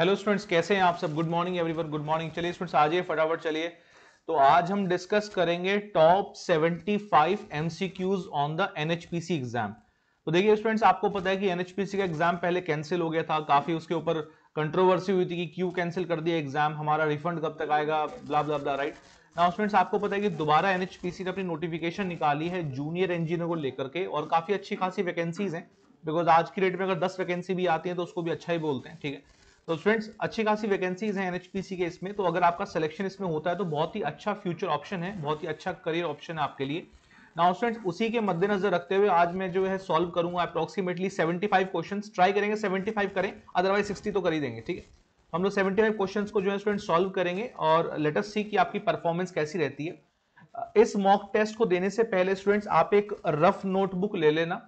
Hello students कैसे हैं आप सब good morning everyone good morning चलिए स्टूडेंट्स आज फटाफट चलिए तो आज हम डिस्कस करेंगे top 75 MCQs on the NHPC exam तो देखिए स्टूडेंट्स आपको पता है कि एनएचपीसी का एग्जाम पहले कैंसिल हो गया था काफी उसके ऊपर कंट्रोवर्सी हुई थी कि क्यों कैंसिल कर दिया एग्जाम हमारा रिफंड कब तक आएगा blah blah blah right now students आपको पता है कि दोबारा एनएचपीसी ने अपनी नोटिफिकेशन निकाली है जूनियर इंजीनियर को लेकर के और काफी अच्छी खासी वैकेंसीज हैं बिकॉज आज की डेट में अगर दस वैकेंसी भी आती है तो उसको भी अच्छा ही बोलते हैं ठीक है तो स्टूडेंट्स अच्छी खासी वैकेंसीज हैं एनएचपीसी के इसमें तो अगर आपका सिलेक्शन इसमें होता है तो बहुत ही अच्छा फ्यूचर ऑप्शन है बहुत ही अच्छा करियर ऑप्शन है आपके लिए नाउ स्टूडेंट्स उसी के मद्देनजर रखते हुए आज मैं जो है सॉल्व करूंगा अप्रोक्सीमेटली 75 क्वेश्चन ट्राई करेंगे 75 करें अदरवाइज 60 तो कर ही देंगे ठीक है हम लोग 75 क्वेश्चन को जो है स्टूडेंट सॉल्व करेंगे और लेटस सी कि आपकी परफॉर्मेंस कैसी रहती है इस मॉक टेस्ट को देने से पहले स्टूडेंट्स आप एक रफ नोटबुक ले लेना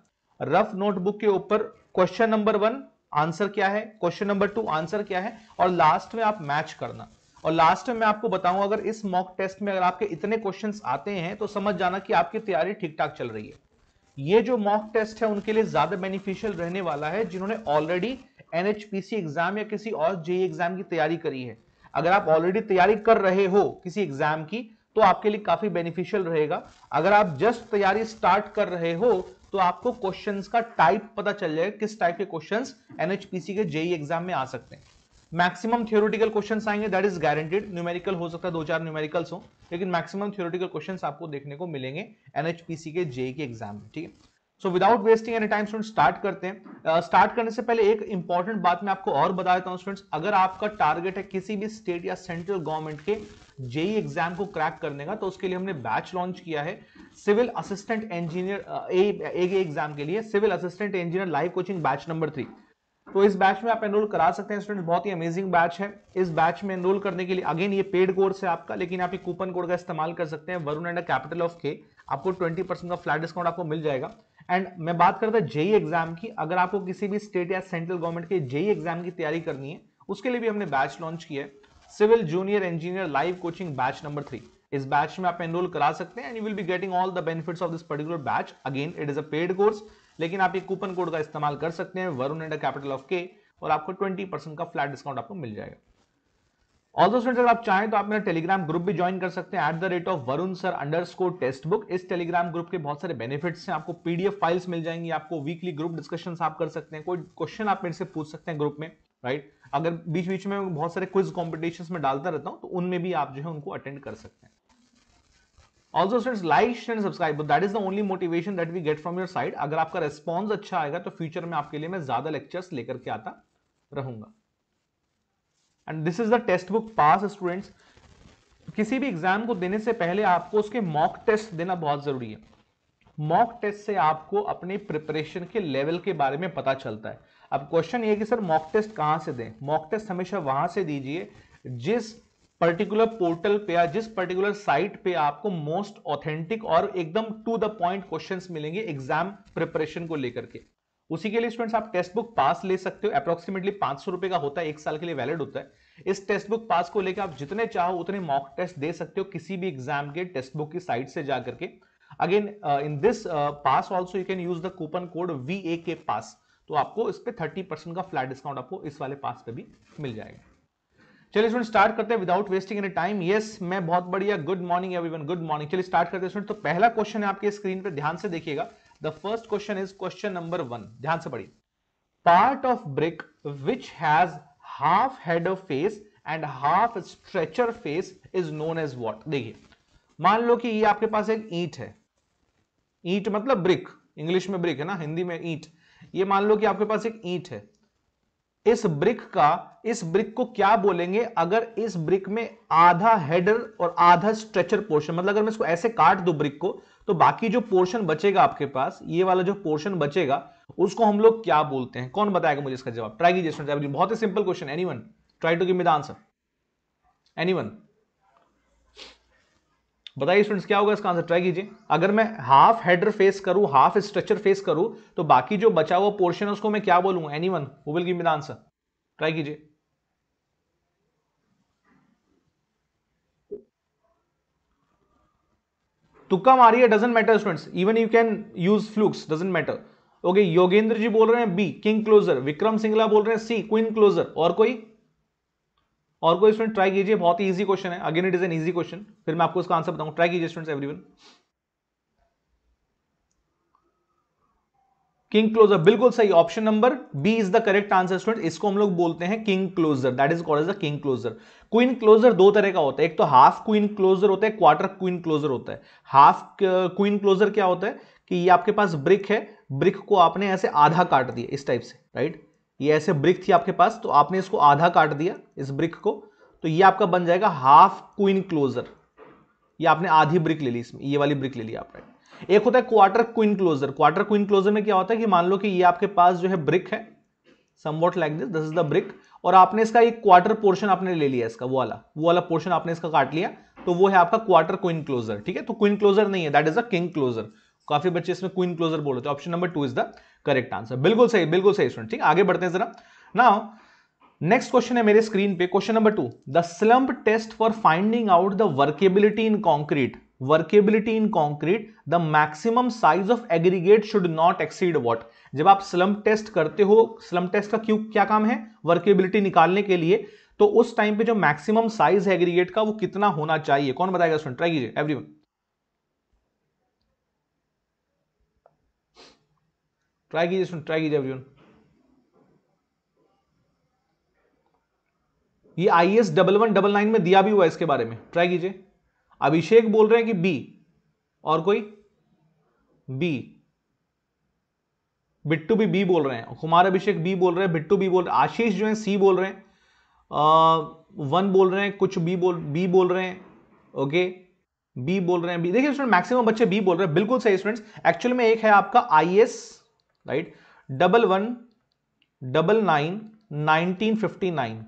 रफ नोटबुक के ऊपर क्वेश्चन नंबर वन आंसर क्या है क्वेश्चन नंबर टू आंसर क्या है और लास्ट में आप मैच करना और लास्ट में मैं आपको बताऊं अगर इस मॉक टेस्ट में अगर आपके इतने क्वेश्चंस आते हैं तो समझ जाना कि आपकी तैयारी ठीक ठाक चल रही है ये जो मॉक टेस्ट है उनके लिए ज्यादा बेनिफिशियल रहने वाला है जिन्होंने ऑलरेडी एनएचपीसी एग्जाम या किसी और जेई एग्जाम e की तैयारी करी है अगर आप ऑलरेडी तैयारी कर रहे हो किसी एग्जाम की तो आपके लिए काफी बेनिफिशियल रहेगा अगर आप जस्ट तैयारी स्टार्ट कर रहे हो तो आपको क्वेश्चन का टाइप पता चल जाएगा किस टाइप के क्वेश्चन एनएचपीसी के जेई एग्जाम e में आ सकते हैं मैक्सिमम थियोरिटिकल क्वेश्चन आएंगे दैट इज गारंटेड न्यूमेरिकल हो सकता है दो चार न्यूमेरिकल्स हो लेकिन मैक्सिमम थियोरिटिकल क्वेश्चन आपको देखने को मिलेंगे एनएचपीसी के जेई e के एग्जाम में ठीक है so without wasting any time student start करते हैं स्टार्ट uh, करने से पहले एक इंपॉर्टेंट बात मैं आपको और बता देता हूँ स्टूडेंट्स अगर आपका टारगेट है किसी भी स्टेट या सेंट्रल गवर्नमेंट के जेई एग्जाम को क्रैक करने का तो उसके लिए हमने बैच लॉन्च किया है सिविल असिस्टेंट इंजीनियर एग्जाम के लिए civil assistant engineer live coaching batch number three तो इस बैच में आप एनरोल करा सकते हैं स्टूडेंट्स बहुत ही अमेजिंग बैच है इस बैच में एनरोल करने के लिए अगेन ये पेड कोर्स है आपका लेकिन आप एक कूपन कोड का इस्तेमाल कर सकते हैं वरुण एंड कैपिटल ऑफ के आपको ट्वेंटी परसेंट का फ्लैट डिस्काउंट आपको मिल जाएगा एंड मैं बात करता जेई एग्जाम की अगर आपको किसी भी स्टेट या सेंट्रल गवर्नमेंट के जेई एग्जाम की तैयारी करनी है उसके लिए भी हमने बैच लॉन्च किया है civil junior engineer live coaching batch number three इस बैच में आप एनरोल करा सकते हैं and you will be getting all the benefits of this particular batch again it is a paid course लेकिन आप एक कूपन कोड का इस्तेमाल कर सकते हैं वरुण एंड कैपिटल ऑफ के और आपको ट्वेंटी परसेंट का फ्लैट डिस्काउंट आपको मिल जाएगा ऑल्सो स्टूडेंट अगर आप चाहें तो आप मेरा टेलीग्राम ग्रुप भी ज्वाइन कर सकते हैं at the rate of Varun sir under score test book इस टेलीग्राम ग्रुप के बहुत सारे बेनिफिट्स हैं आपको पीडीएफ फाइल्स मिल जाएंगी आपको वीकली ग्रुप डिस्कशन आप कर सकते हैं कोई क्वेश्चन आप मेरे से पूछ सकते हैं ग्रुप में राइट अगर बीच बीच में बहुत सारे क्विज कॉम्पिटिशन में डालता रहता हूं तो उनमें भी आप जो है उनको अटेंड कर सकते हैं also students like and subscribe that is the only motivation that we get from your side अगर आपका रिस्पॉन्स अच्छा आएगा तो फ्यूचर में आपके लिए मैं ज्यादा लेक्चर्स लेकर के आता रहूंगा and this is the Testbook pass students किसी भी एग्जाम को देने से पहले आपको उसके मॉक टेस्ट देना बहुत जरूरी है मॉक टेस्ट से आपको अपने प्रिपरेशन के लेवल के बारे में पता चलता है अब क्वेश्चन ये कि सर मॉक टेस्ट कहां से दें मॉक टेस्ट हमेशा वहां से दीजिए जिस पर्टिकुलर पोर्टल पे या जिस पर्टिकुलर साइट पे आपको मोस्ट ऑथेंटिक और एकदम टू द पॉइंट क्वेश्चन मिलेंगे एग्जाम प्रिपरेशन को लेकर के उसी के लिए स्टूडेंट्स आप टेस्ट बुक पास ले सकते हो अप्रोक्सीमेटली पांच सौ रुपए का होता है एक साल के लिए वैलिड होता है इस टेस्ट बुक पास को लेकर आप जितने चाहो उतने मॉक टेस्ट दे सकते हो किसी भी एग्जाम के टेक्स्ट बुक की साइट से जाकर के again in this pass also you can use the coupon code V A K pass तो आपको इस पर थर्टी परसेंट का फ्लैट डिस्काउंट आपको इस वाले पास पे भी मिल जाएगा चलिए स्टूडेंट स्टार्ट करते हैं without wasting any time yes मैं बहुत बढ़िया good morning everyone good morning चलिए स्टार्ट करते हैं स्टूडेंट तो पहला क्वेश्चन है आपके स्क्रीन पे ध्यान से देखिएगा the first question is question number one ध्यान से पढ़िए part of brick which has half head of face and half stretcher face is known as what देखिए मान लो कि ये आपके पास एक ईट है ईट मतलब ब्रिक इंग्लिश में ब्रिक है ना हिंदी में ईट ये मान लो कि आपके पास एक ईंट है इस ब्रिक का इस ब्रिक को क्या बोलेंगे अगर इस ब्रिक में आधा हेडर और आधा स्ट्रेचर पोर्शन मतलब अगर मैं इसको ऐसे काट दू ब्रिक को तो बाकी जो पोर्शन बचेगा आपके पास ये वाला जो पोर्शन बचेगा उसको हम लोग क्या बोलते हैं कौन बताएगा मुझे इसका जवाब ट्राई कीजिए बहुत ही simple question any one try to give me the answer any one बताइए स्टूडेंट्स क्या होगा इसका आंसर ट्राई कीजिए अगर मैं हाफ हेडर फेस करूं हाफ स्ट्रक्चर फेस करूं तो बाकी जो बचा हुआ पोर्शन है उसको मैं क्या बोलूं any one will give me the answer try कीजिए तुक्का मारिए doesn't matter students even you can use flukes doesn't matter okay Yogendra ji बोल रहे हैं B king closer Vikram Singla बोल रहे हैं सी क्वीन क्लोजर और कोई और कोई स्टूडेंट ट्राई कीजिए बहुत ही ईजी क्वेश्चन है again it is an easy question फिर मैं आपको इसका आंसर बताऊंगा ट्राई कीजिए स्टूडेंट्स एवरीवन किंग क्लोजर बिल्कुल सही option number B is the correct answer student इसको हम लोग बोलते हैं king closer that is called as the king closer queen closer दो तरह का होता है एक तो हाफ क्वीन क्लोजर होता है क्वार्टर क्वीन क्लोजर होता है हाफ क्वीन क्लोजर क्या होता है कि ये आपके पास ब्रिक है ब्रिक को आपने ऐसे आधा काट दिया इस टाइप से राइट right? ये ऐसे ब्रिक थी आपके पास तो आपने इसको आधा काट दिया इस ब्रिक को तो ये आपका बन जाएगा हाफ क्वीन क्लोजर ये आपने आधी ब्रिक ले ली इसमें ये वाली ब्रिक ले ली आपने एक होता है quarter queen closer quarter queen closer में क्या होता है कि मान लो कि ये आपके पास जो है ब्रिक है somewhat like this this is the brick और आपने इसका एक क्वार्टर पोर्शन आपने ले लिया इसका वो वाला वो वाला पोर्शन आपने इसका काट लिया तो वो है आपका क्वार्टर क्वीन क्लोजर ठीक है तो क्वीन क्लोजर नहीं है that is a king closer काफी बच्चे इसमें क्वीन क्लोजर बोल रहे थे option number two is the correct answer बिल्कुल सही बिल्कुल सही स्टूडेंट ठीक आगे बढ़ते हैं जरा नाउ नेक्स्ट क्वेश्चन है मेरे स्क्रीन पे question number two the slump test for finding out the workability in concrete workability in concrete the maximum size of aggregate should not exceed what जब आप स्लम्प टेस्ट करते हो slump test का क्यों क्या काम है वर्केबिलिटी निकालने के लिए तो उस टाइम पे जो मैक्सिमम साइज है एग्रीगेट का वो कितना होना चाहिए कौन बताएगा सुन ट्राई कीजिए एवरीवन ट्राई कीजिए सुन ट्राई कीजिए एवरीवन ये I S double one double nine में दिया भी हुआ इसके बारे में ट्राई कीजिए अभिषेक बोल रहे हैं कि बी और कोई बी बिट्टू भी बी बोल रहे हैं कुमार अभिषेक बी बोल रहे हैं बिट्टू बी बोल रहे हैं आशीष जो है सी बोल रहे हैं वन बोल रहे हैं कुछ बी बोल बी बोल रहे हैं ओके बी बोल रहे हैं बी देखिए स्टूडेंट मैक्सिमम बच्चे बी बोल रहे हैं बिल्कुल सही स्टूडेंट्स एक्चुअल में एक है आपका I S right double one double nine nineteen fifty nine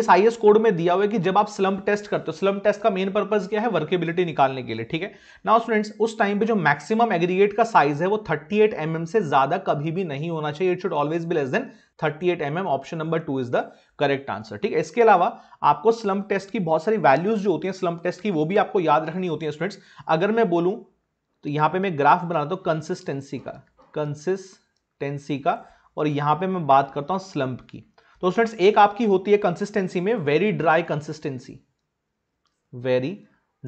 इस आई कोड में दिया हुआ है कि जब आप स्लम टेस्ट करते हो स्लम टेस्ट का मेन पर्पज क्या है वर्केबिलिटी निकालने के लिए ठीक है नाउ स्टूडेंट्स उस टाइम पे जो मैक्सिमम एग्रीगेट का साइज है वो 38 एट mm से ज्यादा कभी भी नहीं होना चाहिए it should always be less than 38 eight mm option number two is the correct answer ठीक है इसके अलावा आपको स्लम टेस्ट की बहुत सारी वैल्यूज जो होती है स्लम टेस्ट की वो भी आपको याद रखनी होती है स्टूडेंट्स अगर मैं बोलूं तो यहां पे मैं ग्राफ बनाता हूं कंसिस्टेंसी का कंसिस्टेंसी का और यहां पे मैं बात करता हूं स्लम्प की तो स्टूडेंट्स एक आपकी होती है कंसिस्टेंसी में very dry consistency very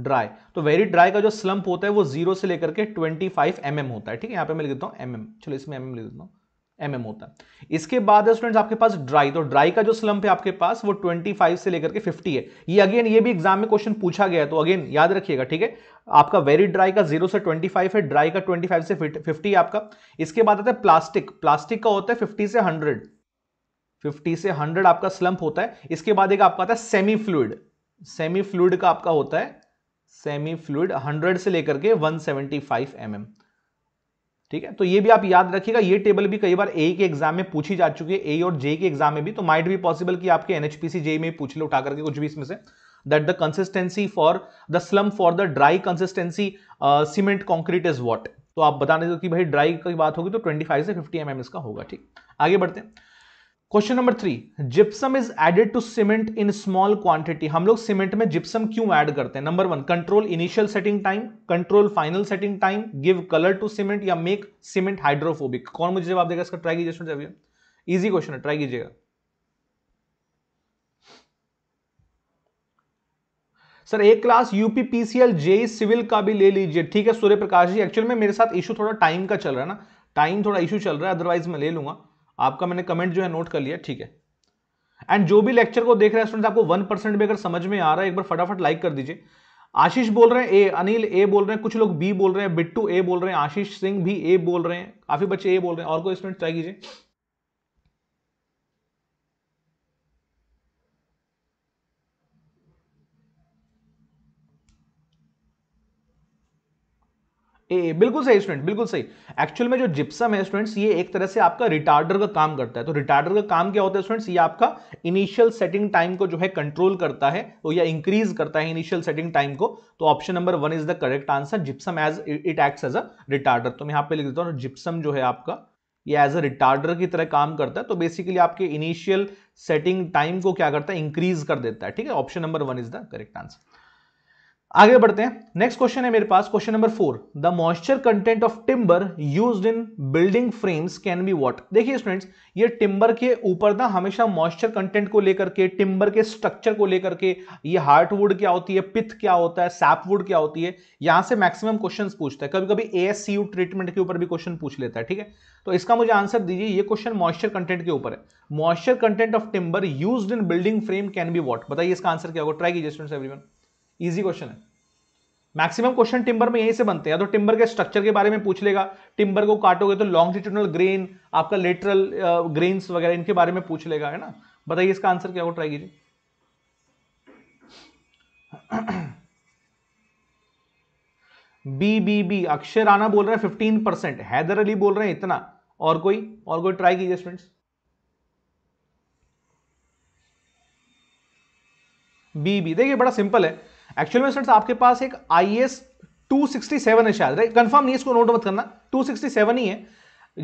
dry तो वेरी ड्राई का जो स्लंप होता है वो जीरो से लेकर के ट्वेंटी फाइव एम होता है ठीक है यहां पे मैं लिख देता हूं एम mm. चलो इसमें एम mm लिख देता हूं एम mm होता है इसके बाद है स्टूडेंट्स आपके पास ड्राई तो ड्राई का जो स्लम्प है आपके पास वो 25 से लेकर के 50 है ये अगेन ये भी एग्जाम में क्वेश्चन पूछा गया है तो अगेन याद रखिएगा ठीक है आपका वेरी ड्राई का जीरो से 25 है ड्राई का 25 से 50 है आपका इसके बाद आता है प्लास्टिक प्लास्टिक का होता है फिफ्टी से हंड्रेड फिफ्टी से हंड्रेड आपका स्लम्प होता है इसके बाद एक आपका आता है सेमी फ्लूड सेमी फ्लूड का आपका होता है सेमी फ्लूड हंड्रेड से लेकर के वन सेवेंटी फाइव ठीक है तो ये भी आप याद रखिएगा ये टेबल भी कई बार ए के एग्जाम में पूछी जा चुकी है ए और जे के एग्जाम में भी तो माइट भी पॉसिबल कि आपके एनएचपीसी जे में पूछ लो उठा करके कुछ भी इसमें से that the consistency for the slump for the dry consistency cement concrete is what तो आप बताने दो कि भाई ड्राई की बात होगी तो 25 से 50 एम mm इसका होगा ठीक आगे बढ़ते हैं question number three gypsum is added to cement in small quantity हम लोग सीमेंट में जिप्सम क्यों ऐड करते हैं number one control initial setting time control final setting time give colour to cement या मेक सीमेंट हाइड्रोफोबिक कौन मुझे जवाब देगा इसका ट्राई कीजिए इजी क्वेश्चन है ट्राई कीजिएगा सर एक क्लास पीसीएल जेई सिविल का भी ले लीजिए ठीक है सूर्य प्रकाश जी एक्चुअल में मेरे साथ इशू थोड़ा टाइम का चल रहा है ना टाइम थोड़ा इशू चल रहा है अदरवाइज मैं ले लूंगा आपका मैंने कमेंट जो है नोट कर लिया ठीक है एंड जो भी लेक्चर को देख रहे हैं स्टूडेंट्स आपको वन परसेंट भी अगर समझ में आ रहा है एक बार फटाफट लाइक कर दीजिए आशीष बोल रहे हैं ए अनिल ए बोल रहे हैं कुछ लोग बी बोल रहे हैं बिट्टू ए बोल रहे हैं आशीष सिंह भी ए बोल रहे हैं काफी बच्चे ए बोल रहे हैं और कोई स्टूडेंट ट्राई कीजिए ए बिल्कुल सही स्टूडेंट बिल्कुल सही एक्चुअल में जो जिप्सम है स्टूडेंट्स ये एक तरह से आपका रिटार्डर का काम करता है तो रिटार्डर का काम क्या होता है स्टूडेंट्स ये आपका इनिशियल सेटिंग टाइम को जो है कंट्रोल करता है तो या इंक्रीज करता है इनिशियल सेटिंग टाइम को तो option number one is the correct answer gypsum as it act as a retarder तो मैं यहाँ पे लिख देता हूँ जिप्सम जो है आपका ये एज अ रिटार्डर की तरह काम करता है तो बेसिकली आपके इनिशियल सेटिंग टाइम को क्या करता है इंक्रीज कर देता है ठीक है option number one is the correct answer आगे बढ़ते हैं नेक्स्ट क्वेश्चन है मेरे पास question number four the moisture content of timber use in building frames can be what देखिए स्टूडेंट्स ये टिम्बर के ऊपर ना हमेशा मॉइस्चर कंटेंट को लेकर के टिम्बर के स्ट्रक्चर को लेकर के ये हार्टवुड क्या होती है पिथ क्या होता है सैपवुड क्या होती है यहां से मैक्सिमम क्वेश्चन पूछता है कभी कभी ए ट्रीटमेंट के ऊपर भी क्वेश्चन पूछ लेता है ठीक है तो इसका मुझे आंसर दीजिए ये क्वेश्चन मॉइस्चर कंटेंट के ऊपर है moisture content of timber use in building frame can be what बताइए इसका आंसर क्या होगा ट्राई कीजिए स्टूडेंट्स एवरीवन इजी क्वेश्चन है मैक्सिमम क्वेश्चन टिम्बर में यहीं से बनते हैं या तो टिम्बर के स्ट्रक्चर के बारे में पूछ लेगा टिम्बर को काटोगे तो लॉन्गिट्यूडनल ग्रेन आपका लेटरल ग्रेन्स uh, वगैरह इनके बारे में पूछ लेगा है ना बताइए इसका आंसर क्या हो ट्राई कीजिए B B B Akshay Rana बोल रहे हैं फिफ्टीन परसेंट हैदर अली बोल रहे हैं इतना और कोई और कोई ट्राई कीजिए स्टूडेंट्स बी बी देखिए बड़ा सिंपल है एक्चुअल में स्टूडेंट्स आपके पास एक I S two sixty seven है शायद राइट कंफर्म नहीं इसको नोट मत करना टू सिक्सटी सेवन ही है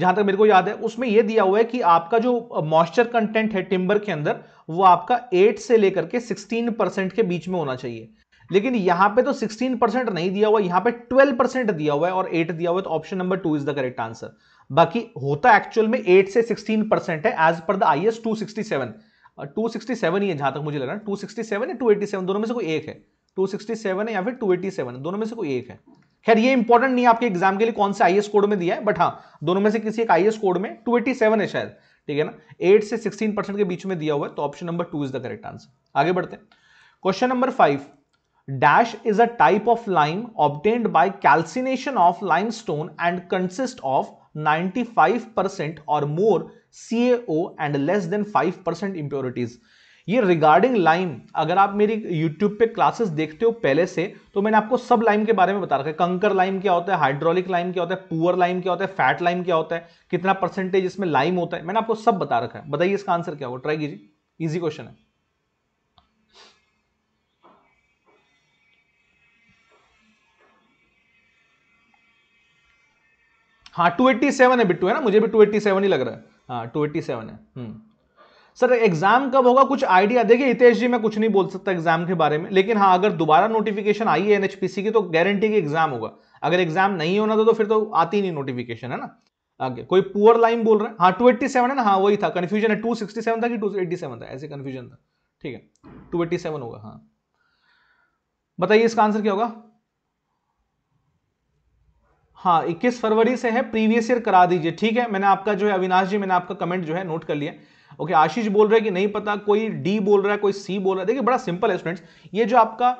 जहां तक मेरे को याद है उसमें यह दिया हुआ है कि आपका जो मॉइस्चर कंटेंट है टिम्बर के अंदर वो आपका 8 से लेकर के 16 परसेंट के बीच में होना चाहिए लेकिन यहां पे तो 16 परसेंट नहीं दिया हुआ यहां पे 12 परसेंट दिया हुआ है और 8 दिया हुआ है तो option number two is the correct answer बाकी होता एक्चुअल में 8 से 16 परसेंट है as per the I S two sixty seven ही है जहां तक मुझे लग रहा है टू सिक्सटी सेवन या टू एटी सेवन दोनों में से कोई एक है 267 है या फिर 287 दोनों में से कोई एक है खैर ये इंपॉर्टेंट नहीं है आपके एग्जाम के लिए कौन से आईएएस कोड में दिया है बट हाँ दोनों में से किसी एक आईएएस कोड में 287 है शायद ठीक है ना 8 से 16 परसेंट के बीच में दिया हुआ है तो option number two is the correct answer आगे बढ़ते हैं question number five dash dash is a of lime lime obtained by of of limestone and consists of और more C and less than five percent impurities ये regarding lime अगर आप मेरी YouTube पे classes देखते हो पहले से तो मैंने आपको सब लाइम के बारे में बता रखा है कंकर लाइम क्या होता है हाइड्रोलिक लाइम क्या होता है पुअर लाइम क्या होता है फैट लाइम क्या होता है कितना परसेंटेज इसमें लाइम होता है मैंने आपको सब बता रखा है बताइए इसका आंसर क्या होगा ट्राई कीजिए इजी क्वेश्चन है हाँ 287 है बिट्टू है ना मुझे भी 287 ही लग रहा है हाँ 287 है हम्म सर एग्जाम कब होगा कुछ आइडिया देखिए हितेश जी मैं कुछ नहीं बोल सकता एग्जाम के बारे में लेकिन हाँ अगर दोबारा नोटिफिकेशन आई है एनएचपीसी की तो गारंटी की एग्जाम होगा अगर एग्जाम नहीं होना तो फिर तो आती नहीं नोटिफिकेशन है ना आगे कोई पुअर लाइन बोल रहे हैं हाँ टू एट्टी सेवन है ना हाँ वही था कन्फ्यूजन है टू सिक्सटी सेवन था कि टू एट्टी सेवन था ऐसे कन्फ्यूजन था ठीक है टू एट्टी सेवन होगा हाँ बताइए इसका आंसर क्या होगा हाँ इक्कीस फरवरी से है प्रीवियस ईयर करा दीजिए ठीक है मैंने आपका जो है अविनाश जी मैंने आपका कमेंट जो है नोट कर लिया ओके आशीष बोल रहे हैं कि नहीं पता कोई डी बोल रहा है कोई सी बोल रहा है देखिए बड़ा सिंपल है स्टूडेंट्स ये जो आपका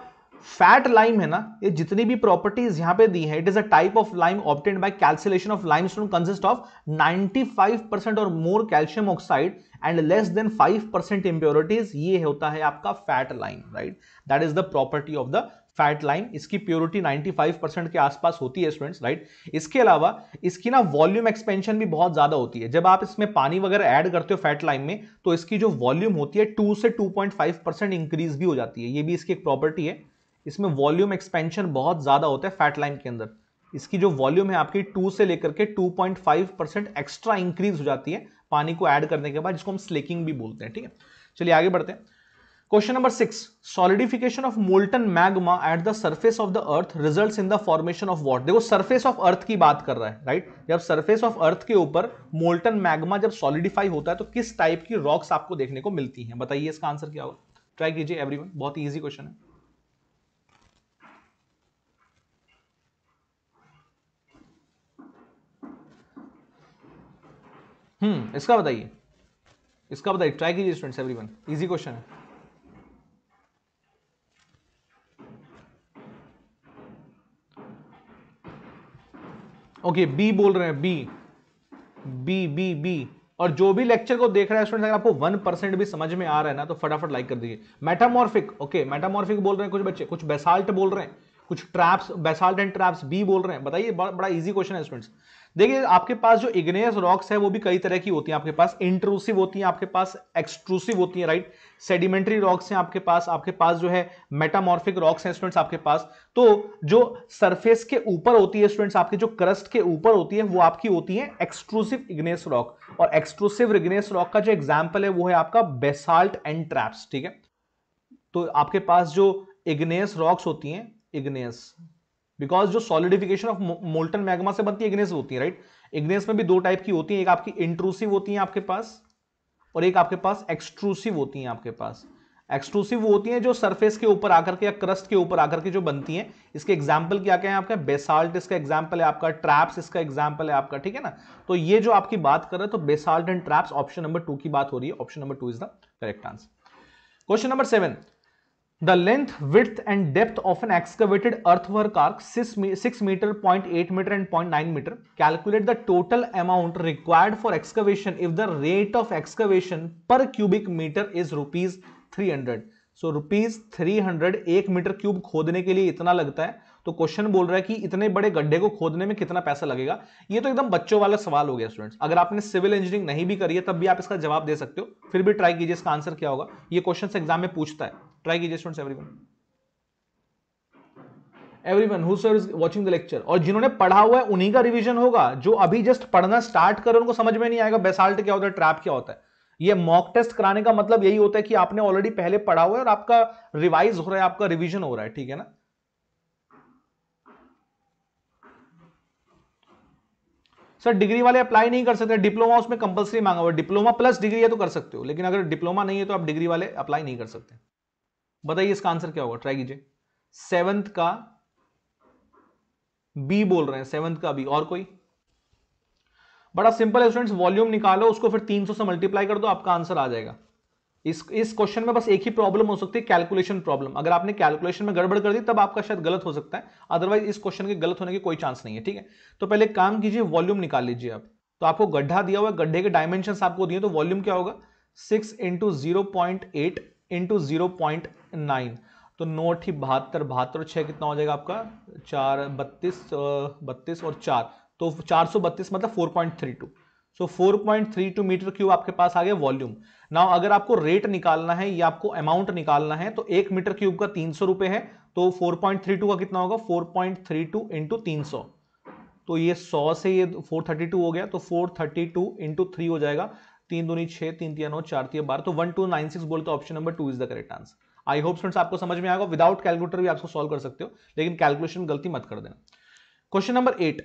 फैट लाइम है ना ये जितनी भी प्रॉपर्टीज यहां पे दी है it is a type of lime obtained by calcination of limestone consist of 95% और more calcium oxide and less than 5% percent impurities ये होता है आपका fat lime right that is the property of the fat lime इसकी purity 95 percent के आसपास होती है स्टूडेंट्स राइट इसके अलावा इसकी ना वॉल्यूम एक्सपेंशन भी बहुत ज्यादा होती है जब आप इसमें पानी वगैरह ऐड करते हो फैट लाइन में तो इसकी जो वॉल्यूम होती है टू से 2.5 परसेंट इंक्रीज भी हो जाती है ये भी इसकी एक प्रॉपर्टी है इसमें वॉल्यूम एक्सपेंशन बहुत ज्यादा होता है फैट लाइन के अंदर इसकी जो वॉल्यूम है आपकी टू से लेकर के टू परसेंट एक्स्ट्रा इंक्रीज हो जाती है पानी को ऐड करने के बाद जिसको हम स्लेकिंग भी बोलते हैं ठीक है चलिए आगे बढ़ते हैं question number six solidification of molten magma at the surface of the earth result in the formation of what देखो सर्फेस ऑफ अर्थ की बात कर रहा है राइट right? जब सर्फेस ऑफ अर्थ के ऊपर मोल्टन मैग्मा जब सॉलिडिफाई होता है तो किस टाइप की रॉक्स आपको देखने को मिलती है बताइए इसका आंसर क्या होगा ट्राई कीजिए एवरी बहुत ईजी क्वेश्चन है हम्म इसका बताइए इसका बताइए ट्राई कीजिए स्टूडेंट्स एवरीवन इजी क्वेश्चन है ओके बी बोल रहे हैं बी बी बी बी और जो भी लेक्चर को देख रहा है अगर आपको वन परसेंट भी समझ में आ रहा है ना तो फटाफट लाइक कर दीजिए मेटामॉर्फिक ओके मेटामॉर्फिक बोल रहे हैं कुछ बच्चे कुछ बेसाल्ट बोल रहे हैं कुछ traps basalt and traps B बोल रहे हैं बताइए बड़ा इजी क्वेश्चन है स्टूडेंट्स देखिए आपके पास जो इग्नेस रॉक्स है वो भी कई तरह की होती हैं आपके पास इंट्रूसिव होती हैं आपके पास एक्सट्रूसिव होती हैं राइट सेडिमेंट्री रॉक्स हैं आपके पास आपके पास जो है मेटामॉर्फिक रॉक्स हैं स्टूडेंट्स आपके पास तो जो सरफेस के ऊपर होती है स्टूडेंट्स आपके जो क्रस्ट के ऊपर होती है वो आपकी होती है एक्सट्रूसिव इग्नेस रॉक और एक्सट्रूसिव इग्नेस रॉक का जो एग्जाम्पल है वो है आपका बेसाल्ट एंड ट्रैप्स ठीक है तो आपके पास जो इग्नेस रॉक्स होती हैं इग्नेस बिकॉज जो सॉलिडिफिकेशन ऑफ मोल्टन मैग्मा से बनती है इग्नेस होती है राइट इग्नेस में भी दो टाइप की होती है एक आपकी इंट्रूसिव होती है आपके पास और एक आपके पास एक्सट्रूसिव होती है आपके पास एक्सट्रूसिव वो होती हैं जो सरफेस के ऊपर आकर के या क्रस्ट के ऊपर आकर के जो बनती हैं इसके एग्जाम्पल क्या क्या है आपका बेसाल्ट इसका एग्जाम्पल है आपका ट्रैप्स इसका एग्जाम्पल है आपका ठीक है ना तो ये जो आपकी बात कर रहे हैं तो basalt and traps option number two की बात हो रही है option number two is the correct answer question number seven length with and depth of an excavated earthwork arc six metre point eight metre and point nine metre calculate the total amount required for excavation if the rate of excavation per cubic metre is rupees three hundred so rupees three hundred एक metre cube खोदने के लिए इतना लगता है तो question बोल रहा है कि इतने बड़े गड्ढे को खोदने में कितना पैसा लगेगा ये तो एकदम बच्चों वाला सवाल हो गया स्टूडेंट्स अगर आपने सिविल इंजीनियरिंग नहीं भी करी है तब भी आप इसका जवाब दे सकते हो फिर भी ट्राई कीजिए इसका आंसर क्या होगा ये क्वेश्चन एग्जाम में पूछता है ट्राई कीजिए students everyone everyone who sir is watching the lecture और जिन्होंने पढ़ा हुआ है उन्हीं का रिवीजन होगा जो अभी जस्ट पढ़ना स्टार्ट कर उनको समझ में नहीं आएगा बेसाल्ट क्या होता है ट्रैप क्या होता है ये मॉक टेस्ट कराने का मतलब यही होता है कि आपने ऑलरेडी पहले पढ़ा हुआ है और आपका रिवाइज हो रहा है आपका रिवीजन हो रहा है ठीक है ना सर डिग्री वाले अप्लाई नहीं कर सकते डिप्लोमा उसमें कंपलसरी मांगा हुआ डिप्लोमा प्लस डिग्री है तो कर सकते हो लेकिन अगर डिप्लोमा नहीं है तो आप डिग्री वाले अप्लाई नहीं कर सकते बताइए इसका आंसर क्या होगा ट्राई कीजिए सेवंथ का बी बोल रहे हैं सेवंथ का बी और कोई बड़ा सिंपल है स्टूडेंट्स वॉल्यूम निकालो उसको फिर 300 से मल्टीप्लाई कर दो आपका आंसर आ जाएगा इस इस क्वेश्चन में बस एक ही प्रॉब्लम हो सकती है कैलकुलेशन प्रॉब्लम अगर आपने कैलकुलेशन में गड़बड़ कर दी तब आपका शायद गलत हो सकता है अदरवाइज इस क्वेश्चन के गलत होने की कोई चांस नहीं है ठीक है तो पहले काम कीजिए वॉल्यूम निकाल लीजिए आप तो आपको गड्ढा दिया हुआ है गड्ढे के डायमेंशन आपको दिए तो वॉल्यूम क्या होगा six into zero point eight into zero point nine तो नौ अठी बहत्तर बहत्तर और छः कितना हो जाएगा आपका चार बत्तीस बत्तीस और चार तो चार सौ बत्तीस मतलब four point three two so four point three two metre cube आपके पास आ गया वॉल्यूम नाउ अगर आपको रेट निकालना है या आपको अमाउंट निकालना है तो एक मीटर क्यूब का तीन सौ रुपये है तो फोर पॉइंट थ्री टू का कितना होगा four point three two into तीन सौ तो ये सौ से ये फोर थर्टी टू हो गया तो four thirty two into three हो जाएगा तीन दूनी छह तीन तीन नौ चार तीन बारह तो वन टू नाइन सिक्स बोलते option number two is the correct answer I hope friends आपको समझ में आएगा विदाउट कैलकुलेटर भी आपको सॉल्व कर सकते हो लेकिन कैलकुलेशन गलती मत कर देना question number eight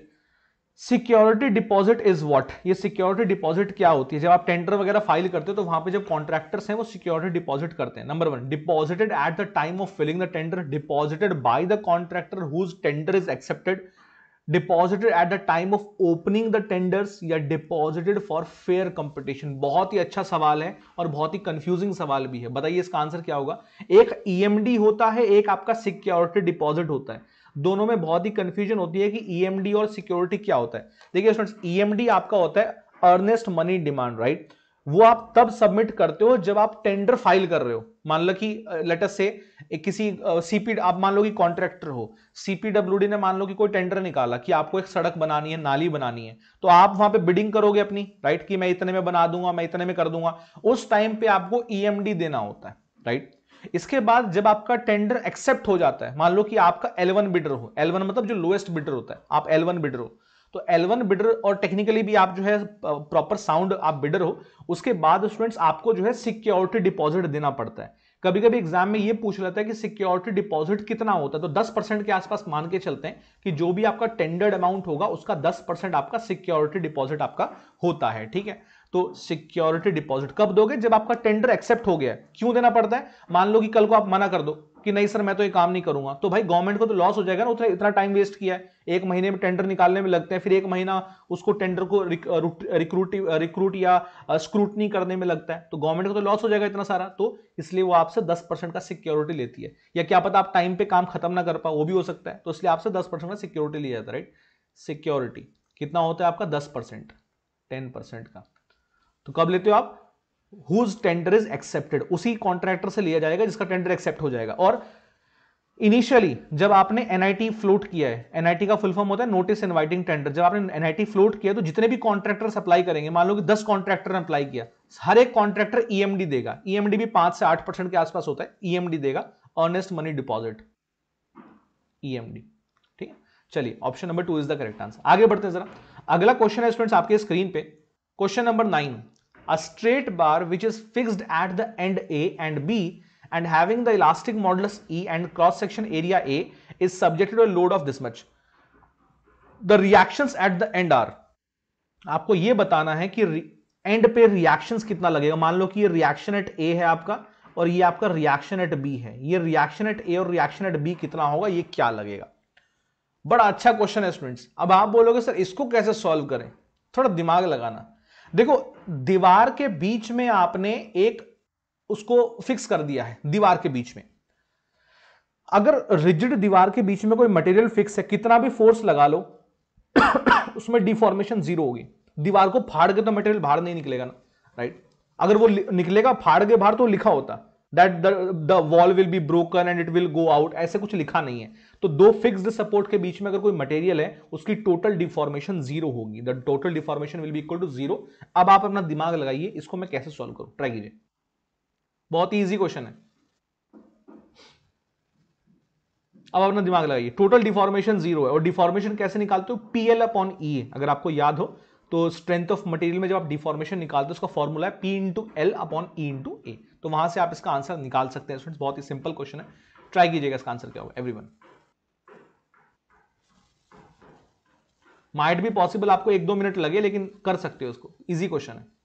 security deposit is what ये सिक्योरिटी डिपॉजिट क्या होती है जब आप टेंडर वगैरह फाइल करते हो तो वहां पे जब कॉन्ट्रैक्टर्स हैं वो सिक्योरिटी डिपॉजिट करते हैं number one deposited at the time of filling the tender deposited by the contractor whose tender is accepted deposited at the time of opening the tenders या डिपॉजिटेड फॉर फेयर कंपटीशन बहुत ही अच्छा सवाल है और बहुत ही कंफ्यूजिंग सवाल भी है बताइए इसका आंसर क्या होगा एक ईएमडी e होता है एक आपका सिक्योरिटी डिपॉजिट होता है दोनों में बहुत ही कंफ्यूजन होती है कि ईएमडी e और सिक्योरिटी क्या होता है देखिए स्टूडेंट्स ईएमडी e आपका होता है अर्नेस्ट मनी डिमांड राइट वो आप तब सबमिट करते हो जब आप टेंडर फाइल कर रहे हो मान लो कि लेटर से एक किसी सीपी uh, आप मान लो कि कॉन्ट्रैक्टर हो सीपीडब्ल्यूडी ने मान लो कि कोई टेंडर निकाला कि आपको एक सड़क बनानी है नाली बनानी है तो आप वहां पे बिडिंग करोगे अपनी राइट कि मैं इतने में बना दूंगा मैं इतने में कर दूंगा उस टाइम पे आपको ईएमडी e देना होता है राइट इसके बाद जब आपका टेंडर एक्सेप्ट हो जाता है मान लो कि आपका एलेवन बिडर हो एलेवन मतलब जो लोएस्ट बिडर होता है आप एलेवन बिडर हो तो L1 बिडर और टेक्निकली भी आप जो है प्रॉपर साउंड आप बिडर हो उसके बाद स्टूडेंट्स आपको जो है सिक्योरिटी डिपॉजिट देना पड़ता है कभी कभी एग्जाम में ये पूछ लेता है कि सिक्योरिटी डिपॉजिट कितना होता है तो 10 परसेंट के आसपास मान के चलते हैं कि जो भी आपका टेंडर्ड अमाउंट होगा उसका 10 परसेंट आपका सिक्योरिटी डिपॉजिट आपका होता है ठीक है तो सिक्योरिटी डिपॉजिट कब दोगे जब आपका टेंडर एक्सेप्ट हो गया है क्यों देना पड़ता है मान लो कि कल को आप मना कर दो कि नहीं सर मैं तो ये काम नहीं करूंगा तो भाई गवर्नमेंट को तो लॉस हो जाएगा ना उतना इतना टाइम वेस्ट किया है एक महीने में टेंडर निकालने में लगते हैं फिर एक महीना उसको टेंडर को रिक्रूट रिक्रूट या स्क्रूटनी करने में लगता है तो गवर्नमेंट को तो लॉस हो जाएगा इतना सारा तो इसलिए वो आपसे दस परसेंट का सिक्योरिटी लेती है या क्या पता आप टाइम पे काम खत्म ना कर पाओ वो भी हो सकता है तो इसलिए आपसे दस परसेंट का सिक्योरिटी लिया जाता है राइट सिक्योरिटी कितना होता है आपका दस परसेंट टेन परसेंट का तो कब लेते हो आप हुज टेंडर इज एक्सेप्टेड उसी कॉन्ट्रैक्टर से लिया जाएगा जिसका टेंडर एक्सेप्ट हो जाएगा और इनिशियली जब आपने एनआईटी फ्लोट किया है एनआईटी का फुल फॉर्म होता है नोटिस इनवाइटिंग टेंडर जब आपने एनआईटी फ्लोट किया तो जितने भी कॉन्ट्रैक्टर अप्लाई करेंगे मान लो कि दस कॉन्ट्रैक्टर ने अप्लाई किया हर एक कॉन्ट्रैक्टर ईएमडी e देगा ईएमडी e भी पांच से आठ परसेंट के आसपास होता है ईएमडी e देगा अर्नेस्ट मनी डिपॉजिट ईएमडी ठीक है चलिए option number two is the correct answer आगे बढ़ते हैं जरा अगला क्वेश्चन है स्टूडेंट्स आपके स्क्रीन पे question number nine a straight bar which is fixed at the end A and B and having the elastic modulus E and cross section area A is subjected to a load of this much. The reactions at the end are आपको ये बताना है कि and पे reactions कितना लगेगा मान लो कि ये रिएक्शन एट ए है आपका और ये आपका रिएक्शन एट बी है ये रिएक्शन एट ए और रिएक्शन एट बी कितना होगा ये क्या लगेगा बड़ा अच्छा क्वेश्चन है स्टूडेंट्स अब आप बोलोगे सर इसको कैसे सॉल्व करें थोड़ा दिमाग लगाना देखो दीवार के बीच में आपने एक उसको फिक्स कर दिया है दीवार के बीच में अगर रिजिड दीवार के बीच में कोई मटेरियल फिक्स है कितना भी फोर्स लगा लो उसमें डिफॉर्मेशन जीरो होगी दीवार को फाड़ के तो मटेरियल बाहर नहीं निकलेगा ना राइट अगर वो निकलेगा फाड़ के बाहर तो लिखा होता that the wall will be broken and it will go out ऐसे कुछ लिखा नहीं है तो दो फिक्स्ड सपोर्ट के बीच में अगर कोई मटेरियल है उसकी टोटल डिफॉर्मेशन जीरो होगी the total deformation will be equal to zero अब आप अपना दिमाग लगाइए इसको मैं कैसे सॉल्व करूं ट्राई कीजिए बहुत ही ईजी क्वेश्चन है अब अपना दिमाग लगाइए टोटल डिफॉर्मेशन जीरो है और डिफॉर्मेशन कैसे निकालते हो पीएल अपॉन ई अगर आपको याद हो तो स्ट्रेंथ ऑफ मटेरियल में जब आप डिफॉर्मेशन निकालते हो उसका फॉर्मूला है P into L upon E into A तो वहां से आप इसका आंसर निकाल सकते हैं स्टूडेंट्स बहुत ही सिंपल क्वेश्चन है ट्राई कीजिएगा इसका आंसर क्या होगा एवरी वन माइट भी पॉसिबल आपको एक दो मिनट लगे लेकिन कर सकते हो उसको इजी क्वेश्चन है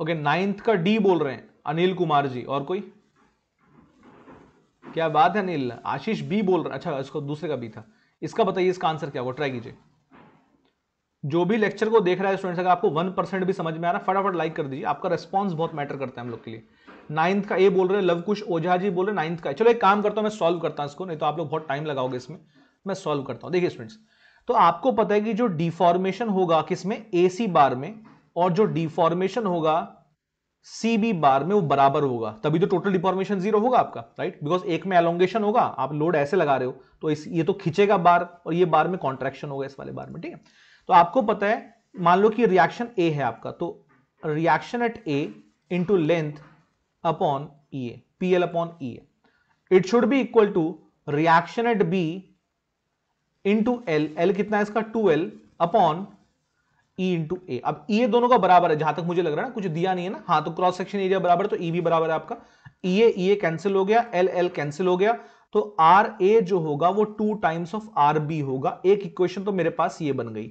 ओके okay, नाइन्थ का डी बोल रहे हैं अनिल कुमार जी और कोई क्या बात है अनिल आशीष बी बोल रहा अच्छा इसको दूसरे का बी था इसका बताइए इसका आंसर क्या होगा ट्राई कीजिए जो भी लेक्चर को देख रहा है स्टूडेंट्स अगर आपको वन परसेंट भी समझ में आ रहा है फटाफट लाइक कर दीजिए आपका रिस्पॉन्स बहुत मैटर करता है हम लोग के लिए नाइन्थ का ए बोल रहे हैं लवकुश ओझा जी बोल रहे नाइन्थ का चलो एक काम करता हूँ मैं सॉल्व करता हूँ इसको नहीं तो आप लोग बहुत टाइम लगाओगे इसमें मैं सॉल्व करता हूँ देखिए स्टूडेंट्स तो आपको पता है कि जो डिफॉर्मेशन होगा किसमें ए सी बार में और जो डिफॉर्मेशन होगा सी बी बार में वो बराबर होगा तभी तो टोटल डिफॉर्मेशन जीरो होगा आपका राइट बिकॉज एक में एलोंगेशन होगा आप लोड ऐसे लगा रहे हो तो इस ये तो खींचेगा बार और ये बार में कॉन्ट्रैक्शन होगा इस वाले बार में ठीक है तो आपको पता है मान लो कि रिएक्शन ए है आपका तो reaction at A into length upon E A P L upon E A it should be equal to reaction at B into L L कितना है इसका two L upon E into A अब e ये दोनों का बराबर है जहां तक मुझे लग रहा है ना कुछ दिया नहीं है ना हाँ तो क्रॉस सेक्शन एरिया बराबर तो ई e भी बराबर है आपका ई ए ई ए कैंसिल हो गया एल एल कैंसिल हो गया तो आर ए जो होगा वो two times of R B होगा एक इक्वेशन तो मेरे पास ये बन गई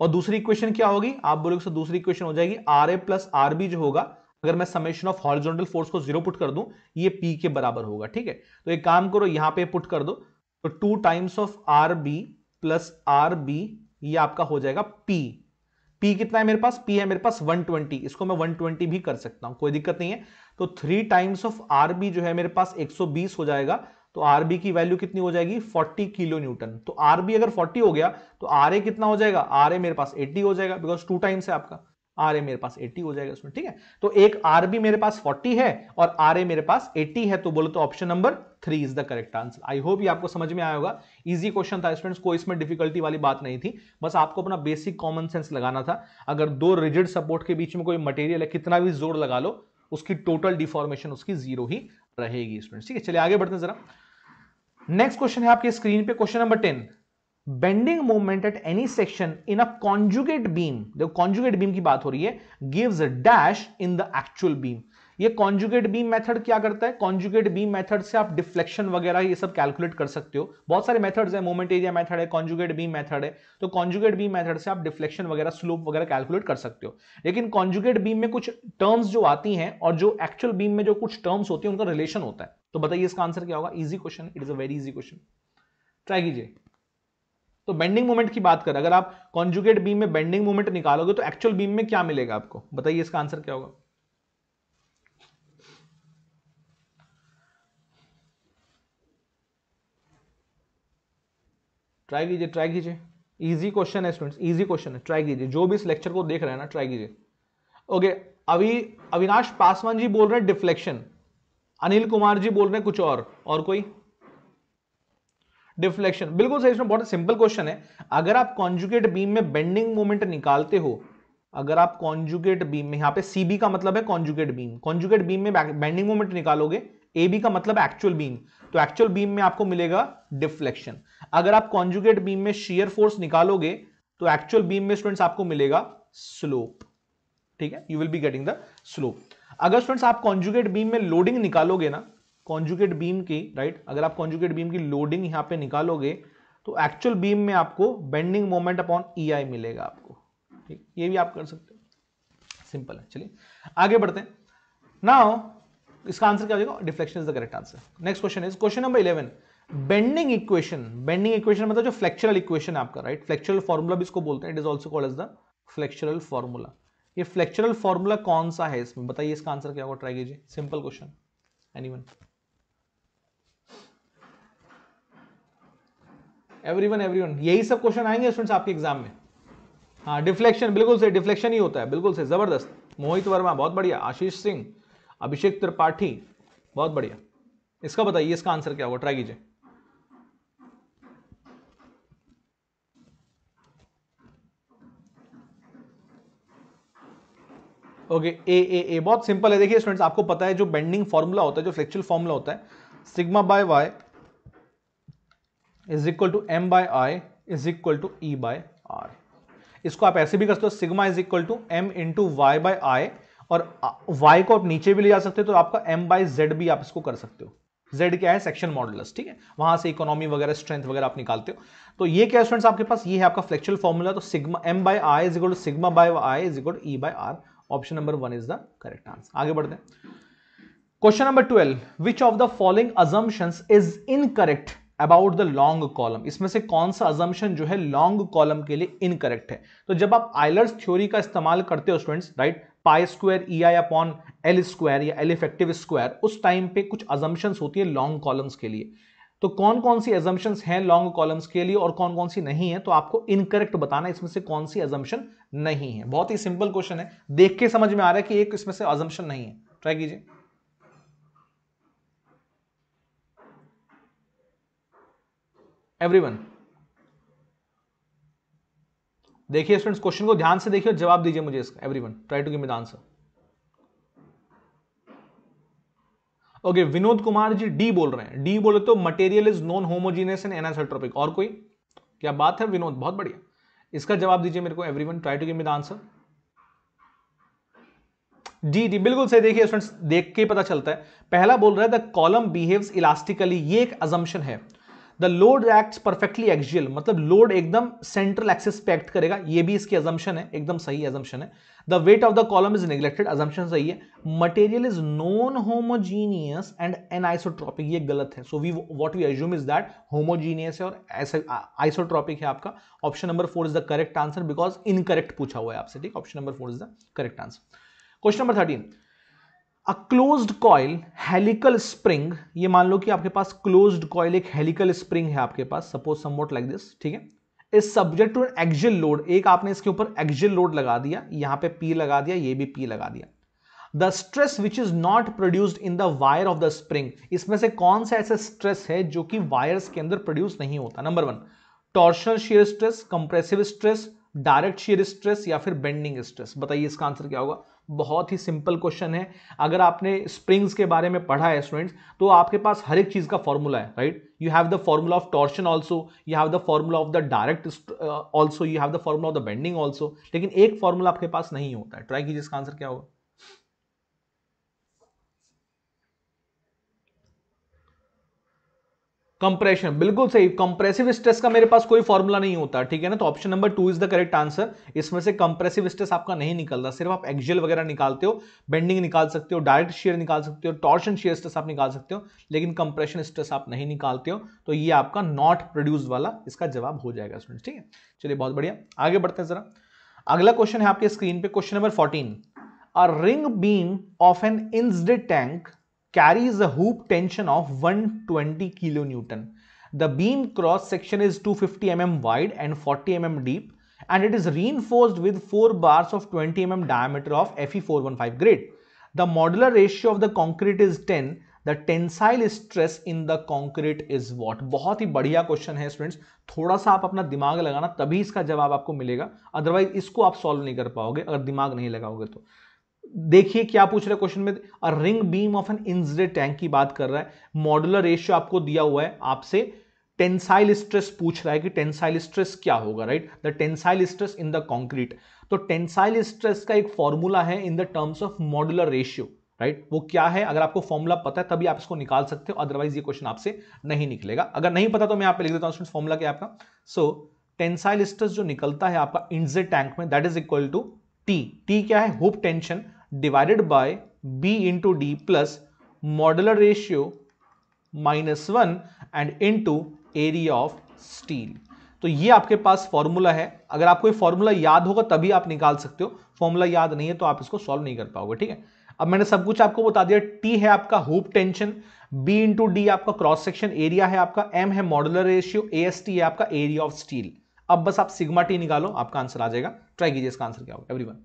और दूसरी इक्वेशन क्या होगी आप बोलोगे सर दूसरी इक्वेशन हो जाएगी R A plus R B जो होगा अगर मैं समेशन ऑफ हॉरिजॉन्टल फोर्स को जीरो पुट कर दूं ये पी के बराबर होगा ठीक है तो एक काम करो यहां पे पुट कर दो तो two times of R B plus R B ये आपका हो जाएगा पी P कितना है मेरे पास P है मेरे पास 120 इसको मैं 120 भी कर सकता हूं कोई दिक्कत नहीं है तो थ्री टाइम्स ऑफ आर जो है मेरे पास 120 हो जाएगा तो आर की वैल्यू कितनी हो जाएगी 40 किलो न्यूटन तो आर अगर 40 हो गया तो आर कितना हो जाएगा आर मेरे पास 80 हो जाएगा बिकॉज टू टाइम्स है आपका आर ए मेरे पास 80 हो जाएगा उसमें ठीक है तो एक आर बी मेरे पास 40 है और आर ए मेरे पास 80 है तो बोलो तो option number three is the correct answer I hope ये आपको समझ में आया होगा इजी क्वेश्चन था स्टूडेंट्स कोई इसमें डिफिकल्टी वाली बात नहीं थी बस आपको अपना बेसिक कॉमन सेंस लगाना था अगर दो रिजिड सपोर्ट के बीच में कोई मटेरियल है कितना भी जोर लगा लो उसकी टोटल डिफॉर्मेशन उसकी जीरो ही रहेगी स्टूडेंट्स ठीक है चलिए आगे बढ़ते हैं जरा नेक्स्ट क्वेश्चन है आपके स्क्रीन पे question number ten bending movement at any section in a conjugate beam देखो कॉन्जुगेट बीम की बात हो रही है gives a dash in the actual beam ये कॉन्जुगेट बीम मेथड क्या करता है कॉन्जुगेट बीम मेथड से आप डिफ्लेक्शन वगैरह ये सब कैलकुलेट कर सकते हो बहुत सारे मेथड्स हैं मोमेंट एरिया मेथड है कॉन्जुगेट बीम मेथड है तो कॉन्जुगेट बीम मेथड से आप डिफ्लेक्शन वगैरह स्लोप वगैरह कैलकुलेट कर सकते हो लेकिन कॉन्जुगेट बीम में कुछ टर्म्स जो आती हैं और जो एक्चुअल बीम में जो कुछ टर्म्स होती है उनका रिलेशन होता है तो बताइए इसका आंसर क्या होगा easy question it is a very easy question try कीजिए तो बेंडिंग मोमेंट की बात करें अगर आप कॉन्जुगेट बीम में बेंडिंग मोमेंट निकालोगे तो एक्चुअल बीम में क्या मिलेगा आपको बताइए इसका आंसर क्या होगा ट्राई कीजिए ट्राई कीजिए इजी क्वेश्चन है स्टूडेंट्स इजी क्वेश्चन है ट्राई कीजिए जो भी इस लेक्चर को देख रहे हैं ना ट्राई कीजिए ओके अभी अविनाश पासवान जी बोल रहे हैं डिफ्लेक्शन अनिल कुमार जी बोल रहे हैं कुछ और और कोई डिफ्लेक्शन बिल्कुल सही बहुत सिंपल क्वेश्चन है अगर आप कॉन्जुगेट बीम में बेंडिंग मोमेंट निकालते हो अगर आप कॉन्जुगेट बीम में यहां पे सीबी का मतलब है कॉन्जुगेट बीम कॉन्जुगेट बीम में बेंडिंग मोमेंट निकालोगे ए बी का मतलब एक्चुअल बीम तो एक्चुअल बीम में आपको मिलेगा डिफ्लेक्शन अगर आप कॉन्जुगेट बीम में शेयर फोर्स निकालोगे तो एक्चुअल बीम में स्टूडेंट्स आपको मिलेगा स्लोप ठीक है you will be getting the slope अगर स्टूडेंट्स आप कॉन्जुगेट बीम में लोडिंग निकालोगे ना कॉन्जुकेट बीम की राइट अगर आप कॉन्जुकेट बीम की लोडिंग यहां पे निकालोगे तो एक्चुअल बीम में आपको bending moment upon E I मिलेगा आपको ठीक ये भी आप कर सकते हो सिंपल है चलिए आगे बढ़ते हैं नाउ इसका आंसर क्या हो जाएगा deflection is the correct answer next question is question number eleven bending equation bending equation मतलब जो फ्लेक्चरल इक्वेशन है आपका राइट फ्लेक्चरल फॉर्मूला भी इसको बोलते हैं it is also called as the flexural formula ये फ्लेक्चरल फॉर्मूला कौन सा है इसमें बताइए इसका आंसर क्या होगा ट्राई कीजिए simple question anyone everyone everyone यही सब क्वेश्चन आएंगे स्टूडेंट्स आपके एग्जाम में हाँ डिफ्लेक्शन बिल्कुल से डिफ्लेक्शन ही होता है बिल्कुल से जबरदस्त मोहित वर्मा बहुत बढ़िया आशीष सिंह अभिषेक त्रिपाठी बहुत बढ़िया इसका बताइए इसका आंसर क्या होगा ट्राई कीजिए ओके ए ए ए बहुत सिंपल है देखिए स्टूडेंट्स आपको पता है जो बेंडिंग फॉर्मूला होता है जो फ्लेक्चुअल फॉर्मूला होता है sigma by Y is equal to M by I is equal to E by R इसको आप ऐसे भी कर सकते हो sigma is equal to M into Y by I और वाई को आप नीचे भी ले जा सकते हो तो आपका एम बाई जेड भी आप इसको कर सकते हो z क्या है सेक्शन मॉडुलस ठीक है वहां से इकोनॉमी वगैरह स्ट्रेंथ वगैरह आप निकालते हो तो ये क्या स्टूडेंट्स आपके पास ये है आपका फ्लेक्चुअल फॉर्मूला तो sigma M by I is equal to sigma by I is equal to E by R option number one is the correct answer आगे बढ़ते हैं question number twelve which of the following assumptions is incorrect about the long column इसमें से कौन सा अजम्पन जो है long column के लिए इनकरेक्ट है तो जब आप आइलर्स थ्योरी का इस्तेमाल करते हो students right pi square E I upon L square या एल इफेक्टिव स्क्वायर उस टाइम पे कुछ अजम्पन्स होती है लॉन्ग कॉलम्स के लिए तो कौन कौन सी एजम्पन्स हैं लॉन्ग कॉलम्स के लिए और कौन कौन सी नहीं है तो आपको इनकरेक्ट बताना इसमें से कौन सी एजम्पन नहीं है बहुत ही सिंपल क्वेश्चन है देख के समझ में आ रहा है कि एक इसमें से एजम्पन नहीं है ट्राई कीजिए एवरीवन देखिए स्टूडेंट्स क्वेश्चन को ध्यान से देखिए और जवाब दीजिए मुझे इसका everyone try to give me the answer okay Vinod Kumar ji D बोल रहे हैं डी बोले तो material is non homogeneous and anisotropic और कोई क्या बात है विनोद बहुत बढ़िया इसका जवाब दीजिए मेरे को everyone try to give me the answer जी जी बिल्कुल सही देखिए स्टूडेंट्स देख के पता चलता है पहला बोल रहा है द कॉलम बिहेव्स इलास्टिकली ये एक अजम्पशन है the load act perfectly axial मतलब लोड एकदम सेंट्रल एक्सिस पे एक्ट करेगा ये भी इसकी एजम्पन है एकदम सही एजम्पन है the weight of the column is neglected assumption सही है material is non homogeneous and anisotropic ये गलत है so we what we assume is that homogeneous है और आइसोट्रॉपिक है आपका option number four is the correct answer because incorrect पूछा हुआ है आपसे ठीक option number four is the correct answer question number thirteen a closed coil helical spring ये मान लो कि आपके पास क्लोज्ड कॉयल एक हेलिकल स्प्रिंग है आपके पास सपोज समवॉट लाइक दिस ठीक है इस सब्जेक्ट टू एक्जिल लोड एक आपने इसके ऊपर एक्जिल लोड लगा दिया यहां पे पी लगा दिया ये भी पी लगा दिया the stress which is not produced in the wire of the spring इसमें से कौन सा ऐसा स्ट्रेस है जो कि वायर्स के अंदर प्रोड्यूस नहीं होता number one torsional shear stress compressive stress direct shear stress या फिर बेंडिंग स्ट्रेस बताइए इसका आंसर क्या होगा बहुत ही सिंपल क्वेश्चन है अगर आपने स्प्रिंग्स के बारे में पढ़ा है स्टूडेंट्स तो आपके पास हर एक चीज़ का फॉर्मूला है right you have the formula of torsion also you have the formula of the direct also you have the formula of the bending also लेकिन एक फॉर्मूला आपके पास नहीं होता है ट्राई कीजिए इसका आंसर क्या होगा कंप्रेशन बिल्कुल सही कंप्रेसिव स्ट्रेस का मेरे पास कोई फॉर्मूला नहीं होता ठीक है ना तो option number two is the correct answer इसमें से कंप्रेसिव स्ट्रेस आपका नहीं निकलता सिर्फ आप एक्जेल वगैरह निकालते हो बेंडिंग निकाल सकते हो डायरेक्ट शेयर निकाल सकते हो टॉर्शन शेयर स्ट्रेस आप निकाल सकते हो लेकिन कंप्रेशन स्ट्रेस आप नहीं निकालते हो तो ये आपका नॉट प्रोड्यूस वाला इसका जवाब हो जाएगा स्टूडेंट ठीक है चलिए बहुत बढ़िया आगे बढ़ते हैं जरा अगला क्वेश्चन है आपके स्क्रीन पे question number fourteen a ring beam of an इंसडेड tank carries a hoop tension of 120 kilonewton. The beam cross section is 250 mm wide and 40 mm deep and it is reinforced with 4 bars of 20 mm diameter of Fe415 grade. The modular ratio of the concrete is 10. The tensile stress in the concrete is what? बहुत ही बढ़िया question है students थोड़ा सा आप अपना दिमाग लगाना तभी इसका जवाब आपको मिलेगा अदरवाइज इसको आप सॉल्व नहीं कर पाओगे अगर दिमाग नहीं लगाओगे तो देखिए क्या पूछ रहे क्वेश्चन में a ring beam of an इंजरेड टैंक की बात कर रहा है मॉडुलर रेशियो आपको दिया हुआ है आपसे टेंसाइल स्ट्रेस पूछ रहा है कि टेंसाइल स्ट्रेस क्या होगा right the tensile stress in the concrete तो टेंसाइल स्ट्रेस का एक फॉर्मूला है in the terms of modular ratio right वो क्या है अगर आपको फॉर्मूला पता है तभी आप इसको निकाल सकते हो अदरवाइज ये क्वेश्चन आपसे नहीं निकलेगा अगर नहीं पता तो मैं यहाँ पे लिख देता हूँ फॉर्मूला क्या आपका सो टेंसाइल स्ट्रेस जो निकलता है आपका इंजेड टैंक में that is equal to T T क्या है hoop tension divided by b into d plus modular ratio minus one and into area of steel तो ये आपके पास फॉर्मूला है अगर आपको ये फॉर्मूला याद होगा तभी आप निकाल सकते हो फॉर्मूला याद नहीं है तो आप इसको सॉल्व नहीं कर पाओगे ठीक है अब मैंने सब कुछ आपको बता दिया टी है आपका hoop tension B into D आपका क्रॉस सेक्शन एरिया है आपका एम है modular ratio A S T है आपका एरिया ऑफ स्टील अब बस आप सिग्मा टी निकालो आपका आंसर आ जाएगा ट्राई कीजिए इसका आंसर क्या होगा एवरीवन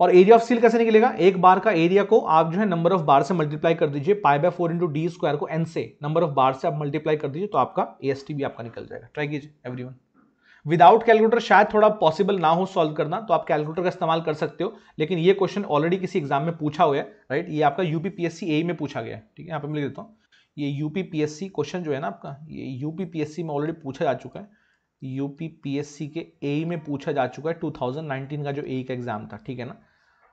और एरिया ऑफ सील कैसे निकलेगा एक बार का एरिया को आप जो है नंबर ऑफ बार से मल्टीप्लाई कर दीजिए pi by four into D square को एन से नंबर ऑफ बार से आप मल्टीप्लाई कर दीजिए तो आपका ए एस टी भी आपका निकल जाएगा ट्राई कीजिए एवरी विदाउट कैलकुलेटर शायद थोड़ा पॉसिबल ना हो सॉल्व करना तो आप कैलकुलेटर का इस्तेमाल कर सकते हो लेकिन ये क्वेश्चन ऑलरेडी किसी एग्जाम में पूछा हुआ है राइट ये आपका यूपीपीएससी ए e में पूछा गया है ठीक है यहाँ पे मैं लिख देता हूँ ये यूपीपीएससी क्वेश्चन जो है ना आपका ये यूपीपीएससी में ऑलरेडी पूछा जा चुका है यूपीपीएससी के ए e में पूछा जा चुका है टू का जो ए e का एग्जाम था ठीक है ना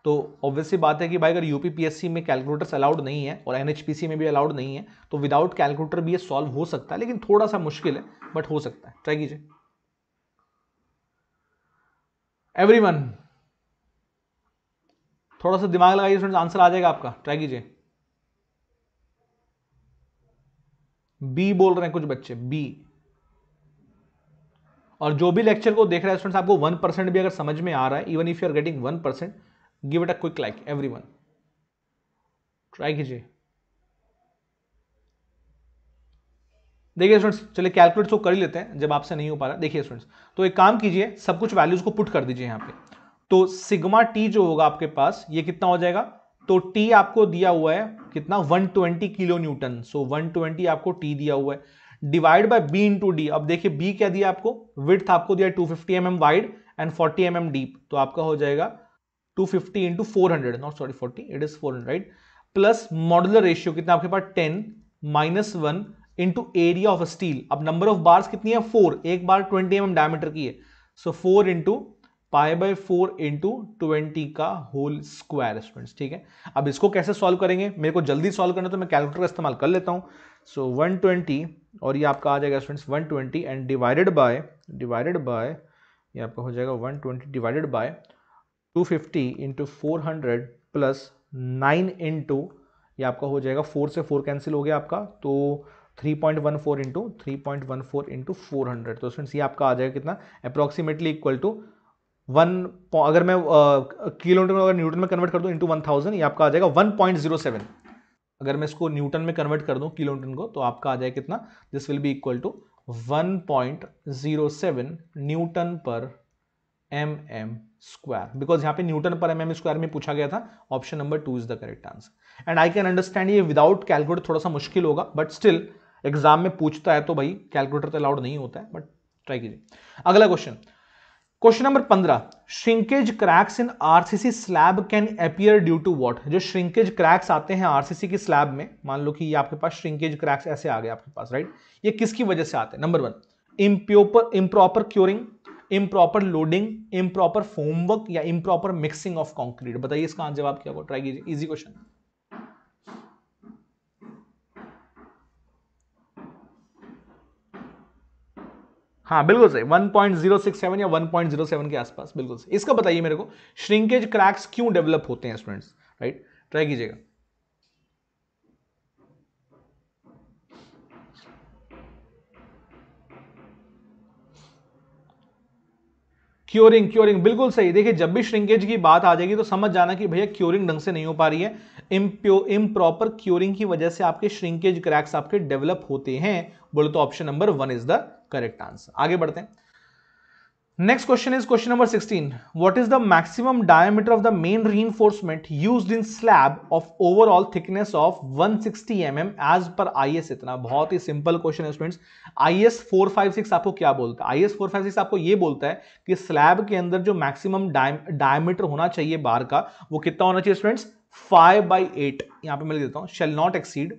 तो ऑब्वियसली बात है कि भाई अगर यूपीपीएससी में कैलकुलेटर्स अलाउड नहीं है और एनएचपीसी में भी अलाउड नहीं है तो विदाउट कैलकुलेटर भी ये सॉल्व हो सकता है लेकिन थोड़ा सा मुश्किल है बट हो सकता है ट्राई कीजिए एवरी थोड़ा सा दिमाग लगाइए फ्रेंड्स आंसर आ जाएगा आपका ट्राई कीजिए बी बोल रहे हैं कुछ बच्चे बी और जो भी लेक्चर को देख रहे हैं स्टूडेंट्स आपको वन परसेंट भी अगर समझ में आ रहा है even if you are getting one percent give it a quick like every one try कीजिए देखिए स्टूडेंट्स चलिए कैलकुलेट तो कर ही लेते हैं जब आपसे नहीं हो पा रहा देखिए स्टूडेंट्स तो एक काम कीजिए सब कुछ वैल्यूज को पुट कर दीजिए यहां पे तो सिग्मा टी जो होगा आपके पास ये कितना हो जाएगा तो टी आपको दिया हुआ है कितना 120 किलो न्यूटन सो वन 120 आपको टी दिया हुआ है divide by B into D अब देखिए बी क्या दिया आपको विथ आपको दिया two fifty M M wide and forty M M deep तो आपका हो जाएगा 250 into four hundred not sorry forty it is four hundred right plus modular ratio कितना आपके पास ten minus one into area of steel अब number of bars कितनी है फोर एक bar twenty M M diameter की है so four into pi by four into twenty का होल स्क्वायर स्टूडेंट्स ठीक है अब इसको कैसे सॉल्व करेंगे मेरे को जल्दी सॉल्व करना तो मैं कैलकुलेटर का इस्तेमाल कर लेता हूँ सो वन ट्वेंटी और ये आपका आ जाएगा students one twenty and divided by divided by ये आपका हो जाएगा one twenty divided by two fifty into four hundred plus nine into ये आपका हो जाएगा फोर से फोर कैंसिल हो गया आपका तो three point one four into three point one four into four hundred तो फ्रेंड्स ये आपका आ जाएगा कितना अप्रॉक्सीमेटली इक्वल टू वन अगर मैं किलोमीटर में अगर न्यूटन में कन्वर्ट कर दूँ इंटू वन थाउजेंड ये आपका आ जाएगा वन पॉइंट जीरो सेवन अगर मैं इसको न्यूटन में कन्वर्ट कर दूँ किलोमीटर को तो आपका आ जाएगा कितना this will be equal to one point zero seven newton per M M square because यहाँ पे Newton per M M square में पूछा गया था option number two is the correct answer and I can understand ये without calculator थोड़ा सा मुश्किल होगा बट स्टिल एग्जाम में पूछता है तो भाई कैलकुलेटर तो अलाउड नहीं होता है बट ट्राई कीजिए अगला क्वेश्चन क्वेश्चन नंबर पंद्रह shrinkage cracks in RCC slab can appear due to what जो श्रिंकेज क्रैक्स आते हैं आरसीसी की स्लैब में मान लो कि ये आपके पास श्रिंकेज क्रैक्स ऐसे आ गए आपके पास राइट ये किसकी वजह से आते हैं number one improper improper curing improper loading improper formwork या इम्प्रॉपर मिक्सिंग ऑफ कॉन्क्रीट बताइए इसका जवाब क्या होगा ट्राई कीजिए इजी क्वेश्चन हाँ बिल्कुल सही 1.067 या 1.07 के आसपास बिल्कुल सही इसका बताइए मेरे को श्रिंकेज क्रैक्स क्यों डेवलप होते हैं स्टूडेंट्स राइट ट्राई कीजिएगा क्योरिंग क्योरिंग बिल्कुल सही देखिए जब भी श्रिंकेज की बात आ जाएगी तो समझ जाना कि भैया क्योरिंग ढंग से नहीं हो पा रही है इम्प्यो प्रॉपर क्योरिंग की वजह से आपके श्रिंकेज क्रैक्स आपके डेवलप होते हैं बोले तो option number one is the correct answer आगे बढ़ते हैं next question is question number 16. What is the maximum diameter of the main reinforcement used in slab of overall thickness of 160 M as per I इतना बहुत ही simple question है students I S आपको क्या बोलता है आई एस आपको ये बोलता है कि स्लैब के अंदर जो मैक्सिमम डायमीटर होना चाहिए बार का वो कितना होना चाहिए स्टूडेंट्स फाइव बाई एट यहाँ पे मैं लिख देता हूँ shall not exceed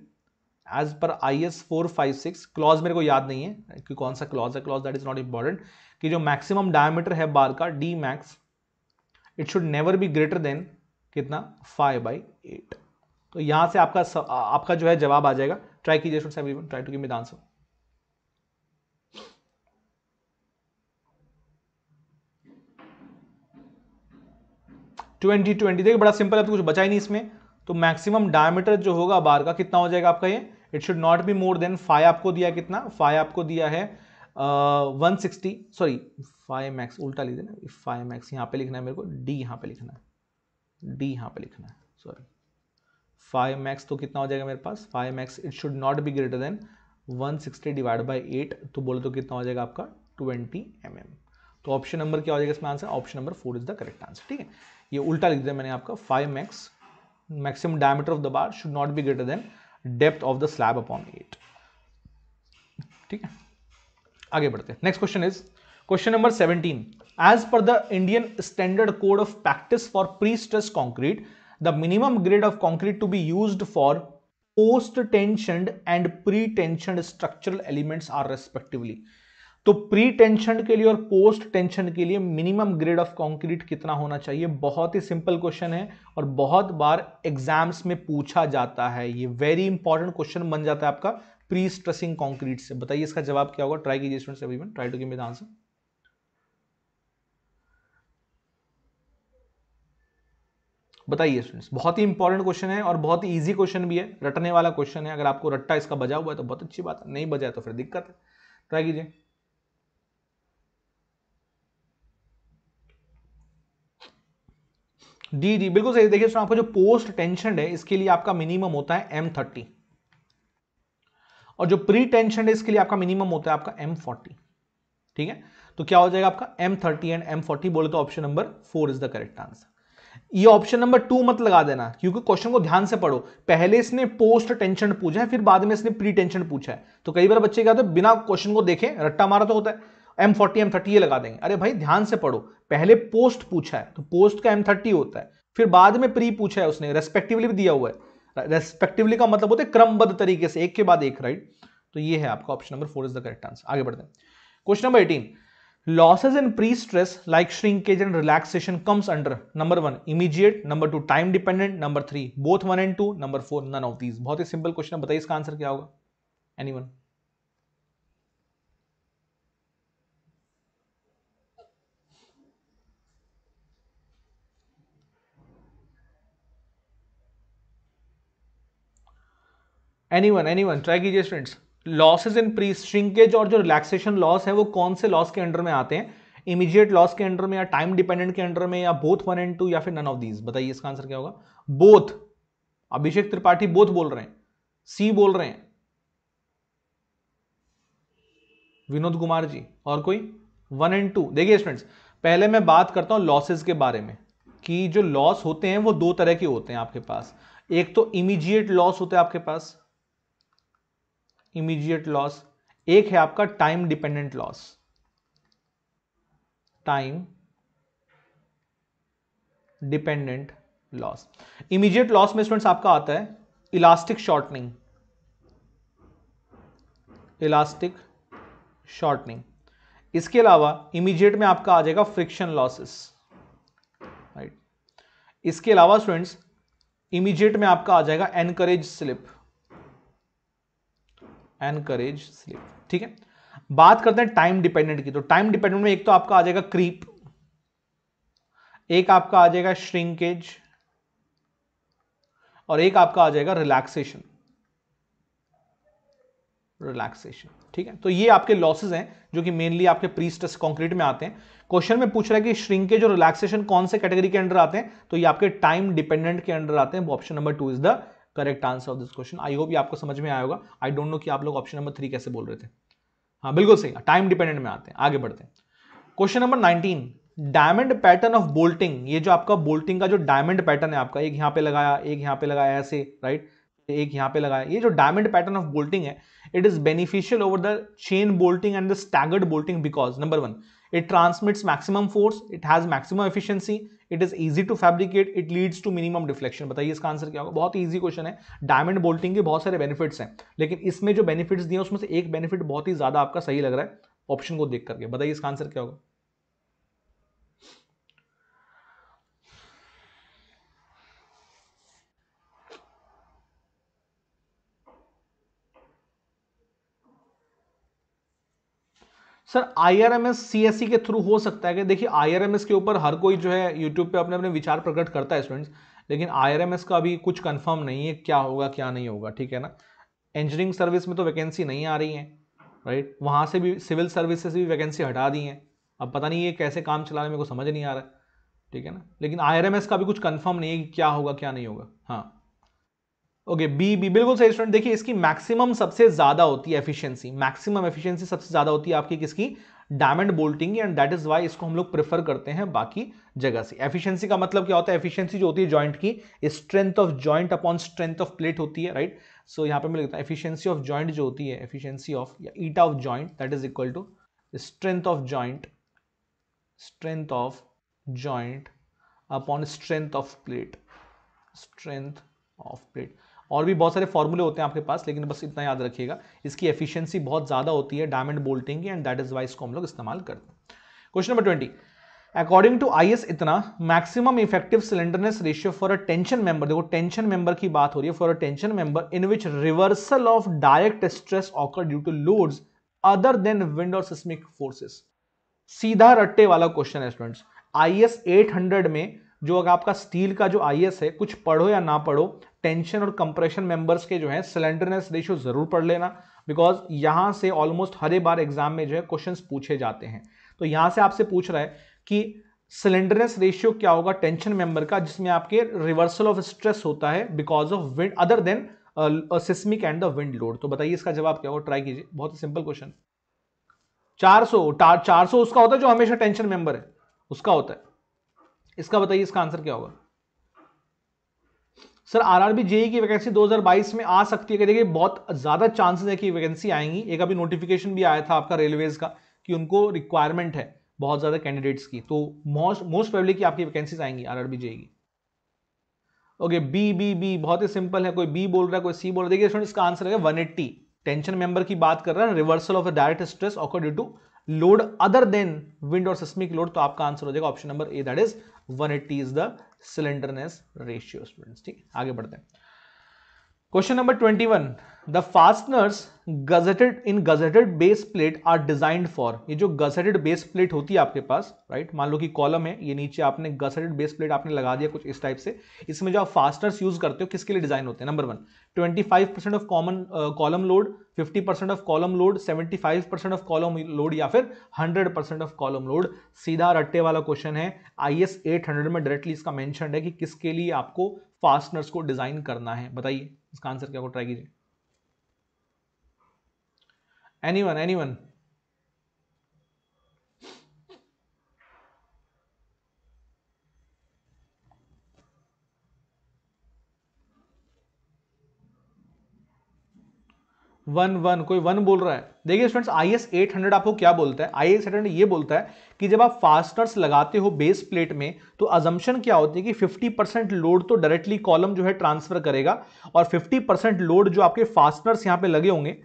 as per I S four five six clause मेरे को याद नहीं है कि कौन सा क्लॉज है clause that is not important कि जो मैक्सिमम डायमीटर है बार का D max it should never be greater than कितना फाइव बाई एट तो यहां से आपका आपका जो है जवाब आ जाएगा ट्राई कीजिए every one try to give me the answer twenty twenty देखिए बड़ा सिंपल है तो कुछ बचा ही नहीं इसमें तो मैक्सिमम डायमीटर जो होगा बार का कितना हो जाएगा आपका ये it should not be more than five आपको दिया कितना फाइव आपको दिया है one sixty sorry five max उल्टा लिख देना फाइव मैक्स यहाँ पे लिखना है मेरे को डी यहाँ पे लिखना है डी यहाँ पे लिखना है सॉरी फाइव मैक्स तो कितना हो जाएगा मेरे पास five max it should not be greater than one sixty divide by eight तो बोले तो कितना हो जाएगा आपका ट्वेंटी एम mm. तो ऑप्शन नंबर क्या हो जाएगा इसमें answer option number four is the correct answer ठीक है ये उल्टा लिख दिया मैंने आपका five max maximum diameter of the bar should not be greater than depth of the slab upon eight ठीक है आगे बढ़ते हैं next question is question number 17 as per the Indian standard code of practice for pre stress concrete the minimum grade of concrete to be use for post tension and pre tension structural elements are respectively तो pre tension के लिए और post tension के लिए minimum grade of concrete कितना होना चाहिए बहुत ही सिंपल क्वेश्चन है और बहुत बार एग्जाम्स में पूछा जाता है ये वेरी इंपॉर्टेंट क्वेश्चन बन जाता है आपका प्री स्ट्रेसिंग कॉन्क्रीट से बताइए इसका जवाब क्या होगा ट्राई कीजिए students everyone try to give me the answer बताइए स्टूडेंट्स बहुत ही इंपॉर्टेंट क्वेश्चन है और बहुत ही इजी क्वेश्चन भी है रटने वाला क्वेश्चन है अगर आपको रट्टा इसका बजा हुआ है तो बहुत अच्छी बात है नहीं बजा है तो फिर दिक्कत है ट्राई कीजिए डी डी बिल्कुल सही देखिए आपका जो पोस्ट टेंशन है इसके लिए आपका मिनिमम होता है एम थर्टी और जो प्री टेंशन है इसके लिए आपका मिनिमम होता है आपका एम फोर्टी ठीक है तो क्या हो जाएगा आपका M thirty and M forty बोले तो option number four is the correct answer ये ऑप्शन नंबर टू मत लगा देना क्योंकि क्वेश्चन को ध्यान से पढ़ो पहले इसने पोस्ट टेंशन पूछा है फिर बाद में इसने प्री टेंशन पूछा है तो कई बार बच्चे क्या होते हैं बिना क्वेश्चन को देखे रट्टा मारा तो होता है एम फोर्टी एम थर्टी ये लगा देंगे अरे भाई ध्यान से पढ़ो पहले पोस्ट पूछा है तो पोस्ट का एम थर्टी होता है फिर बाद में प्री पूछा है उसने रेस्पेक्टिवली भी दिया हुआ है रेस्पेक्टिवली का मतलब होता है क्रमबद्ध तरीके से एक के बाद एक राइट तो ये है आपका option number four is the correct answer आगे बढ़ते हैं question number eighteen losses in pre stress like shrinkage and relaxation comes under number one immediate number two time dependent number three both one and two number four none of these बहुत ही simple question बताइए इसका answer क्या होगा any one any one any one try कीजिए students losses in pre shrinkage और जो relaxation loss है वो कौन से लॉस के अंडर में आते हैं इमीजिएट लॉस के अंडर में या टाइम डिपेंडेंट के अंडर में या बोथ वन एंड टू या फिर नन ऑफ दीज बताइए इसका आंसर क्या होगा बोथ अभिषेक त्रिपाठी बोथ बोल रहे हैं सी बोल रहे हैं विनोद कुमार जी और कोई वन एंड टू देखिए स्टूडेंट्स पहले मैं बात करता हूं लॉसेज के बारे में कि जो लॉस होते हैं वो दो तरह के होते हैं आपके पास एक तो इमीजिएट लॉस होते हैं आपके पास इमीडिएट लॉस एक है आपका time dependent loss time dependent loss immediate loss में स्टूडेंट्स आपका आता है इलास्टिक शॉर्टनिंग इलास्टिक शॉर्टनिंग इसके अलावा इमीडिएट में आपका आ जाएगा फ्रिक्शन लॉसेस राइट इसके अलावा स्टूडेंट्स इमीडिएट में आपका आ जाएगा एनकरेज स्लिप एनकरेज स्लीप ठीक है बात करते हैं टाइम डिपेंडेंट की तो टाइम डिपेंडेंट में एक तो आपका आ जाएगा क्रीप एक आपका आ जाएगा श्रिंकेज और एक आपका आ जाएगा रिलैक्सेशन रिलैक्सेशन ठीक है तो ये आपके लॉसेज हैं जो कि मेनली आपके प्री स्ट्रेस कॉन्क्रीट में आते हैं क्वेश्चन में पूछ रहा है कि श्रिंकेज और रिलैक्सेशन कौन से कैटेगरी के अंडर आते हैं तो ये आपके टाइम डिपेंडेंट के अंडर आते हैं option number two is the correct answer of this question I hope ये आपको समझ में आएगा आई डोंट नो कि आप लोग ऑप्शन नंबर थ्री कैसे बोल रहे थे हाँ बिल्कुल सही टाइम डिपेंडेंट में आते हैं आगे बढ़ते हैं question number nineteen diamond pattern of bolting ये जो आपका बोल्टिंग का जो डायमंड पैटर्न है आपका एक यहाँ पे लगाया एक यहाँ पे लगाया ऐसे राइट एक यहाँ पे लगाया ये जो डायमंड पैटर्न ऑफ बोल्टिंग है it is beneficial over the chain bolting and the staggered bolting because number one It transmits maximum force, it has maximum efficiency, it is easy to fabricate it leads to minimum deflection बताइए इसका answer क्या होगा बहुत easy question है diamond bolting के बहुत सारे benefits हैं लेकिन इसमें जो बेनिफिट्स दिए उसमें से एक बेनिफिट बहुत ही ज्यादा आपका सही लग रहा है ऑप्शन को देख करके बताइए इसका आंसर क्या होगा सर आईआरएमएस सीएससी e के थ्रू हो सकता है कि देखिए आईआरएमएस के ऊपर हर कोई जो है यूट्यूब पे अपने अपने विचार प्रकट करता है स्टूडेंट्स लेकिन आईआरएमएस का अभी कुछ कंफर्म नहीं है क्या होगा क्या नहीं होगा ठीक है ना इंजीनियरिंग सर्विस में तो वैकेंसी नहीं आ रही है राइट वहाँ से भी सिविल सर्विस से भी वैकेंसी हटा दी हैं अब पता नहीं ये कैसे काम चला रहे मेरे को समझ नहीं आ रहा है ठीक है ना लेकिन आई का भी कुछ कन्फर्म नहीं है कि क्या होगा क्या नहीं होगा हाँ ओके बी बी बिल्कुल सही स्टूडेंट देखिए इसकी मैक्सिमम सबसे ज्यादा होती है एफिशिएंसी मैक्सिमम एफिशिएंसी सबसे ज्यादा होती है आपकी किसकी diamond bolting and that is why इसको हम लोग प्रेफर करते हैं बाकी जगह से एफिशिएंसी का मतलब क्या होता है एफिशिएंसी जो होती है जॉइंट की strength of joint upon strength of plate होती है राइट right? सो so, यहाँ पे मैं लिखता हूँ एफिशियंसी ऑफ जॉइंट जो होती है एफिशियंसी ऑफ या eta of joint that is equal to strength of joint strength of joint upon strength of plate strength of plate और भी बहुत सारे फॉर्मूले होते हैं आपके पास लेकिन बस इतना याद रखिएगा इसकी एफिशिएंसी बहुत ज़्यादा होती है डायमंड बोल्टिंग की एंड दैट इज वाइस को हम लोग इस्तेमाल करते हैं question number twenty according to I इतना maximum effective slenderness ratio for a tension member देखो टेंशन मेंबर की बात हो रही है for a tension member in which reversal of direct stress occur due to loads other than wind और seismic forces सीधा रट्टे वाला क्वेश्चन है स्टूडेंट्स आई एस में जो अगर आपका स्टील का जो आई है कुछ पढ़ो या ना पढ़ो टेंशन और कंप्रेशन मेंबर्स के जो है सिलेंडरनेस रेशियो ज़रूर पढ़ लेना बिकॉज यहाँ से ऑलमोस्ट हरे बार एग्जाम में जो है क्वेश्चन पूछे जाते हैं तो यहाँ से आपसे पूछ रहा है कि सिलेंडरनेस रेशियो क्या होगा टेंशन मेंबर का जिसमें आपके रिवर्सल ऑफ स्ट्रेस होता है because of wind other than seismic and the wind load तो बताइए इसका जवाब क्या होगा ट्राई कीजिए बहुत ही सिंपल क्वेश्चन 400 400 उसका होता है जो हमेशा टेंशन मेंबर है उसका होता है इसका बताइए इसका आंसर क्या होगा सर आरआरबी जेई की वैकेंसी 2022 में आ सकती है देखिए बहुत ज़्यादा चांसेस है कि वैकेंसी आएंगी एक अभी नोटिफिकेशन भी आया था आपका रेलवेज का कि उनको रिक्वायरमेंट है बहुत ज़्यादा कैंडिडेट्स की तो मोस्ट मोस्ट पब्लिक की आपकी वैकेंसीज आएंगी आर आरबी जेई की ओके बी बी बी बहुत ही सिंपल है कोई बी बोल रहा है कोई सी बोल रहा है देखिए इसका आंसर है वन एट्टी टेंशन मेंबर की बात कर रहा है reversal of a direct stress occur due to load other than wind और सिस्मिक लोड तो आपका आंसर हो जाएगा option number A that is 180 is the slenderness ratio students ठीक आगे बढ़ते हैं question number 21 the fasteners gusseted in gusseted base plate are designed for ये जो गजेटेड बेस प्लेट होती है आपके पास राइट right? मान लो कि कॉलम है ये नीचे आपने गजेटेड बेस प्लेट आपने लगा दिया कुछ इस टाइप से इसमें जो आप फास्टनर्स यूज करते हो किसके लिए डिजाइन होते हैं number one twenty five percent of common column load fifty percent of column load seventy five percent of column load या फिर hundred percent of column load सीधा रट्टे वाला क्वेश्चन है आई एस एट हंड्रेड में directly इसका mention है कि किसके लिए आपको फास्टनर्स को डिजाइन करना है बताइए इसका आंसर क्या को ट्राई कीजिए anyone anyone वन वन कोई वन बोल रहा है देखिए students I S eight hundred आपको क्या बोलता है आई एस एट हंड्रेड ये बोलता है कि जब आप फास्टनर्स लगाते हो बेस प्लेट में तो अजम्पन क्या होती है कि 50 परसेंट लोड तो डायरेक्टली कॉलम जो है ट्रांसफर करेगा और 50 परसेंट लोड जो आपके फास्टनर्स यहाँ पे लगे होंगे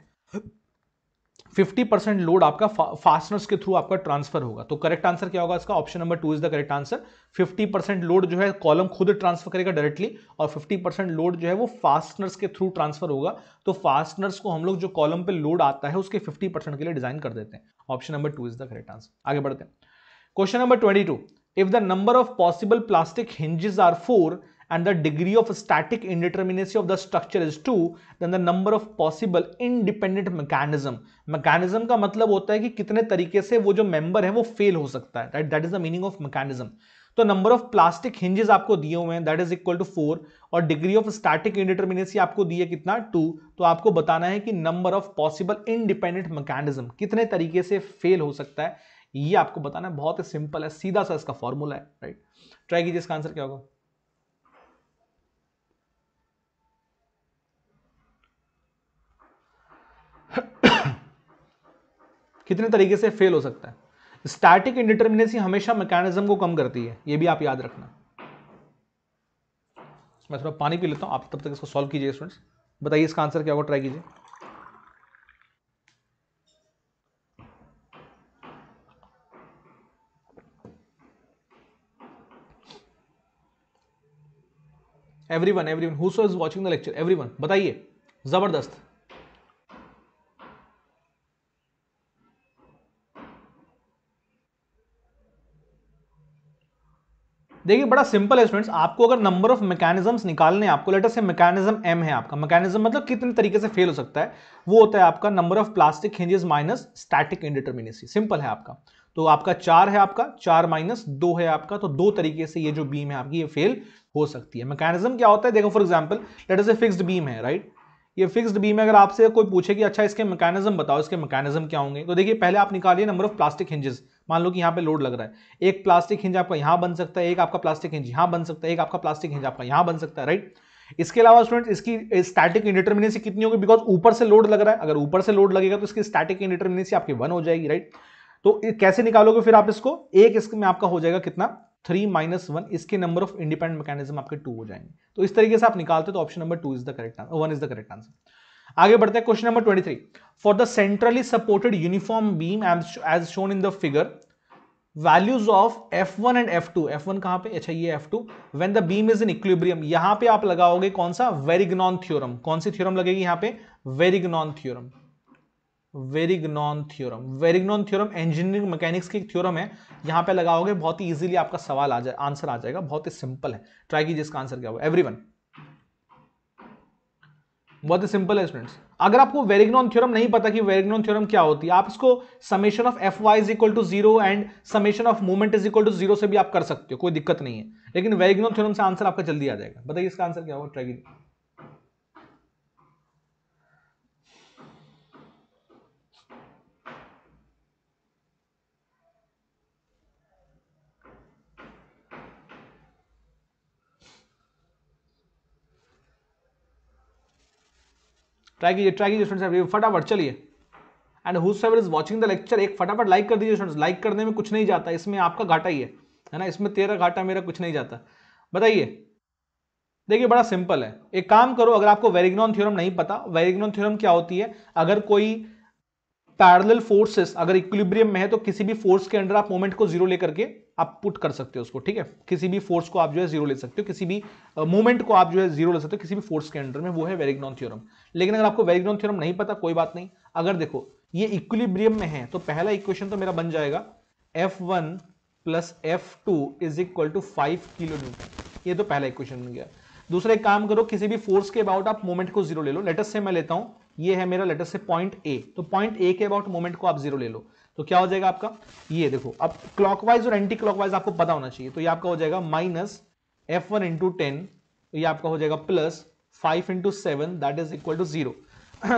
50 परसेंट लोड आपका फास्टनर्स के थ्रू आपका ट्रांसफर होगा तो करेक्ट आंसर क्या होगा इसका option number two is the correct answer 50 percent load जो है कॉलम खुद ट्रांसफर करेगा डायरेक्टली और 50 परसेंट लोड जो है वो फास्टनर्स के थ्रू ट्रांसफर होगा तो फास्टनर्स को हम लोग जो कॉलम पे लोड आता है उसके 50 के लिए डिजाइन कर देते हैं option number two is the correct answer आगे बढ़ते हैं question number twenty if the number of possible plastic hinges are four and the degree of static indeterminacy of the structure is 2 then the number of possible independent mechanism mechanism का मतलब होता है कि कितने तरीके से वो जो member है वो fail हो सकता है right that is the meaning of mechanism तो नंबर ऑफ प्लास्टिक हिंजेस आपको दिए हुए हैं that is equal to four और डिग्री ऑफ स्टैटिक इंडिटर्मिनेसी आपको दी है कितना टू तो आपको बताना है कि number of possible independent mechanism कितने तरीके से फेल हो सकता है ये आपको बताना है बहुत ही सिंपल है सीधा सा इसका फॉर्मूला है राइट ट्राई कीजिए इसका आंसर क्या होगा कितने तरीके से फेल हो सकता है स्टैटिक इंडिटर्मिनेसी हमेशा मैकेनिज्म को कम करती है ये भी आप याद रखना मैं थोड़ा पानी पी लेता हूँ आप तब तक इसको सॉल्व कीजिए स्टूडेंट्स बताइए इसका आंसर क्या होगा ट्राई कीजिए everyone everyone who is watching the lecture everyone बताइए जबरदस्त देखिए बड़ा सिंपल है स्टूडेंट्स आपको अगर नंबर ऑफ मैकेनिज्म्स निकालने आपको लेटर से मैकेनिज्म एम है आपका मैकेनिज्म मतलब कितने तरीके से फेल हो सकता है वो होता है आपका number of plastic hinges minus static indeterminacy simple है आपका तो आपका चार है आपका चार माइनस दो है आपका तो दो तरीके से ये जो बीम है आपकी ये फेल हो सकती है मैकेनिज्म क्या होता है देखो फॉर एग्जाम्पल लेटर से फिक्सड बीम है राइट ये फिक्स्ड बीम है अगर आपसे कोई पूछे कि अच्छा इसके मैकेनिज्म बताओ इसके मैकेनिज्म क्या होंगे तो देखिए पहले आप निकालिए नंबर ऑफ प्लास्टिक हिंजेस मान लो कि यहाँ पे लोड लग रहा है एक प्लास्टिक हिंज आपका यहाँ बन सकता है एक आपका प्लास्टिक हिंज यहाँ बन सकता है एक आपका प्लास्टिक हिंज आपका यहाँ बन सकता है राइट इसके अलावा स्टूडेंट इसकी स्टैटिक इंडिटर्मिनेसी कितनी होगी बिकॉज ऊपर से लोड लग रहा है अगर ऊपर से लोड लगेगा तो इसकी स्टैटिक इंडिटर्मिनेसी आपकी वन हो जाएगी राइट तो कैसे निकालोगे फिर आप इसको एक इसमें आपका हो जाएगा कितना थ्री माइनस वन इसके नंबर ऑफ इंडिपेंडेंट मैकेनिज्म आपके टू हो जाएंगे तो इस तरीके से आप निकालते तो option number two is the correct answer one is the correct answer आगे बढ़ते हैं question number twenty three for the centrally supported uniform beam as shown in the figure values of F one and F one कहां पे अच्छा ये two when the beam is in equilibrium यहां पे आप लगाओगे कौन सा वेरिग्नॉन थ्योरम कौन सी थ्योरम लगेगी यहां पे Varignon theorem Varignon theorem Varignon theorem engineering mechanics की थ्योरम है यहां पे लगाओगे बहुत ही इजीली आपका सवाल आ जाए आंसर आ जाएगा बहुत ही सिंपल है ट्राई कीजिए इसका आंसर क्या हुआ वन बहुत ही सिंपल है स्टूडेंट्स अगर आपको वेरिग्नॉन थ्योरम नहीं पता कि वेरिग्नॉन थ्योरम क्या होती है आप इसको summation of F Y is equal to zero and summation of movement is equal to zero से भी आप कर सकते हो कोई दिक्कत नहीं है लेकिन वेरिग्नॉन थ्योरम से आंसर आपका जल्दी आ जाएगा बताइए इसका आंसर क्या होगा ट्रेगिन ट्राई कीजिए ट्राई कीजिए स्टूडेंट्स फटाफट चलिए and who is watching the lecture एक फटाफट लाइक कर दीजिए फ्रेंड्स लाइक करने में कुछ नहीं जाता इसमें आपका घाटा ही है है ना इसमें तेरा घाटा मेरा कुछ नहीं जाता बताइए देखिए बड़ा सिंपल है एक काम करो अगर आपको वेरिग्नॉन थ्योरम नहीं पता वेरिग्नॉन थ्योरम क्या होती है अगर कोई पैरल फोर्सेस अगर इक्विलिब्रियम में है तो किसी भी फोर्स के अंडर आप मोमेंट को जीरो लेकर के आप पुट कर सकते हो उसको ठीक है किसी भी फोर्स को आप जो है जीरो ले सकते हो किसी भी मोमेंट uh, को आप जो है जीरो ले सकते हो किसी भी फोर्स के अंडर में वो है वेरिग्नॉन थ्योरम लेकिन अगर आपको वेरिग्नॉन थ्योरम नहीं पता कोई बात नहीं अगर देखो ये इक्विलिब्रियम में है तो पहला इक्वेशन तो मेरा बन जाएगा F one plus F two is equal to five kilo newton ये तो पहला इक्वेशन बन गया दूसरा एक काम करो किसी भी फोर्स के अबाउट आप मोमेंट को जीरो ले लो लेटेस्ट से मैं लेता हूं ये है मेरा लेटर से पॉइंट ए तो पॉइंट ए के अबाउट मोमेंट को आप जीरो ले लो तो क्या हो जाएगा आपका ये देखो अब क्लॉकवाइज और एंटी क्लॉकवाइज आपको पता होना चाहिए तो ये आपका हो जाएगा minus F one into ten तो ये आपका हो जाएगा plus five into seven that is equal to zero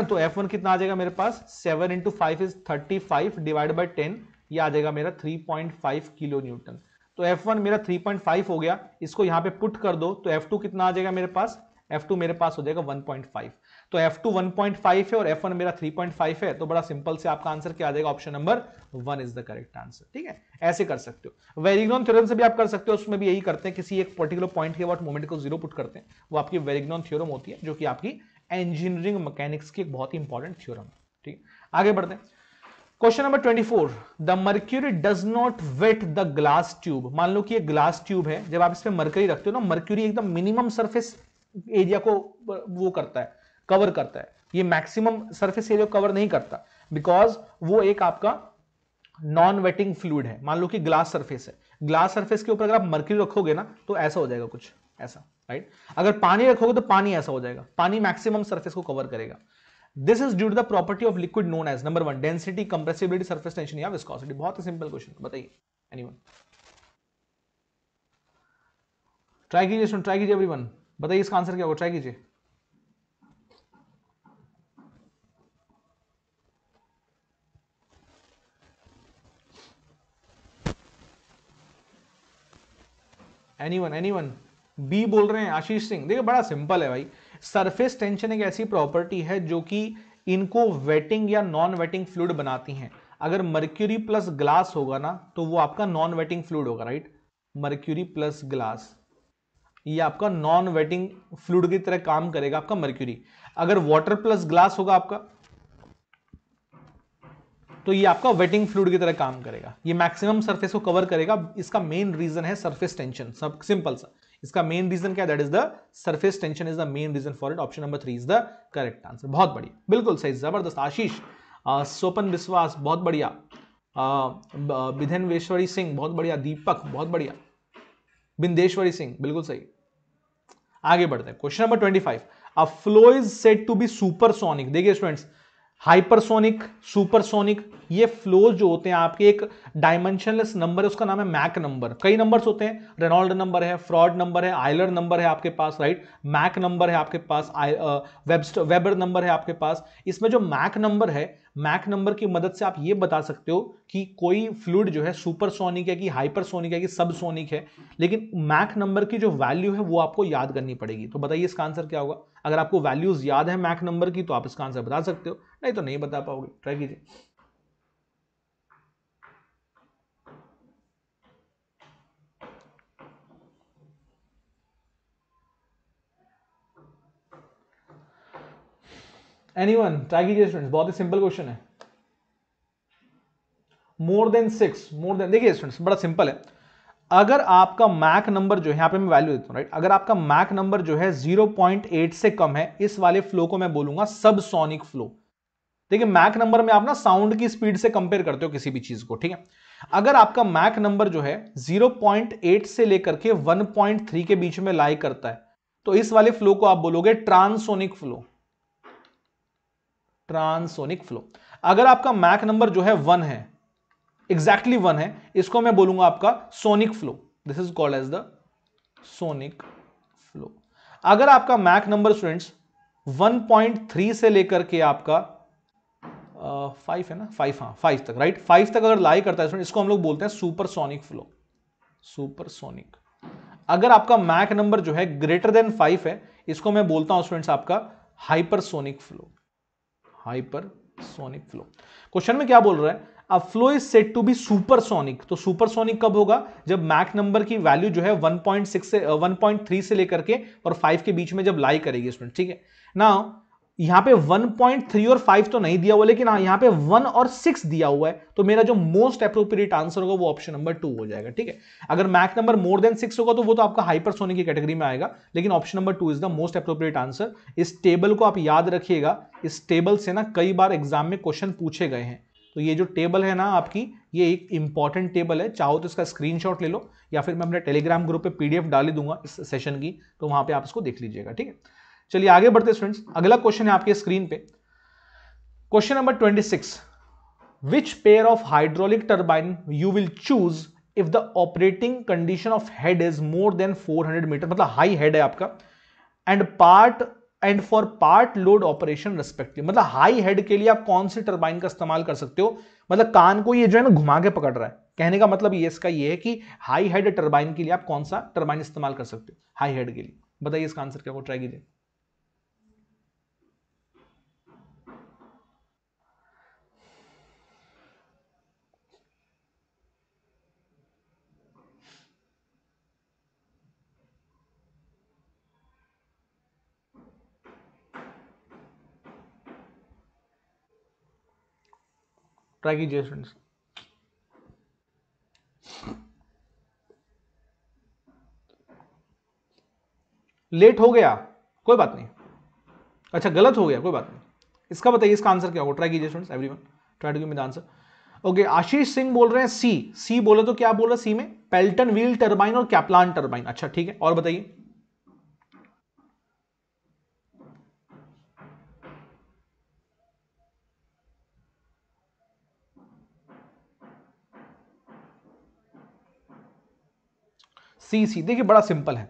तो एफ वन कितना आ जाएगा मेरे पास seven into five is thirty five divide by ten ये आ जाएगा मेरा three point five kilo newton तो एफ वन मेरा थ्री पॉइंट फाइव हो गया इसको यहाँ पे पुट कर दो तो एफ टू कितना आ जाएगा मेरे पास एफ टू मेरे पास हो जाएगा वन पॉइंट फाइव तो F2 1.5 है और F1 मेरा 3.5 है तो बड़ा सिंपल से आपका आंसर क्या आ जाएगा option number one is the correct answer ठीक है ऐसे कर सकते हो वेरिग्नॉन थ्योरम से भी आप कर सकते हो उसमें भी यही करते हैं किसी एक पर्टिकुलर पॉइंट के अबाउट मोमेंट को जीरो पुट करते हैं वो आपकी वेरिग्नॉन थ्योरम होती है जो कि आपकी इंजीनियरिंग मैकेनिक्स की एक बहुत ही इंपॉर्टेंट थ्योरम है ठीक है आगे बढ़ते हैं question number 24 the mercury does not wet the glass tube मान लो कि ये ग्लास ट्यूब है जब आप इसमें मर्करी रखते हो ना मर्क्यूरी एकदम मिनिमम सरफेस एरिया को वो करता है कवर करता है ये मैक्सिमम सरफेस एरिया कवर नहीं करता बिकॉज वो एक आपका नॉन वेटिंग फ्लूड है मान लो कि ग्लास सरफेस है ग्लास सरफेस के ऊपर अगर आप मर्क्यू रखोगे ना तो ऐसा हो जाएगा कुछ ऐसा राइट अगर पानी रखोगे तो पानी ऐसा हो जाएगा पानी मैक्सिमम सरफेस को कवर करेगा this is due to the property of liquid known as number one density compressibility surface tension या विस्कॉसिटी बहुत ही सिंपल क्वेश्चन बताइए एनी वन ट्राई कीजिए ट्राई कीजिए एवरीवन बताइए इसका आंसर क्या होगा ट्राई कीजिए any one any one B बोल रहे हैं आशीष सिंह देखिए बड़ा सिंपल है भाई सरफेस टेंशन एक ऐसी प्रॉपर्टी है जो कि इनको वेटिंग या नॉन वेटिंग फ्लूड बनाती हैं अगर मर्क्यूरी प्लस ग्लास होगा ना तो वो आपका नॉन वेटिंग फ्लूड होगा राइट मर्क्यूरी प्लस ग्लास ये आपका नॉन वेटिंग फ्लूड की तरह काम करेगा आपका मर्क्यूरी अगर वाटर प्लस ग्लास होगा आपका तो ये आपका वेटिंग फ्लूड की तरह काम करेगा ये मैक्सिमम सरफेस को कवर करेगा इसका मेन रीजन है सरफेस टेंशन सब सिंपल सा इसका मेन रीजन क्या that is the surface tension is the main reason for it option number three is the correct answer बहुत बढ़िया बिल्कुल सही जबरदस्त आशीष सोपन विश्वास बहुत बढ़िया विधेनवेश्वरी सिंह बहुत बढ़िया दीपक बहुत बढ़िया बिंदेश्वरी सिंह बिल्कुल सही आगे बढ़ते हैं question number twenty five a flow is set to be supersonic देखिए स्टूडेंट्स हाइपरसोनिक सुपरसोनिक ये फ्लोज जो होते हैं आपके एक डायमेंशनलेस नंबर है उसका नाम है मैक नंबर कई नंबर्स होते हैं रेनॉल्ड नंबर है फ्रॉड नंबर है आयलर नंबर है आपके पास राइट मैक नंबर है आपके पास वेबर नंबर है आपके पास इसमें जो मैक नंबर है मैक नंबर की मदद से आप ये बता सकते हो कि कोई फ्लूड जो है सुपरसोनिक है कि हाइपरसोनिक है कि सबसोनिक है लेकिन मैक नंबर की जो वैल्यू है वो आपको याद करनी पड़ेगी तो बताइए इसका आंसर क्या होगा अगर आपको वैल्यूज़ याद है मैक नंबर की तो आप इसका आंसर बता सकते हो नहीं तो नहीं बता पाओगे ट्राई कीजिए एनी वन ट्राई कीजिए स्टूडेंट्स बहुत ही सिंपल क्वेश्चन है more than six more than देखिए स्टूडेंट्स बड़ा सिंपल है अगर आपका मैक नंबर जो है यहां पे मैं वैल्यू देता हूं राइट अगर आपका मैक नंबर जो है 0.8 से कम है इस वाले फ्लो को मैं बोलूंगा सबसोनिक फ्लो देखिए मैक नंबर में आप ना साउंड की स्पीड से कंपेयर करते हो किसी भी चीज को ठीक है अगर आपका मैक नंबर जो है 0.8 से लेकर के 1.3 के बीच में लाई करता है तो इस वाले फ्लो को आप बोलोगे ट्रांसोनिक फ्लो ट्रांसोनिक फ्लो अगर आपका मैक नंबर जो है वन है एग्जैक्टली वन है इसको मैं बोलूंगा आपका sonic flow this is called as the sonic flow अगर आपका मैक नंबर स्टूडेंट्स 1.3 से लेकर के आपका फाइव है ना फाइव हाँ फाइव तक राइट फाइव तक अगर लाई करता है इसको हम लोग बोलते हैं सुपरसोनिक फ्लो सुपरसोनिक अगर आपका मैक नंबर जो है ग्रेटर देन फाइव है इसको मैं बोलता हूं स्टूडेंट्स आपका hypersonic flow hypersonic flow question में क्या बोल रहा है अब flow is set to be supersonic तो सुपरसोनिक कब होगा जब मैक नंबर की वैल्यू जो है 1.6 से 1.3 से लेकर के और 5 के बीच में जब लाई करेगी स्टूडेंट ठीक है ना यहां पे 1.3 और 5 तो नहीं दिया हुआ लेकिन हाँ यहां पे 1 और 6 दिया हुआ है तो मेरा जो मोस्ट अप्रोप्रिएट आंसर होगा वो ऑप्शन नंबर टू हो जाएगा ठीक है अगर Mach number more than six होगा तो वो तो आपका हाइपरसोनिक की कैटेगरी में आएगा लेकिन option number two is the most appropriate answer इस टेबल को आप याद रखिएगा इस टेबल से ना कई बार एग्जाम में क्वेश्चन पूछे गए हैं तो ये जो टेबल है ना आपकी ये एक इंपॉर्टेंट टेबल है चाहो तो इसका स्क्रीनशॉट ले लो या फिर मैं अपने टेलीग्राम ग्रुप पे पीडीएफ डाली दूंगा इस सेशन की तो वहां पे आप इसको देख लीजिएगा ठीक है चलिए आगे बढ़ते स्टूडेंट्स अगला क्वेश्चन है आपके स्क्रीन पे question number twenty six which pair of hydraulic turbine you will choose if the operating condition of head is more than hundred meter मतलब हाई हेड है आपका and part and for part load operation respective मतलब high head के लिए आप कौन सी turbine का इस्तेमाल कर सकते हो मतलब कान को ये जो है ना घुमा के पकड़ रहा है कहने का मतलब ये इसका ये है कि हाई हेड टर्बाइन के लिए आप कौन सा टर्बाइन इस्तेमाल कर सकते हो हाई हेड के लिए बताइए इसका आंसर क्या हो ट्राई कीजिए ट्राई कीजिए स्टूडेंट्स लेट हो गया कोई बात नहीं अच्छा गलत हो गया कोई बात नहीं इसका बताइए इसका आंसर क्या होगा ट्राई कीजिए students everyone try to give me the answer okay Ashish Singh बोल रहे हैं सी सी बोले तो क्या बोल रहे सी में पेल्टन व्हील टर्बाइन और कैप्लान टर्बाइन अच्छा ठीक है और बताइए सी सी देखिए बड़ा सिंपल है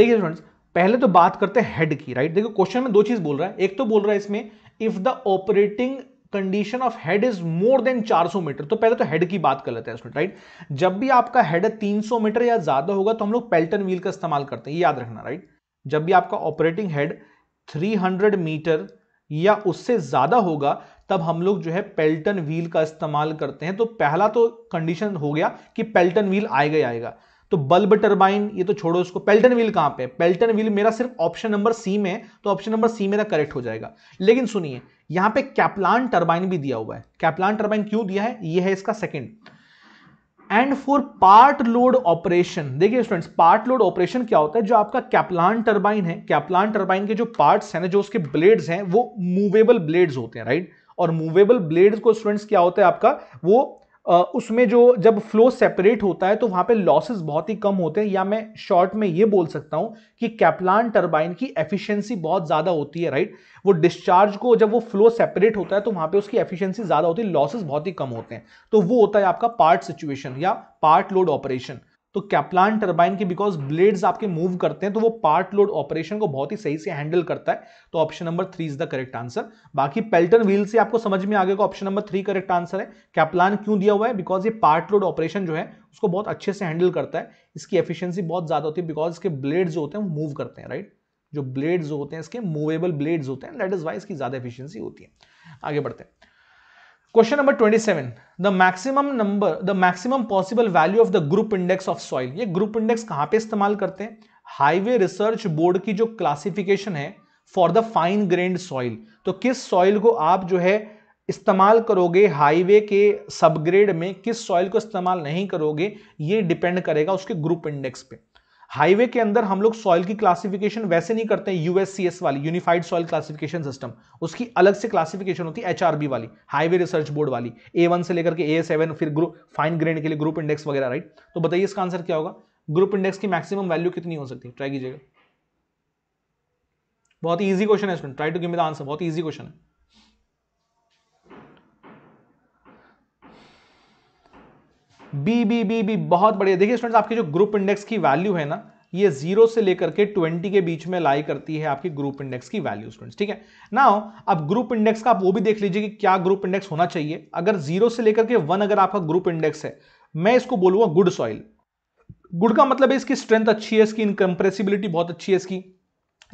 देखिए फ्रेंड्स पहले तो बात करते हैं हेड की राइट देखो क्वेश्चन में दो चीज बोल रहा है एक तो बोल रहा है इसमें if the operating condition of head is more than 400 meter तो पहले तो हेड की बात कर लेते हैं उसमें राइट जब भी आपका हेड 300 मीटर या ज्यादा होगा तो हम लोग पेल्टन व्हील का इस्तेमाल करते हैं याद रखना राइट जब भी आपका ऑपरेटिंग हेड 300 मीटर या उससे ज्यादा होगा तब हम लोग जो है पेल्टन व्हील का इस्तेमाल करते हैं तो पहला तो कंडीशन हो गया कि पेल्टन व्हील आएगा ही आएगा तो बल्ब टर्बाइन ये तो छोड़ो उसको पेल्टन व्हील कहां पे पेल्टन व्हील मेरा सिर्फ ऑप्शन नंबर सी में तो ऑप्शन नंबर सी मेरा करेक्ट हो जाएगा लेकिन सुनिए यहां पे कैप्लान टर्बाइन भी दिया हुआ है कैप्लान टर्बाइन क्यों दिया है ये है इसका second and for part load operation देखिए स्टूडेंट्स पार्ट लोड ऑपरेशन क्या होता है जो आपका कैप्लान टर्बाइन है कैप्लान टर्बाइन के जो पार्ट है ना जो उसके ब्लेड्स हैं वो मूवेबल ब्लेड्स होते हैं राइट और मूवेबल ब्लेड्स को स्टूडेंट्स क्या होता है आपका वो उसमें जो जब फ्लो सेपरेट होता है तो वहां पे लॉसेस बहुत ही कम होते हैं या मैं शॉर्ट में ये बोल सकता हूं कि कैप्लान टर्बाइन की एफिशिएंसी बहुत ज़्यादा होती है राइट वो डिस्चार्ज को जब वो फ्लो सेपरेट होता है तो वहां पे उसकी एफिशिएंसी ज़्यादा होती है लॉसेस बहुत ही कम होते हैं तो वो होता है आपका पार्ट सिचुएशन या पार्ट लोड ऑपरेशन तो कैप्लान टर्बाइन के बिकॉज ब्लेड्स आपके मूव करते हैं तो वो पार्ट लोड ऑपरेशन को बहुत ही सही से हैंडल करता है तो option number three is the correct answer बाकी पेल्टन व्हील से आपको समझ में आ गया option number three correct answer है कैप्लान क्यों दिया हुआ है बिकॉज ये पार्ट लोड ऑपरेशन जो है उसको बहुत अच्छे से हैंडल करता है इसकी एफिशिएंसी बहुत ज़्यादा होती है बिकॉज इसके ब्लेड जो होते हैं वो मूव करते हैं राइट जो ब्लेड्स होते हैं इसके मूवेबल ब्लेड्स होते हैं दैट इज वाई इसकी ज़्यादा एफिशिएंसी होती है आगे बढ़ते हैं question number 27. The maxim number the maximum possible value of the group index of soil ये ग्रुप इंडेक्स कहाँ पे इस्तेमाल करते हैं हाईवे रिसर्च बोर्ड की जो क्लासिफिकेशन है for the fine grained soil तो किस सॉइल को आप जो है इस्तेमाल करोगे हाईवे के सबग्रेड में किस सॉइल को इस्तेमाल नहीं करोगे ये डिपेंड करेगा उसके ग्रुप इंडेक्स पे हाईवे के अंदर हम लोग सॉइल की क्लासिफिकेशन वैसे नहीं करते यूएससीएस वाली यूनिफाइड सॉइल क्लासिफिकेशन सिस्टम उसकी अलग से क्लासिफिकेशन होती है एचआरबी वाली हाईवे रिसर्च बोर्ड वाली ए वन से लेकर के ए सेवन फिर ग्रुप फाइन ग्रेड के लिए ग्रुप इंडेक्स वगैरह राइट तो बताइए इसका आंसर क्या होगा ग्रुप इंडेक्स की मैक्सिमम वैल्यू कितनी हो सकती है ट्राई कीजिएगा बहुत ईजी क्वेश्चन है student try to give me the answer बहुत ईजी क्वेश्चन है बी बी बी बी बहुत बढ़िया देखिए स्टूडेंट्स आपके जो ग्रुप इंडेक्स की वैल्यू है ना ये जीरो से लेकर के ट्वेंटी के बीच में लाई करती है आपकी ग्रुप इंडेक्स की वैल्यू स्टूडेंट्स ठीक है नाउ अब ग्रुप इंडेक्स का आप वो भी देख लीजिए कि क्या ग्रुप इंडेक्स होना चाहिए अगर जीरो से लेकर के वन अगर आपका ग्रुप इंडेक्स है मैं इसको बोलूंगा गुड सॉइल गुड का मतलब है इसकी स्ट्रेंथ अच्छी है इसकी इनकम्प्रेसिबिलिटी बहुत अच्छी है इसकी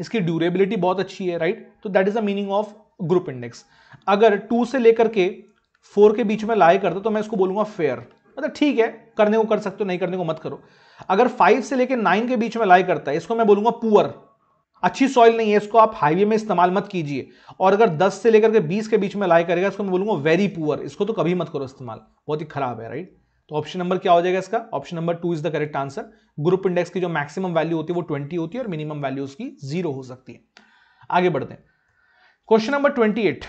इसकी ड्यूरेबिलिटी बहुत अच्छी है राइट तो that is the meaning of group index अगर टू से लेकर के फोर के बीच में लाए करते तो मैं इसको बोलूंगा फेयर मतलब ठीक है करने को कर सकते हो नहीं करने को मत करो अगर फाइव से लेकर नाइन के बीच में लाई करता है इसको मैं बोलूंगा पुअर अच्छी सॉइल नहीं है इसको आप हाईवे में इस्तेमाल मत कीजिए और अगर 10 से लेकर के 20 के बीच में लाई करेगा इसको मैं बोलूंगा वेरी पुअर इसको तो कभी मत करो इस्तेमाल बहुत ही खराब है राइट तो ऑप्शन नंबर क्या हो जाएगा इसका option number two is the correct answer group index की जो मैक्सिमम वैल्यू होती है वो ट्वेंटी होती है और मिनिमम वैल्यू उसकी जीरो हो सकती है आगे बढ़ते हैं question number twenty eight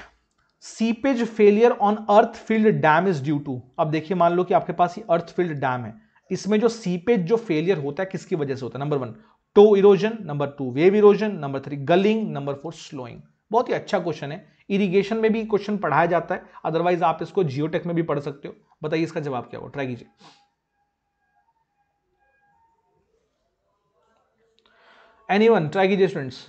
seepage failure on earth field dam is due to अब देखिए मान लो कि आपके पास ये अर्थ फील्ड डैम है इसमें जो सीपेज जो फेलियर होता है किसकी वजह से होता है number one toe erosion number two wave erosion number three gulling number four sloughing बहुत ही अच्छा क्वेश्चन है इरिगेशन में भी क्वेश्चन पढ़ाया जाता है अदरवाइज आप इसको जियोटेक में भी पढ़ सकते हो बताइए इसका जवाब क्या हो ट्राई कीजिए एनी वन ट्राई कीजिए स्टूडेंट्स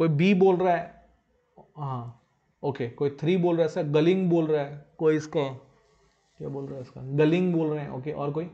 कोई बी बोल रहा है हाँ ओके कोई थ्री बोल रहा है सर गलिंग बोल रहा है कोई इसका क्या बोल रहा है इसका गलिंग बोल रहे हैं ओके और कोई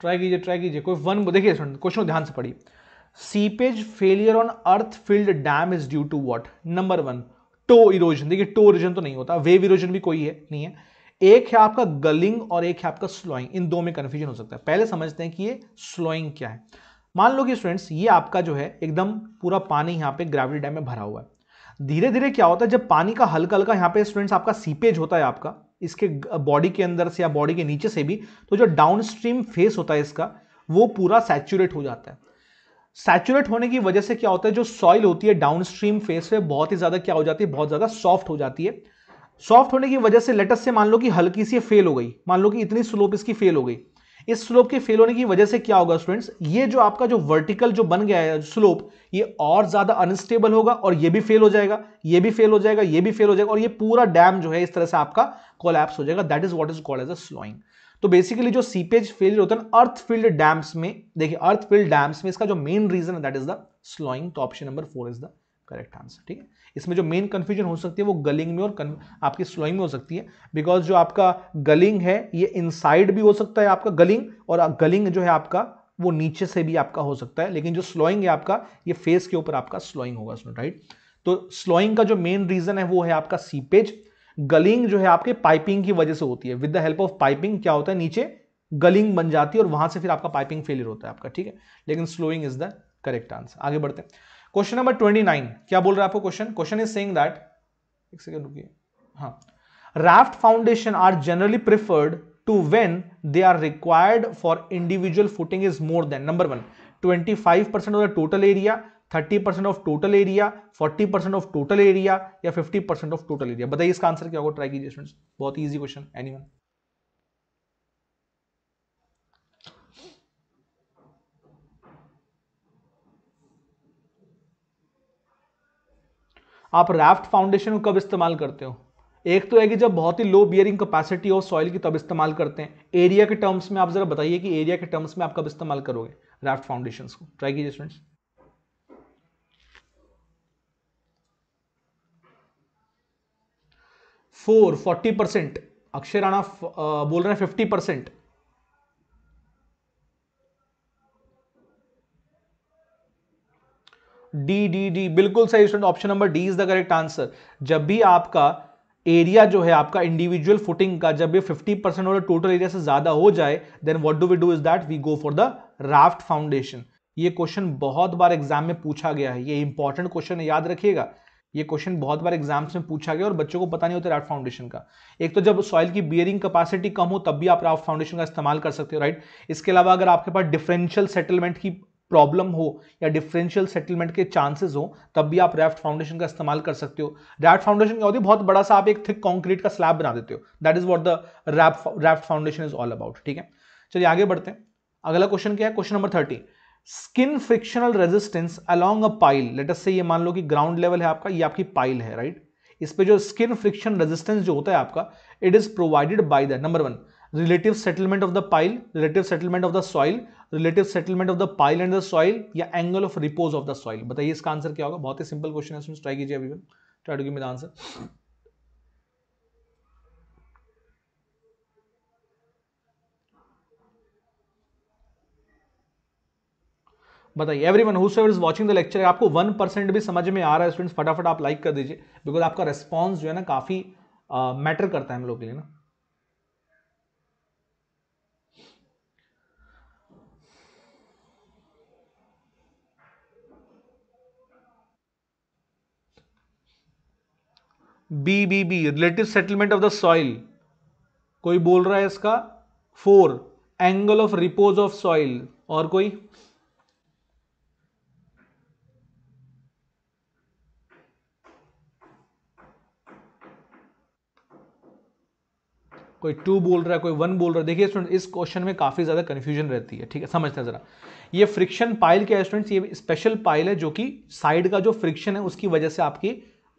ट्राई कीजिए ट्राई कीजिए कोई वन देखिए क्वेश्चन ध्यान से पढ़िए seepage failure on earth field dam is due to what number one toe erosion देखिए टो इरोजन तो नहीं होता वेव इरोजन भी कोई है नहीं है एक है आपका गलिंग और एक है आपका स्लोइंग इन दो में कन्फ्यूजन हो सकता है पहले समझते हैं कि ये स्लोइंग क्या है मान लो कि स्टूडेंट्स ये आपका जो है एकदम पूरा पानी यहाँ पे ग्रेविटी डैम में भरा हुआ है धीरे धीरे क्या होता है जब पानी का हल्का हल्का यहाँ पे स्टूडेंट्स आपका सीपेज होता है आपका इसके बॉडी के अंदर से या बॉडी के नीचे से भी तो जो डाउन स्ट्रीम फेस होता है इसका वो पूरा सैचुरेट हो जाता है सैचुरेट होने की वजह से क्या होता है जो सॉइल होती है डाउन स्ट्रीम फेस पे बहुत ही ज़्यादा क्या हो जाती है बहुत ज़्यादा सॉफ्ट हो जाती है सॉफ्ट होने की वजह से लेटस से मान लो कि हल्की सी फेल हो गई मान लो कि इतनी स्लोप इसकी फेल हो गई इस स्लोप के फेल होने की वजह से क्या होगा स्टूडेंट्स ये जो आपका जो वर्टिकल जो बन गया है स्लोप ये और ज्यादा अनस्टेबल होगा और ये भी फेल हो जाएगा ये भी फेल हो जाएगा ये भी फेल हो जाएगा और ये पूरा डैम जो है इस तरह से आपका कोलैप्स हो जाएगा that is what is called as a sloughing तो बेसिकली जो सीपेज फेल होता है अर्थ फील्ड डैम्स में देखिए अर्थ फील्ड डैम्स में इसका जो मेन रीजन है that is the sloughing option number four is the correct answer ठीक है इसमें जो मेन कन्फ्यूजन हो सकती है वो गलिंग में और कन, आपकी स्लोइंग में हो सकती है बिकॉज जो आपका गलिंग है ये इनसाइड भी हो सकता है आपका गलिंग और गलिंग जो है आपका वो नीचे से भी आपका हो सकता है लेकिन जो स्लोइंग है आपका ये फेस के ऊपर आपका स्लोइंग होगा उसमें राइट तो स्लोइंग का जो मेन रीजन है वो है आपका सीपेज गलिंग जो है आपके पाइपिंग की वजह से होती है with the help of piping क्या होता है नीचे गलिंग बन जाती है और वहां से फिर आपका पाइपिंग फेलियर होता है आपका ठीक है लेकिन sloughing is the correct answer आगे बढ़ते हैं क्वेश्चन नंबर ट्वेंटी नाइन क्या बोल रहा है आपको question question is saying that एक सेकंड रुकिए हाँ raft foundation are generally preferred to when they are required for individual footing is more than number one twenty five percent of the total area thirty percent of total area forty percent of total area या fifty percent of total area बताइए इसका answer क्या होगा try कीजिए students बहुत easy question any one आप raft foundation को कब इस्तेमाल करते हो एक तो है कि जब बहुत ही low bearing capacity of soil की तब इस्तेमाल करते हैं एरिया के टर्म्स में आप जरा बताइए कि एरिया के टर्म्स में आप कब इस्तेमाल करोगे राफ्ट फाउंडेशन को ट्राई कीजिए students four forty percent Akshay Rana बोल रहे हैं fifty percent D D D बिल्कुल सही student option number D is the correct answer जब भी आपका एरिया जो है आपका इंडिविजुअल फुटिंग का जब ये 50 परसेंट और टोटल एरिया से ज्यादा हो जाए then what do we do is that we go for the raft foundation ये क्वेश्चन बहुत बार एग्जाम में पूछा गया है ये इंपॉर्टेंट क्वेश्चन है याद रखिएगा ये क्वेश्चन बहुत बार एग्जाम्स में पूछा गया और बच्चों को पता नहीं होता राफ्ट फाउंडेशन का एक तो जब सॉइल की बियरिंग कैपेसिटी कम हो तब भी आप राफ्ट फाउंडेशन का इस्तेमाल कर सकते हो राइट इसके अलावा अगर आपके पास डिफरेंशियल सेटलमेंट की प्रॉब्लम हो या डिफरेंशियल सेटलमेंट के चांसेस हो तब भी आप रैफ्ट फाउंडेशन का इस्तेमाल कर सकते हो रैफ्ट फाउंडेशन क्या होती है बहुत बड़ा सा आप एक थिक कॉन्क्रीट का स्लैब बना देते हो that is what the rap raft foundation is all about ठीक है चलिए आगे बढ़ते हैं अगला क्वेश्चन क्या है question number thirty skin frictional resistance along a pile let's say ये मान लो कि ग्राउंड लेवल है आपका ये आपकी पाइल है राइट इस पे जो स्किन फ्रिक्शन रेजिस्टेंस जो होता है आपका it is provided by the number one relative settlement of the pile relative settlement of the soil relative settlement of the pile and the soil या angle of repose of the soil बताइए इसका answer क्या होगा बहुत ही simple question है try कीजिए अभी ट्राई टू गिव आंसर बताइए everyone is watching the lecture आपको वन परसेंट भी समझ में आ रहा है स्टूडेंट्स फटाफट आप लाइक कर दीजिए बिकॉज आपका रिस्पॉन्स जो है ना काफ़ी मैटर uh, करता है हम लोग के लिए ना B B B relative settlement of the soil कोई बोल रहा है इसका four angle of repose of soil और कोई कोई टू बोल रहा है कोई वन बोल रहा है देखिए स्टूडेंट इस क्वेश्चन में काफ़ी ज़्यादा कंफ्यूजन रहती है ठीक है समझते हैं ज़रा ये फ्रिक्शन पाइल क्या है स्टूडेंट्स ये स्पेशल पाइल है जो कि साइड का जो फ्रिक्शन है उसकी वजह से आपकी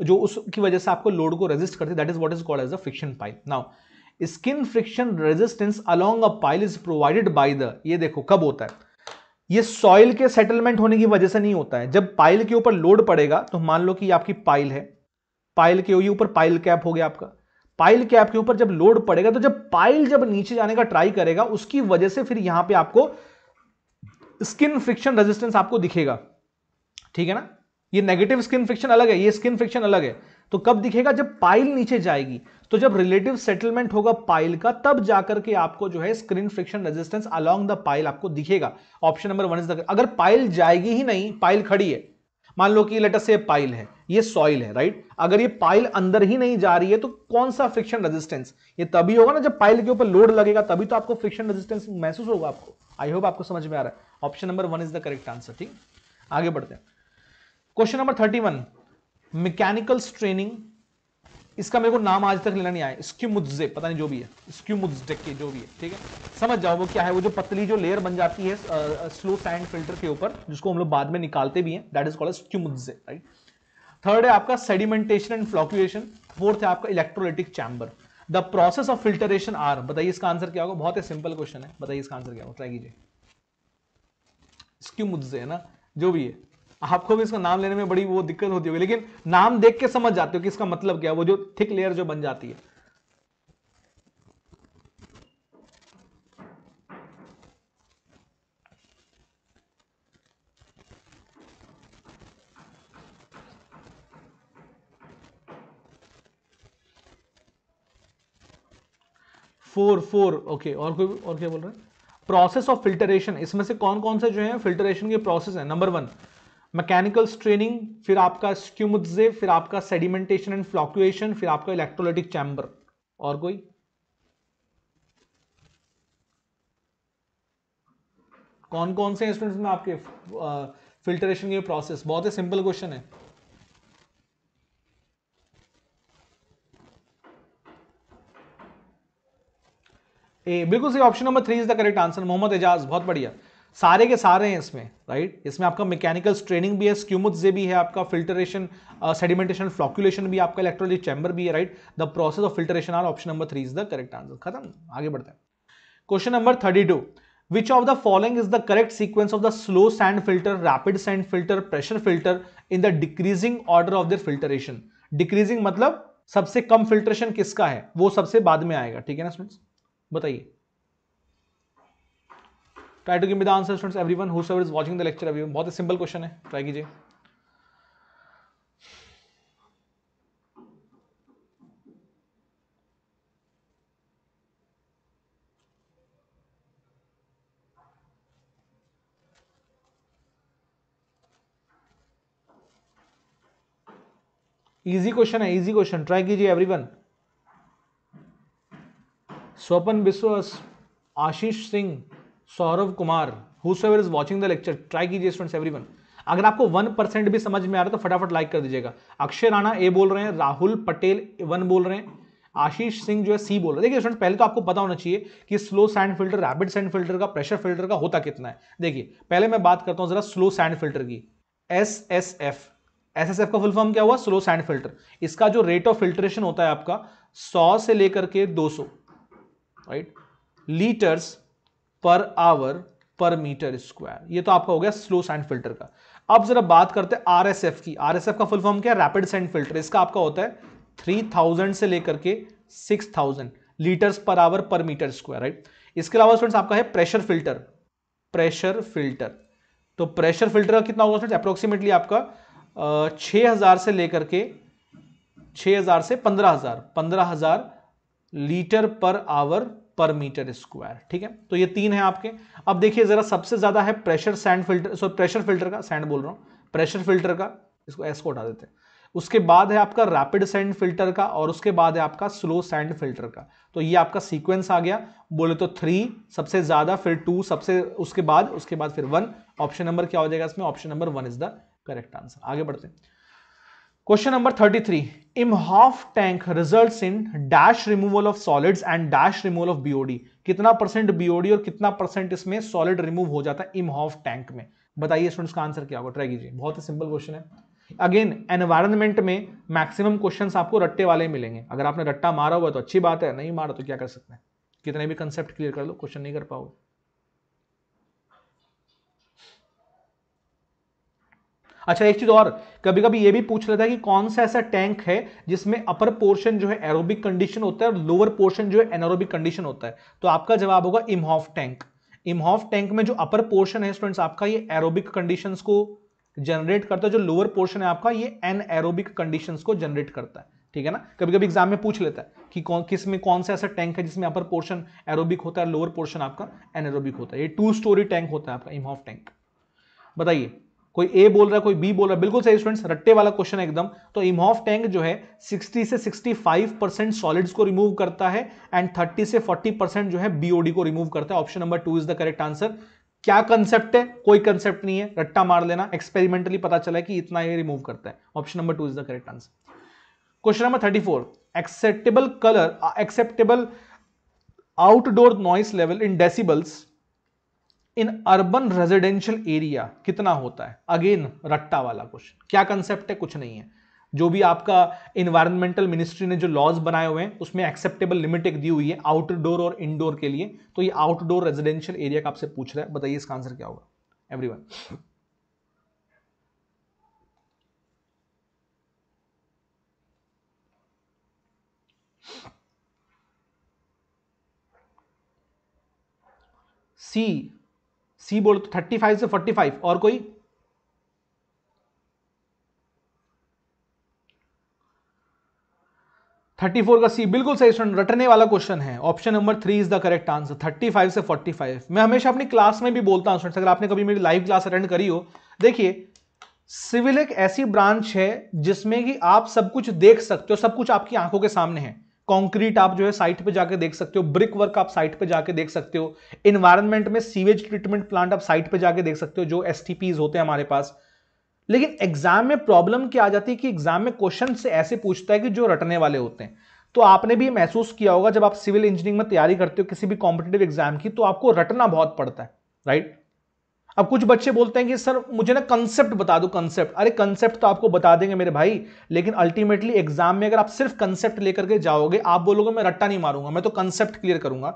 जो उसकी वजह से आपको लोड को रेजिस्ट करती है that is what is called as a friction pile now skin friction resistance along a pile is provided by the ये देखो कब होता है ये सॉइल के सेटलमेंट होने की वजह से नहीं होता है जब पाइल के ऊपर लोड पड़ेगा तो मान लो कि आपकी पाइल है पाइल के ऊपर पाइल कैप हो गया आपका पाइल कैप के ऊपर जब लोड पड़ेगा तो जब पाइल जब नीचे जाने का ट्राई करेगा उसकी वजह से फिर यहां पे आपको स्किन फ्रिक्शन रेजिस्टेंस आपको दिखेगा ठीक है ना ये नेगेटिव स्किन फ्रिक्शन अलग है ये स्किन फ्रिक्शन अलग है तो कब दिखेगा जब पाइल नीचे जाएगी तो जब रिलेटिव सेटलमेंट होगा पाइल का तब जाकर के आपको जो है skin friction resistance along the pile आपको दिखेगा option number one is the अगर पाइल जाएगी ही नहीं पाइल खड़ी है मान लो कि लेटस से पाइल है ये सॉइल है राइट अगर ये पाइल अंदर ही नहीं जा रही है तो कौन सा फ्रिक्शन रेजिस्टेंस ये तभी होगा ना जब पाइल के ऊपर लोड लगेगा तभी तो आपको फ्रिक्शन रेजिस्टेंस महसूस होगा आपको आई होप आपको समझ में आ रहा है option number one is the correct answer ठीक आगे बढ़ते हैं question number thirty one mechanical straining इसका मेरे को नाम आज तक लेना नहीं आया स्क्यूमुजे पता नहीं जो भी है स्क्यूमुजे के जो भी है ठीक है समझ जाओ वो क्या है वो जो पतली जो लेयर बन जाती है स्लो सैंड फिल्टर के ऊपर जिसको हम लोग बाद में निकालते भी हैं दैट इज कॉल्ड स्क्यूमुजे राइट थर्ड है आपका सेडिमेंटेशन एंड फ्लॉक्यूएशन फोर्थ है आपका electrolytic chamber the process of filtration are बताइए इसका आंसर क्या होगा बहुत ही सिंपल क्वेश्चन है बताइए इसका आंसर क्या होगा ट्राई कीजिए स्क्यूमुजे है ना जो भी है आपको भी इसका नाम लेने में बड़ी वो दिक्कत होती होगी लेकिन नाम देख के समझ जाते हो कि इसका मतलब क्या वो जो थिक लेयर जो बन जाती है फोर फोर ओके और कोई और क्या बोल रहा है प्रोसेस ऑफ फिल्टरेशन इसमें से कौन कौन से जो है फिल्टरेशन के प्रोसेस है नंबर वन मैकेनिकल स्ट्रेनिंग फिर आपका स्क्यूमुजे फिर आपका सेडिमेंटेशन एंड फ्लॉक्चुएशन फिर आपका इलेक्ट्रोलाइटिक चैम्बर और कोई कौन कौन से इंस्ट्रूमेंट्स में आपके फिल्टरेशन के प्रोसेस बहुत ही सिंपल क्वेश्चन है ए बिल्कुल सही option number three is the correct answer Mohammad Ejaz बहुत बढ़िया सारे के सारे हैं इसमें राइट इसमें आपका मैकेनिकल स्ट्रेनिंग भी है स्क्यूमुथ से भी है आपका फिल्टरेशन सेडिमेंटेशन फ्लॉक्यूलेशन भी आपका इलेक्ट्रोलिट चैम्बर भी है right the process of filtration are option number three is the correct answer खत्म आगे बढ़ते हैं question number thirty two which of the following is the correct sequence of the slow sand filter rapid sand filter pressure filter in the decreasing order of their filtration decreasing मतलब सबसे कम filtration किसका है वो सबसे बाद में आएगा ठीक है ना स्टूडेंट्स बताइए try to give the answer students everyone whosoever is watching the lecture अभी बहुत ही सिंपल क्वेश्चन है ट्राई कीजिए इजी क्वेश्चन है इजी क्वेश्चन ट्राई कीजिए everyone Swapan Biswas Ashish Singh Saurabh Kumar whosoever is watching the lecture try कीजिए स्टूडेंट्स एवरी अगर आपको वन परसेंट भी समझ में आ रहा है तो फटाफट लाइक कर दीजिएगा अक्षय राणा ए बोल रहे हैं राहुल पटेल वन बोल रहे हैं आशीष सिंह जो है सी बोल रहे हैं देखिए स्टूडेंट पहले तो आपको पता होना चाहिए कि slow sand filter rapid sand filter का प्रेशर फिल्टर का होता कितना है देखिए पहले मैं बात करता हूँ जरा स्लो सैंड फिल्टर की S S F S S F का फुल फॉर्म क्या हुआ स्लो सैंड फिल्टर इसका जो रेट ऑफ फिल्ट्रेशन होता है आपका सौ से लेकर के दो सौ right litres per hour per metre square ये तो आपका हो गया स्लो सैंड फिल्टर का अब जरा बात करते हैं आरएसएफ की आरएसएफ का फुल फॉर्म क्या है रैपिड सैंड फिल्टर इसका आपका होता है थाउजेंड से लेकर के thousand litres per hour per metre square right इसके अलावा फ्रेंड्स आपका है प्रेशर फिल्टर प्रेशर फिल्टर तो प्रेशर फिल्टर का कितना होगा फ्रेंड्स अप्रोक्सीमेटली आपका छः से लेकर के हजार से पंद्रह हजार लीटर पर आवर पर मीटर स्क्वायर ठीक है तो ये तीन है आपके अब देखिए जरा सबसे ज्यादा है pressure sand filter sorry pressure filter का सैंड बोल रहा हूँ प्रेशर फिल्टर का इसको एस को हटा देते हैं उसके बाद है आपका रैपिड सैंड फिल्टर का और उसके बाद है आपका स्लो सैंड फिल्टर का तो ये आपका सीक्वेंस आ गया बोले तो थ्री सबसे ज़्यादा फिर टू सबसे उसके बाद उसके बाद फिर वन ऑप्शन नंबर क्या हो जाएगा इसमें option number one is the correct answer आगे बढ़ते हैं thirty three 33. Imhoff tank result in dash removal of solids and dash removal of BOD कितना परसेंट बीओडी और कितना परसेंट इसमें सॉलिड रिमूव हो जाता है इमहॉफ टैंक में बताइए स्टूडेंट्स का आंसर क्या होगा ट्राई कीजिए बहुत ही सिंपल क्वेश्चन है अगेन एनवायरमेंट में मैक्सिमम क्वेश्चन आपको रट्टे वाले मिलेंगे अगर आपने रट्टा मारा हुआ तो अच्छी बात है नहीं मारा तो क्या कर सकते हैं कितने भी कंसेप्ट क्लियर कर लो क्वेश्चन नहीं कर पाओगे अच्छा एक चीज और कभी कभी ये भी पूछ लेता है कि कौन सा ऐसा टैंक है जिसमें अपर पोर्शन जो है एरोबिक कंडीशन होता है और लोअर पोर्शन जो है एनारोबिक कंडीशन होता है तो आपका जवाब होगा इमहॉफ टैंक इमहॉफ टैंक में जो अपर पोर्शन है स्टूडेंट्स आपका ये एरोबिक कंडीशन को जनरेट करता है जो लोअर पोर्शन है आपका ये एन एरोबिक कंडीशन को जनरेट करता है ठीक है ना कभी कभी एग्जाम में पूछ लेता है कि कौन किस में कौन सा ऐसा टैंक है जिसमें अपर पोर्शन एरोबिक होता है लोअर पोर्शन आपका एनएरोबिक होता है ये टू स्टोरी टैंक होता है आपका इमहॉफ टैंक बताइए कोई ए बोल रहा है कोई बी बोल रहा है बिल्कुल सही स्टूडेंट्स रट्टे वाला क्वेश्चन है एकदम तो इमोफ टैंक जो है 60 से 65 परसेंट सॉलिड्स को रिमूव करता है एंड 30 से 40 परसेंट जो है बीओडी को रिमूव करता है option number two is the correct answer क्या कंसेप्ट है कोई कंसेप्ट नहीं है रट्टा मार लेना एक्सपेरिमेंटली पता चला कि इतना ये रिमूव करता है option number two is the correct answer question number thirty four acceptable colour acceptable outdoor noise level in decibels in urban residential area कितना होता है अगेन रट्टा वाला क्वेश्चन क्या कंसेप्ट है कुछ नहीं है जो भी आपका इन्वायरमेंटल मिनिस्ट्री ने जो लॉज बनाए हुए हैं उसमें एक्सेप्टेबल लिमिट एक दी हुई है आउटडोर और इनडोर के लिए तो ये आउटडोर रेजिडेंशियल एरिया का आपसे पूछ रहा है बताइए इसका आंसर क्या होगा वन सी सी बोल तो थर्टी फाइव से फोर्टी फाइव और कोई थर्टी फोर का सी बिल्कुल सही स्टूडेंट रटने वाला क्वेश्चन है option number three is the correct answer thirty five से फोर्टी फाइव मैं हमेशा अपनी क्लास में भी बोलता हूं अगर आपने कभी मेरी लाइव क्लास अटेंड करी हो देखिए सिविल एक ऐसी ब्रांच है जिसमें कि आप सब कुछ देख सकते हो सब कुछ आपकी आंखों के सामने है कंक्रीट आप जो है साइट पे जाके देख सकते हो ब्रिक वर्क आप साइट पे जाके देख सकते हो इन्वायरमेंट में सीवेज ट्रीटमेंट प्लांट आप साइट पे जाके देख सकते हो जो एस होते हैं हमारे पास लेकिन एग्जाम में प्रॉब्लम क्या आ जाती है कि एग्जाम में क्वेश्चन से ऐसे पूछता है कि जो रटने वाले होते हैं तो आपने भी महसूस किया होगा जब आप सिविल इंजीनियरिंग में तैयारी करते हो किसी भी कॉम्पिटेटिव एग्जाम की तो आपको रटना बहुत पड़ता है राइट अब कुछ बच्चे बोलते हैं कि सर मुझे ना कंसेप्ट बता दो कंसेप्ट अरे कंसेप्ट तो आपको बता देंगे मेरे भाई लेकिन अल्टीमेटली एग्जाम में अगर आप सिर्फ कंसेप्ट लेकर के जाओगे आप बोलोगे मैं रट्टा नहीं मारूंगा मैं तो कंसेप्ट क्लियर करूंगा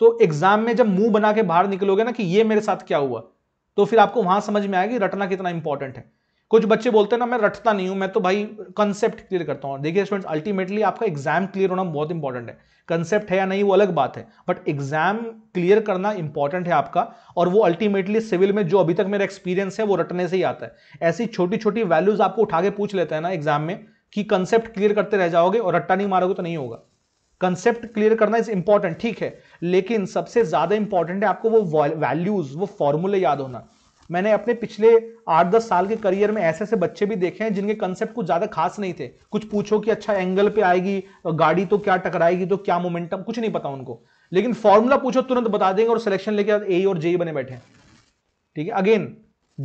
तो एग्जाम में जब मुंह बना के बाहर निकलोगे ना कि ये मेरे साथ क्या हुआ तो फिर आपको वहां समझ में आएगी रटना कितना इंपॉर्टेंट है कुछ बच्चे बोलते हैं ना मैं रटता नहीं हूं मैं तो भाई कंसेप्ट क्लियर करता हूं देखिए स्टूडेंट्स अल्टीमेटली आपका एग्जाम क्लियर होना बहुत इंपॉर्टेंट है कंसेप्ट है या नहीं वो अलग बात है बट एग्जाम क्लियर करना इंपॉर्टेंट है आपका और वो अल्टीमेटली सिविल में जो अभी तक मेरा एक्सपीरियंस है वो रटने से ही आता है ऐसी छोटी छोटी वैल्यूज आपको उठा के पूछ लेते हैं ना एग्जाम में कि कंसेप्ट क्लियर करते रह जाओगे और रट्टा नहीं मारोगे तो नहीं होगा कंसेप्ट क्लियर करना इज इंपॉर्टेंट ठीक है लेकिन सबसे ज्यादा इंपॉर्टेंट है आपको वो वैल्यूज वो फॉर्मूले याद होना मैंने अपने पिछले आठ दस साल के करियर में ऐसे ऐसे बच्चे भी देखे हैं जिनके कंसेप्ट कुछ ज्यादा खास नहीं थे कुछ पूछो कि अच्छा एंगल पे आएगी गाड़ी तो क्या टकराएगी तो क्या मोमेंटम कुछ नहीं पता उनको लेकिन फॉर्मूला पूछो तुरंत बता देंगे और सिलेक्शन लेके ए और जेई बने बैठे हैं ठीक है अगेन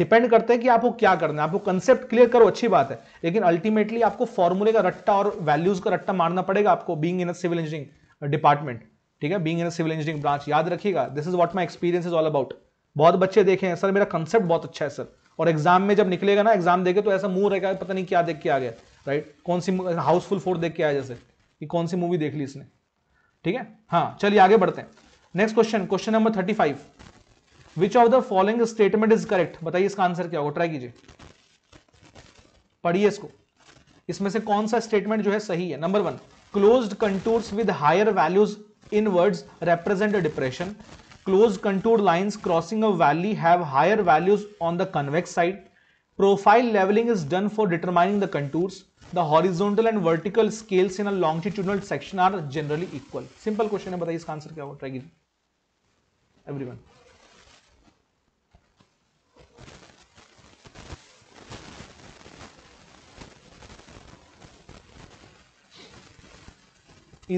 डिपेंड करते हैं कि आपको क्या करना है आपको कंसेप्ट क्लियर करो अच्छी बात है लेकिन अल्टीमेटली आपको फॉर्मूले का रट्टा और वैल्यूज का रट्टा मारना पड़ेगा आपको being in civil engineering department ठीक है being in civil engineering branch याद रखिएगा this is what my experience is all about बहुत बच्चे देखे हैं सर मेरा कंसेप्ट बहुत अच्छा है सर और एग्जाम में जब निकलेगा ना एग्जाम देखे तो ऐसा मुंह रहेगा पता नहीं क्या देख के आ गया राइट कौन सी हाउसफुल फोर देख के आया जैसे कि कौन सी मूवी देख ली इसने ठीक है हाँ चलिए आगे बढ़ते हैं next question question number thirty five which of the following statement is correct बताइए इसका आंसर क्या होगा ट्राई कीजिए पढ़िए इसको इसमें से कौन सा स्टेटमेंट जो है सही है number one closed contours with higher values inwards represent depression Close contour lines crossing a valley have higher values on the convex side. Profile leveling is done for determining the contours. The horizontal and vertical scales in a longitudinal section are generally equal. Simple question है बताइए इसका answer क्या होगा try कीजिए everyone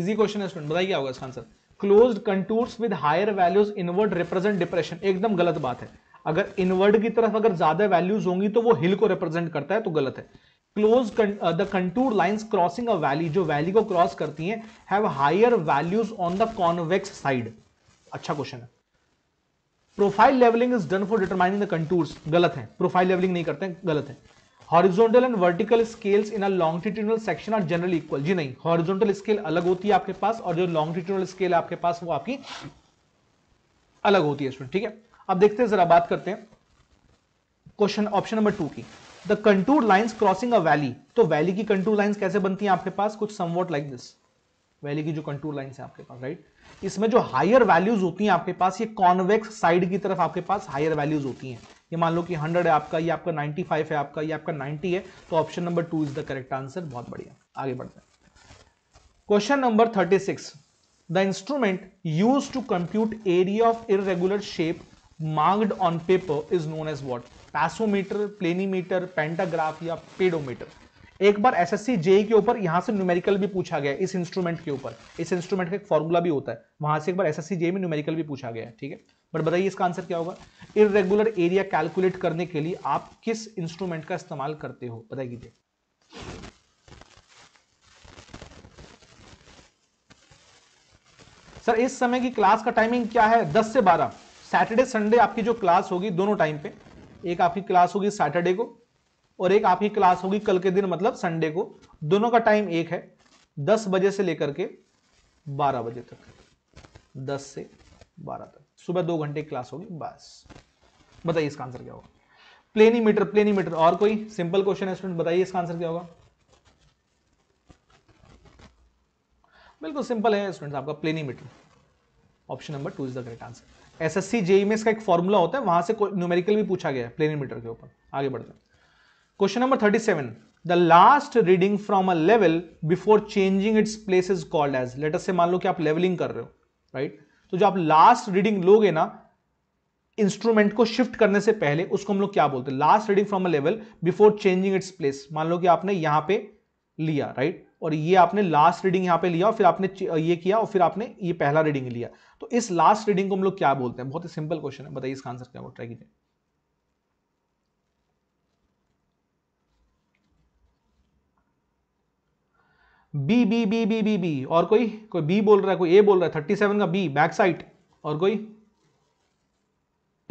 easy question है student बताइए क्या होगा इसका answer close contours with higher values inward represent depression एकदम गलत बात है अगर इनवर्ड की तरफ अगर ज्यादा वैल्यूज होंगी तो वो हिल को रिप्रेजेंट करता है तो गलत है close the contour line crossing a valley जो वैली को क्रॉस करती हैं have higher values on the convex side अच्छा क्वेश्चन है profile levelling is done for determining the contours गलत है प्रोफाइल लेवलिंग नहीं करते हैं गलत है horizontal and vertical scales in a longitudinal section are generally equal जी नहीं हॉरिजोनटल स्केल अलग होती है आपके पास और जो लॉन्गिट्यूडनल स्केल आपके पास वो आपकी अलग होती है ठीक है अब देखते हैं जरा बात करते हैं क्वेश्चन ऑप्शन नंबर टू की the contour lines crossing a valley तो वैली की कंटूर लाइंस कैसे बनती है आपके पास कुछ समवॉट लाइक दिस वैली की जो कंटूर लाइंस है आपके पास राइट इसमें जो हायर वैल्यूज होती हैं आपके पास ये कॉन्वेक्स साइड की तरफ आपके पास हायर वैल्यूज होती हैं ये मान लो कि हंड्रेड है आपका ये आपका नाइन्टी फाइव है आपका ये आपका नाइन्टी है तो option number two is the correct answer बहुत बढ़िया आगे बढ़ते हैं question number thirty six the instrument use to compute area of irregular shape marked on paper is known as what passometer planimeter pantograph या pedometer एक बार S S सी जे के ऊपर यहां से न्यूमेरिकल भी पूछा गया इस इंस्ट्रूमेंट के ऊपर इस इंस्ट्रूमेंट का एक फॉर्मूला भी होता है वहां से एक बार एस एस सी जे में न्यूमेरिकल भी पूछा गया है ठीक है बट बताइए इसका आंसर क्या होगा इरेगुलर एरिया कैलकुलेट करने के लिए आप किस इंस्ट्रूमेंट का इस्तेमाल करते हो बताइए सर इस समय की क्लास का टाइमिंग क्या है 10 से 12 सैटरडे संडे आपकी जो क्लास होगी दोनों टाइम पे एक आपकी क्लास होगी सैटरडे को और एक आपकी क्लास होगी कल के दिन मतलब संडे को दोनों का टाइम एक है 10 बजे से लेकर के 12 बजे तक 10 से 12 तक सुबह दो घंटे क्लास होगी बस बताइए इसका आंसर क्या होगा प्लेनीमीटर प्लेनीमीटर और कोई सिंपल क्वेश्चन है स्टूडेंट बताइए इसका आंसर क्या होगा बिल्कुल सिंपल है स्टूडेंट आपका planimeter option number two is the correct answer S S C JE में इसका एक फॉर्मूला होता है वहां से न्यूमेरिकल भी पूछा गया है प्लेनीमीटर के ऊपर आगे बढ़ते हैं question number thirty seven the last reading from a level before changing its place is called as लेटर से मान लो कि आप लेवलिंग कर रहे हो राइट right? तो जो आप लास्ट रीडिंग लोगे ना इंस्ट्रूमेंट को शिफ्ट करने से पहले उसको हम लोग क्या बोलते हैं last reading from a level before changing its place मान लो कि आपने यहां पे लिया राइट और ये आपने लास्ट रीडिंग यहां पे लिया और फिर आपने ये किया और फिर आपने ये पहला रीडिंग लिया तो इस लास्ट रीडिंग को हम लोग क्या बोलते हैं बहुत ही सिंपल क्वेश्चन है बताइए इसका आंसर क्या होगा ट्राई कीजिए B B B B B B और कोई कोई बी बोल रहा है कोई ए बोल रहा है थर्टी सेवन का बी बैक साइड और कोई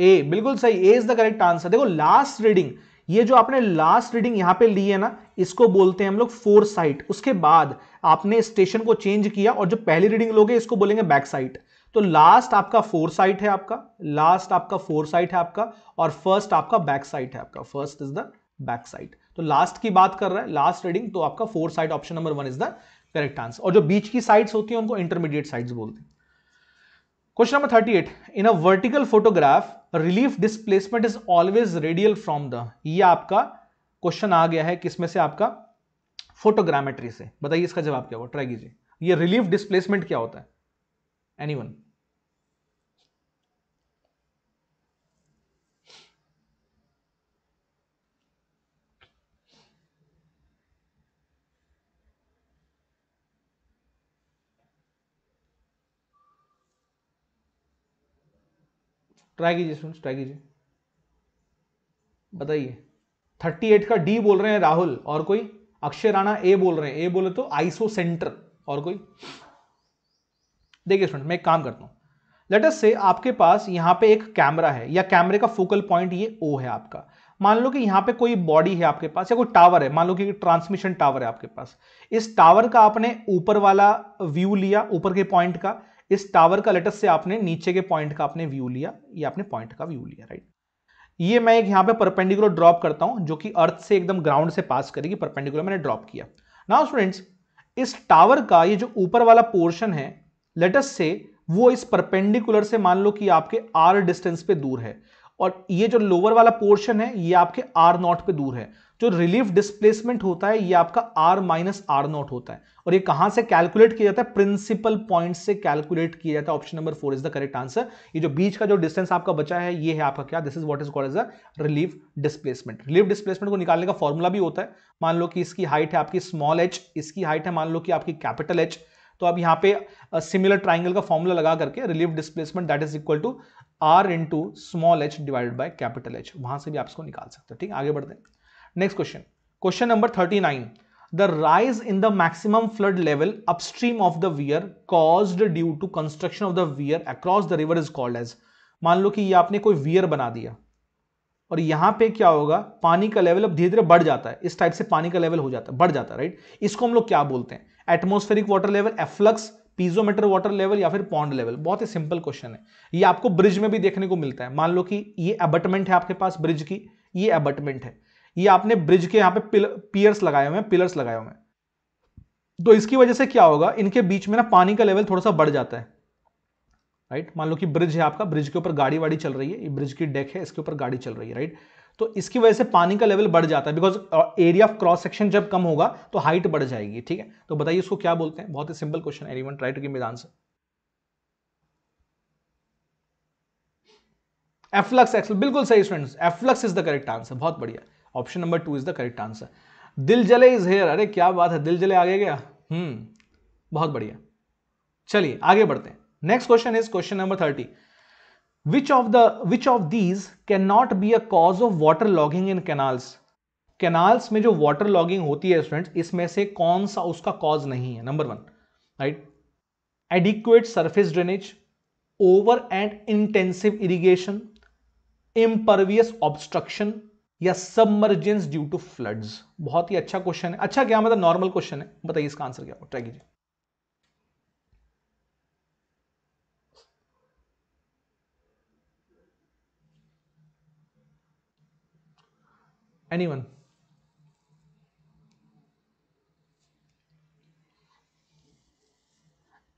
ए बिल्कुल सही A is the correct answer देखो लास्ट रीडिंग ये जो आपने लास्ट रीडिंग यहां पे ली है ना इसको बोलते हैं हम लोग फोर साइट उसके बाद आपने स्टेशन को चेंज किया और जो पहली रीडिंग लोगे इसको बोलेंगे बैक साइट तो लास्ट आपका फोर साइट है आपका लास्ट आपका फोर साइट है आपका और फर्स्ट आपका बैक साइट है आपका first is the back sight तो लास्ट की बात कर रहा है लास्ट रीडिंग तो आपका fore sight option number one is the correct answer और जो बीच की साइड्स होती है उनको इंटरमीडिएट साइड्स बोलते हैं question number thirty eight in a vertical photograph relief displacement is always radial from the ये आपका क्वेश्चन आ गया है किसमें से आपका फोटोग्रामेट्री से बताइए इसका जवाब क्या हो ट्राई कीजिए ये रिलीफ डिस्प्लेसमेंट क्या होता है एनी ट्राई कीजिए स्टूडेंट्स ट्राई कीजिए बताइए थर्टी एट का डी बोल रहे हैं राहुल और कोई अक्षय राणा ए बोल रहे हैं ए बोले तो आइसो सेंटर और कोई देखिए स्टूडेंट मैं एक काम करता हूं लेटस से आपके पास यहां पे एक कैमरा है या कैमरे का फोकल पॉइंट ये ओ है आपका मान लो कि यहां पे कोई बॉडी है आपके पास या कोई टावर है मान लो कि ट्रांसमिशन टावर है आपके पास इस टावर का आपने ऊपर वाला व्यू लिया ऊपर के पॉइंट का इस टावर का लेटस से आपने नीचे के पॉइंट का आपने व्यू लिया ये आपने पॉइंट का व्यू लिया राइट ये मैं एक यहाँ पे परपेंडिकुलर ड्रॉप करता हूँ जो कि अर्थ से एकदम ग्राउंड से पास करेगी परपेंडिकुलर मैंने ड्रॉप किया नाउ स्टूडेंट्स इस टावर का ये जो ऊपर वाला पोर्शन है लेटस से वो इस परपेंडिकुलर से मान लो कि आपके आर डिस्टेंस पे दूर है और ये जो लोअर वाला पोर्शन है ये आपके आर नॉट पे दूर है जो रिलीफ डिस्प्लेसमेंट होता है ये आपका आर माइनस आर नॉट होता है और ये कहां से कैलकुलेट किया जाता है प्रिंसिपल पॉइंट से कैलकुलेट किया जाता है option number four is the correct answer ये जो बीच का जो डिस्टेंस आपका बचा है ये है आपका क्या this is what is call as a relief displacement relief displacement को निकालने का फॉर्मूला भी होता है मान लो कि इसकी हाइट है आपकी स्मॉल एच इसकी हाइट है मान लो कि आपकी कैपिटल एच तो अब यहाँ पे सिमिलर ट्राइंगल का फॉर्मूला लगा करके relief displacement that is equal to R into small H divided by capital H वहां से भी आप इसको निकाल सकते हो ठीक आगे बढ़ते हैं next question question number thirty nine the rise in the maximum flood level upstream of the weir caused due to construction of the weir across the river is called as मान लो कि ये आपने कोई वियर बना दिया और यहां पे क्या होगा पानी का लेवल अब धीरे धीरे बढ़ जाता है इस टाइप से पानी का लेवल हो जाता है बढ़ जाता है राइट इसको हम लोग क्या बोलते हैं atmospheric water level afflux piezometer water level या फिर पॉन्ड लेवल बहुत ही सिंपल क्वेश्चन है ये आपको ब्रिज में भी देखने को मिलता है मान लो कि ये अबटमेंट है आपके पास ब्रिज की ये अबटमेंट है ये आपने ब्रिज के यहाँ पे पियर्स लगाए हुए हैं पिलर्स लगाए हुए हैं तो इसकी वजह से क्या होगा इनके बीच में ना पानी का लेवल थोड़ा सा बढ़ जाता है राइट मान लो कि ब्रिज है आपका ब्रिज के ऊपर गाड़ी वाड़ी चल रही है ये ब्रिज की डेक है इसके ऊपर गाड़ी चल रही है राइट तो इसकी वजह से पानी का लेवल बढ़ जाता है because area of cross section जब कम होगा तो हाइट बढ़ जाएगी ठीक है तो बताइए इसको क्या बोलते हैं बहुत ही सिंपल क्वेश्चन है one try to give me the answer afflux एक्सल बिल्कुल सही students afflux is the correct answer बहुत बढ़िया option number two is the correct answer दिल जले इज हेयर अरे क्या बात है दिल जले आगे गया हम्म बहुत बढ़िया चलिए आगे बढ़ते हैं next question is question number thirty which of the, which of these cannot be a cause of water logging in canals? Canals में जो वाटर लॉगिंग होती है स्टूडेंट्स इसमें से कौन सा उसका कॉज नहीं है number one right adequate surface drainage over and intensive irrigation impervious obstruction या सबमर्जेंस ड्यू टू फ्लड्स बहुत ही अच्छा क्वेश्चन है अच्छा क्या मतलब नॉर्मल क्वेश्चन है बताइए इसका आंसर क्या हो ट्राई कीजिए Anyone?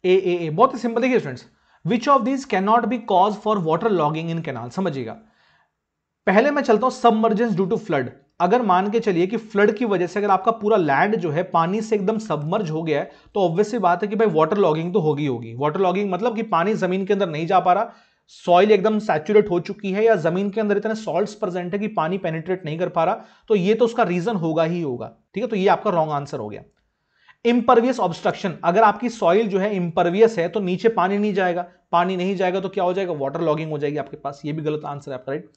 ए ए ए बहुत ही सिंपल देखिए students which of these can not be cause for water logging in canal समझिएगा पहले मैं चलता हूं सबमर्जेंस ड्यू टू फ्लड अगर मान के चलिए कि फ्लड की वजह से अगर आपका पूरा लैंड जो है पानी से एकदम सबमर्ज हो गया है तो ऑब्वियसली बात है कि भाई वाटर लॉगिंग तो होगी होगी वाटर लॉगिंग मतलब कि पानी जमीन के अंदर नहीं जा पा रहा सॉइल एकदम सैचुरेट हो चुकी है या जमीन के अंदर इतने सॉल्ट प्रेजेंट है कि पानी पेनिट्रेट नहीं कर पा रहा तो ये तो उसका रीजन होगा ही होगा ठीक है तो ये आपका रॉन्ग आंसर हो गया इम्परवियस ऑब्स्ट्रक्शन अगर आपकी सॉइल जो है इम्परवियस है तो नीचे पानी नहीं जाएगा पानी नहीं जाएगा तो क्या हो जाएगा वाटर लॉगिंग हो जाएगी आपके पास ये भी गलत आंसर है आपका राइट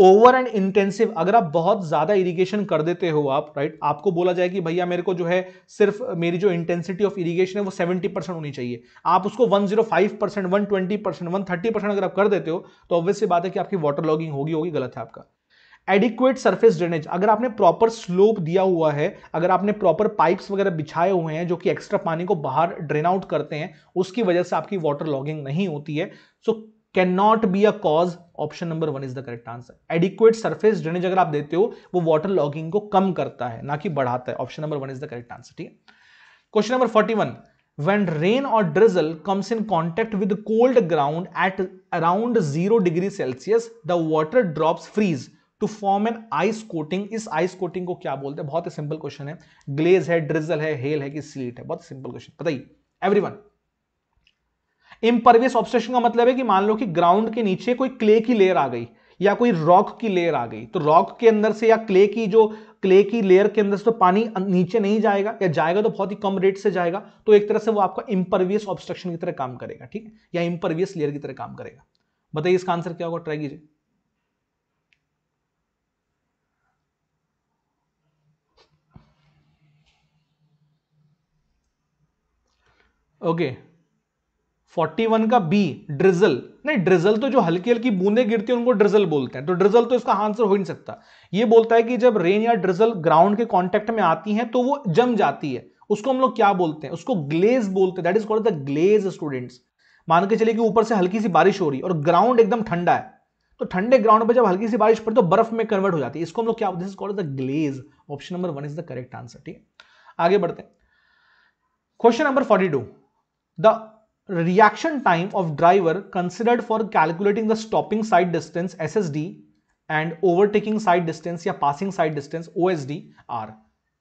ओवर एंड इंटेंसिव अगर आप बहुत ज़्यादा इरिगेशन कर देते हो आप राइट right? आपको बोला जाए कि भैया मेरे को जो है सिर्फ मेरी जो इंटेंसिटी ऑफ इरिगेशन है वो 70 परसेंट होनी चाहिए आप उसको 105 percent one percent one percent अगर आप कर देते हो तो ऑब्वियसली बात है कि आपकी वाटर लॉगिंग होगी होगी गलत है आपका एडिक्वेट सरफेस ड्रेनेज अगर आपने प्रॉपर स्लोप दिया हुआ है अगर आपने प्रॉपर पाइप्स वगैरह बिछाए हुए हैं जो कि एक्स्ट्रा पानी को बाहर ड्रेन आउट करते हैं उसकी वजह से आपकी वाटर लॉगिंग नहीं होती है so so, not be a cause option number one is the correct answer adequate surface drainage अगर आप देते हो वो वाटर लॉगिंग को कम करता है ना कि बढ़ाता है option number one is the correct answer ठीक है question number forty one when rain और drizzle comes in contact with cold ground at around zero degree Celsius the water drops freeze to form an ice coating इस ice coating को क्या बोलते हैं बहुत ही सिंपल क्वेश्चन है glaze है ड्रिजल है हेल है कि स्लीट है बहुत सिंपल क्वेश्चन बताइए वन इम्परवियस ऑब्स्ट्रक्शन का मतलब है कि मान लो कि ग्राउंड के नीचे कोई क्ले की लेयर आ गई या कोई रॉक की लेयर आ गई तो रॉक के अंदर से या क्ले की जो क्ले की लेयर के अंदर से तो पानी अं, नीचे नहीं जाएगा या जाएगा तो बहुत ही कम रेट से जाएगा तो एक तरह से वो आपका इम्परवियस ऑब्स्ट्रक्शन की तरह काम करेगा ठीक है या इम्परवियस लेयर की तरह काम करेगा बताइए इसका आंसर क्या होगा ट्राई कीजिए ओके okay. 41 का बी ड्रिजल नहीं ड्रिजल तो जो हल्की हल्की बूंदे गिरती है उनको ड्रिजल बोलते हैं तो ड्रिजल तो इसका आंसर हो ही नहीं सकता ये बोलता है कि जब रेन या ड्रिजल ग्राउंड के कॉन्टेक्ट में आती है तो वो जम जाती है उसको हम लोग क्या बोलते हैं उसको ग्लेज बोलते हैं that is called the glaze students मान के चले कि ऊपर से हल्की सी बारिश हो रही है और ग्राउंड एकदम ठंडा है तो ठंडे ग्राउंड पर जब हल्की सी बारिश पड़ती है तो बर्फ में कन्वर्ट हो जाती है इसको हम लोग क्या this is called the glaze option number one is the correct answer ठीक है आगे बढ़ते हैं question number forty two the reaction time of driver considered for calculating the stopping side distance SSD and overtaking side distance या passing side distance O S D or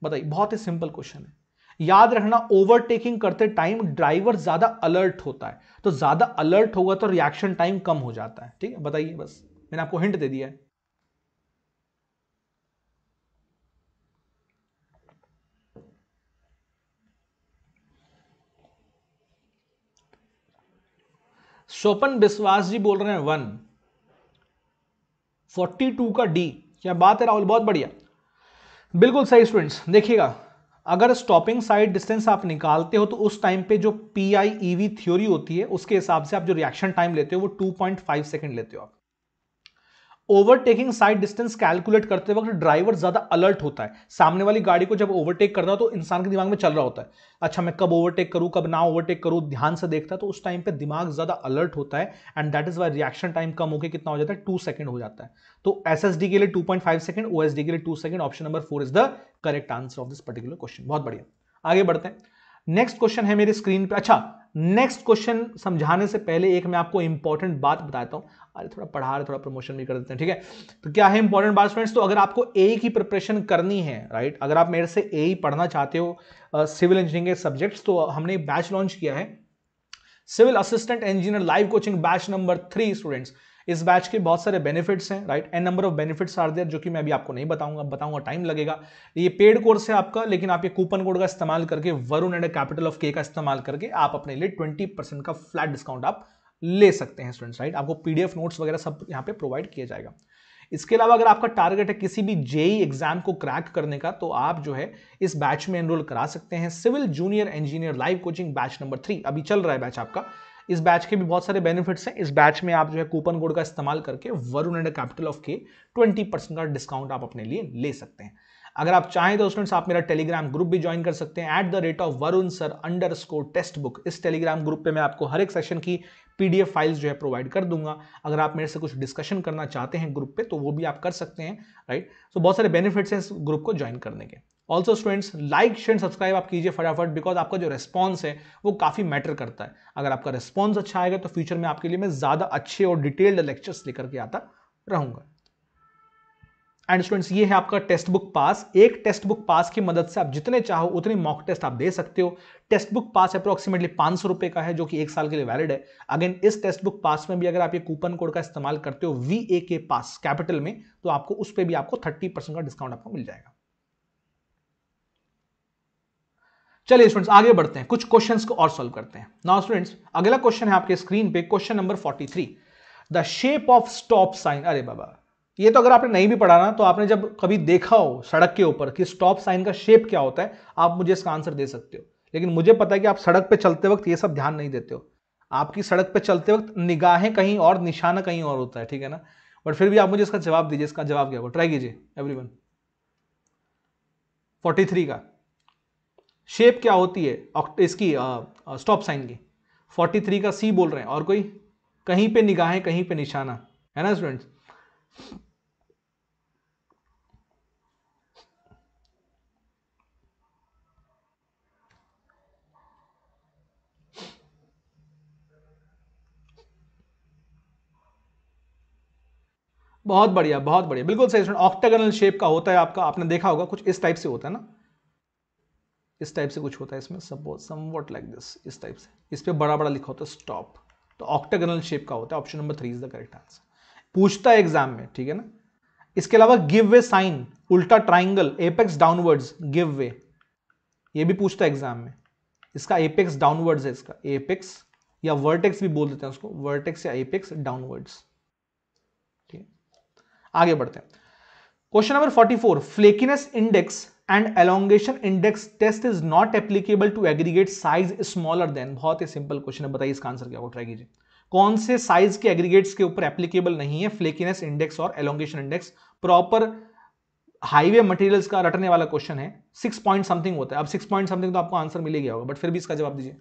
बताइए बहुत ही simple question है याद रखना ओवरटेकिंग करते time driver ज्यादा alert होता है तो ज्यादा अलर्ट होगा तो रिएक्शन टाइम कम हो जाता है ठीक है बताइए बस मैंने आपको हिंट दे दिया है स्वपन विश्वास जी बोल रहे हैं वन फोर्टी टू का डी क्या बात है राहुल बहुत बढ़िया बिल्कुल सही स्टूडेंट्स देखिएगा अगर स्टॉपिंग साइड डिस्टेंस आप निकालते हो तो उस टाइम पे जो पी आई ईवी थ्योरी होती है उसके हिसाब से आप जो रिएक्शन टाइम लेते हो वो 2.5 सेकंड लेते हो आप ओवरटेकिंग साइड डिस्टेंस कैलकुलेट करते वक्त ड्राइवर ज्यादा अलर्ट होता है सामने वाली गाड़ी को जब ओवरटेक करना तो इंसान के दिमाग में चल रहा होता है अच्छा मैं कब ओवरटेक करूं कब ना ओवरटेक करूं ध्यान से देखता है तो उस टाइम पे दिमाग ज्यादा अलर्ट होता है and that is why reaction time कम होकर कितना हो जाता है टू सेकंड हो जाता है तो एस के लिए two point five second O के लिए two second option number four is the correct answer of this particular question बहुत बढ़िया आगे बढ़ते हैं नेक्स्ट क्वेश्चन है मेरे स्क्रीन पे अच्छा नेक्स्ट क्वेश्चन समझाने से पहले एक मैं आपको इंपॉर्टेंट बात बताता हूं अरे थोड़ा पढ़ा रहे थोड़ा प्रमोशन भी कर देते हैं ठीक है तो क्या है इंपॉर्टेंट बात फ्रेंड्स तो अगर आपको ए की प्रिपरेशन करनी है राइट अगर आप मेरे से ए पढ़ना चाहते हो सिविल इंजीनियरिंग के सब्जेक्ट्स तो हमने बैच लॉन्च किया है civil assistant engineer live coaching batch number three students इस बैच के बहुत सारे बेनिफिट्स हैं right n number of benefits are there जो कि मैं अभी आपको नहीं बताऊंगा बताऊंगा टाइम लगेगा ये पेड कोर्स है आपका लेकिन आप ये कूपन कोड का इस्तेमाल करके वरुण एंड कैपिटल ऑफ के का इस्तेमाल करके आप अपने लिए ट्वेंटी का फ्लैट डिस्काउंट आप ले सकते हैं स्टूडेंट्स राइट आपको पी नोट्स वगैरह सब यहाँ पे प्रोवाइड किया जाएगा इसके अलावा अगर आपका टारगेट है किसी भी जेई एग्जाम e को क्रैक करने का तो आप जो है इस बैच में एनरोल करा सकते हैं civil junior engineer live coaching batch number three अभी चल रहा है बैच आपका इस बैच के भी बहुत सारे बेनिफिट्स हैं इस बैच में आप जो है कूपन कोड का इस्तेमाल करके वरुण एंड कैपिटल ऑफ के ट्वेंटी परसेंट का डिस्काउंट आप अपने लिए ले सकते हैं अगर आप चाहें तो स्टूडेंट्स आप मेरा टेलीग्राम ग्रुप भी ज्वाइन कर सकते हैं at the rate of Varun sir under score test book इस टेलीग्राम ग्रुप पे मैं आपको हर एक सेशन की पीडीएफ फाइल्स जो है प्रोवाइड कर दूंगा अगर आप मेरे से कुछ डिस्कशन करना चाहते हैं ग्रुप पे तो वो भी आप कर सकते हैं राइट सो so, बहुत सारे बेनिफिट्स हैं इस ग्रुप को ज्वाइन करने के also students like share subscribe आप कीजिए फटाफट बिकॉज आपका जो रिस्पॉन्स है वो काफ़ी मैटर करता है अगर आपका रिस्पॉन्स अच्छा आएगा तो फ्यूचर में आपके लिए मैं ज़्यादा अच्छे और डिटेल्ड लेक्चर्स लेकर के आता रहूँगा एंड स्टूडेंट्स ये है आपका टेस्ट बुक पास एक टेस्ट बुक पास की मदद से आप जितने चाहो उतने मॉक टेस्ट आप दे सकते हो टेस्ट बुक पास अप्रॉक्सीमेटली पाँच सौ रुपये का है जो कि एक साल के लिए वैलिड है अगेन इस टेस्ट बुक पास में भी अगर आप ये कूपन कोड का इस्तेमाल करते हो we A K pass capital में तो आपको उस पर भी आपको थर्टी परसेंट का डिस्काउंट आपको मिल जाएगा चलिए स्टूडेंट्स आगे बढ़ते हैं कुछ क्वेश्चन को और सॉल्व करते हैं नाउ स्टूडेंट्स अगला क्वेश्चन है आपके स्क्रीन पे question number 43 the shape of stop sign अरे बाबा ये तो अगर आपने नहीं भी पढ़ा ना तो आपने जब कभी देखा हो सड़क के ऊपर कि स्टॉप साइन का शेप क्या होता है आप मुझे इसका आंसर दे सकते हो लेकिन मुझे पता है कि आप सड़क पे चलते वक्त ये सब ध्यान नहीं देते हो आपकी सड़क पे चलते वक्त निगाहें कहीं और निशाना कहीं और होता है ठीक है ना बट फिर भी आप मुझे इसका जवाब दीजिए इसका जवाब क्या होगा ट्राई कीजिए एवरी वन का शेप क्या होती है इसकी स्टॉप साइन की 43 का सी बोल रहे हैं और कोई कहीं पे निगाहें कहीं पे निशाना है ना स्टूडेंट्स बहुत बढ़िया बहुत बढ़िया बिल्कुल सही स्टूडेंट शेप का होता है आपका आपने देखा होगा कुछ इस टाइप से होता है ना इस टाइप से कुछ होता है इसमें suppose somewhat like this इस टाइप से इस पर बड़ा बड़ा लिखा होता है स्टॉप तो ऑक्टेगनल शेप का होता है option number three is the correct answer पूछता है एग्जाम में ठीक है ना इसके अलावा गिव वे साइन उल्टा triangle apex downwards give way ये भी पूछता है एग्जाम में इसका एपेक्स डाउनवर्ड्स है इसका एपेक्स या वर्टेक्स भी बोल देते हैं उसको वर्टेक्स या एपेक्स डाउनवर्ड्स ठीक है आगे बढ़ते हैं question number 44 flakiness index and elongation index test is not applicable to aggregate size smaller than बहुत ही सिंपल क्वेश्चन है बताइए इसका आंसर क्या हो ट्राई कीजिए कौन से साइज के एग्रीगेट्स के ऊपर एप्लीकेबल नहीं है फ्लेकीनेस इंडेक्स और elongation index proper highway materials का रटने वाला क्वेश्चन है सिक्स पॉइंट समथिंग होता है अब सिक्स पॉइंट समथिंग तो आपको आंसर मिल गया होगा बट फिर भी इसका जवाब दीजिए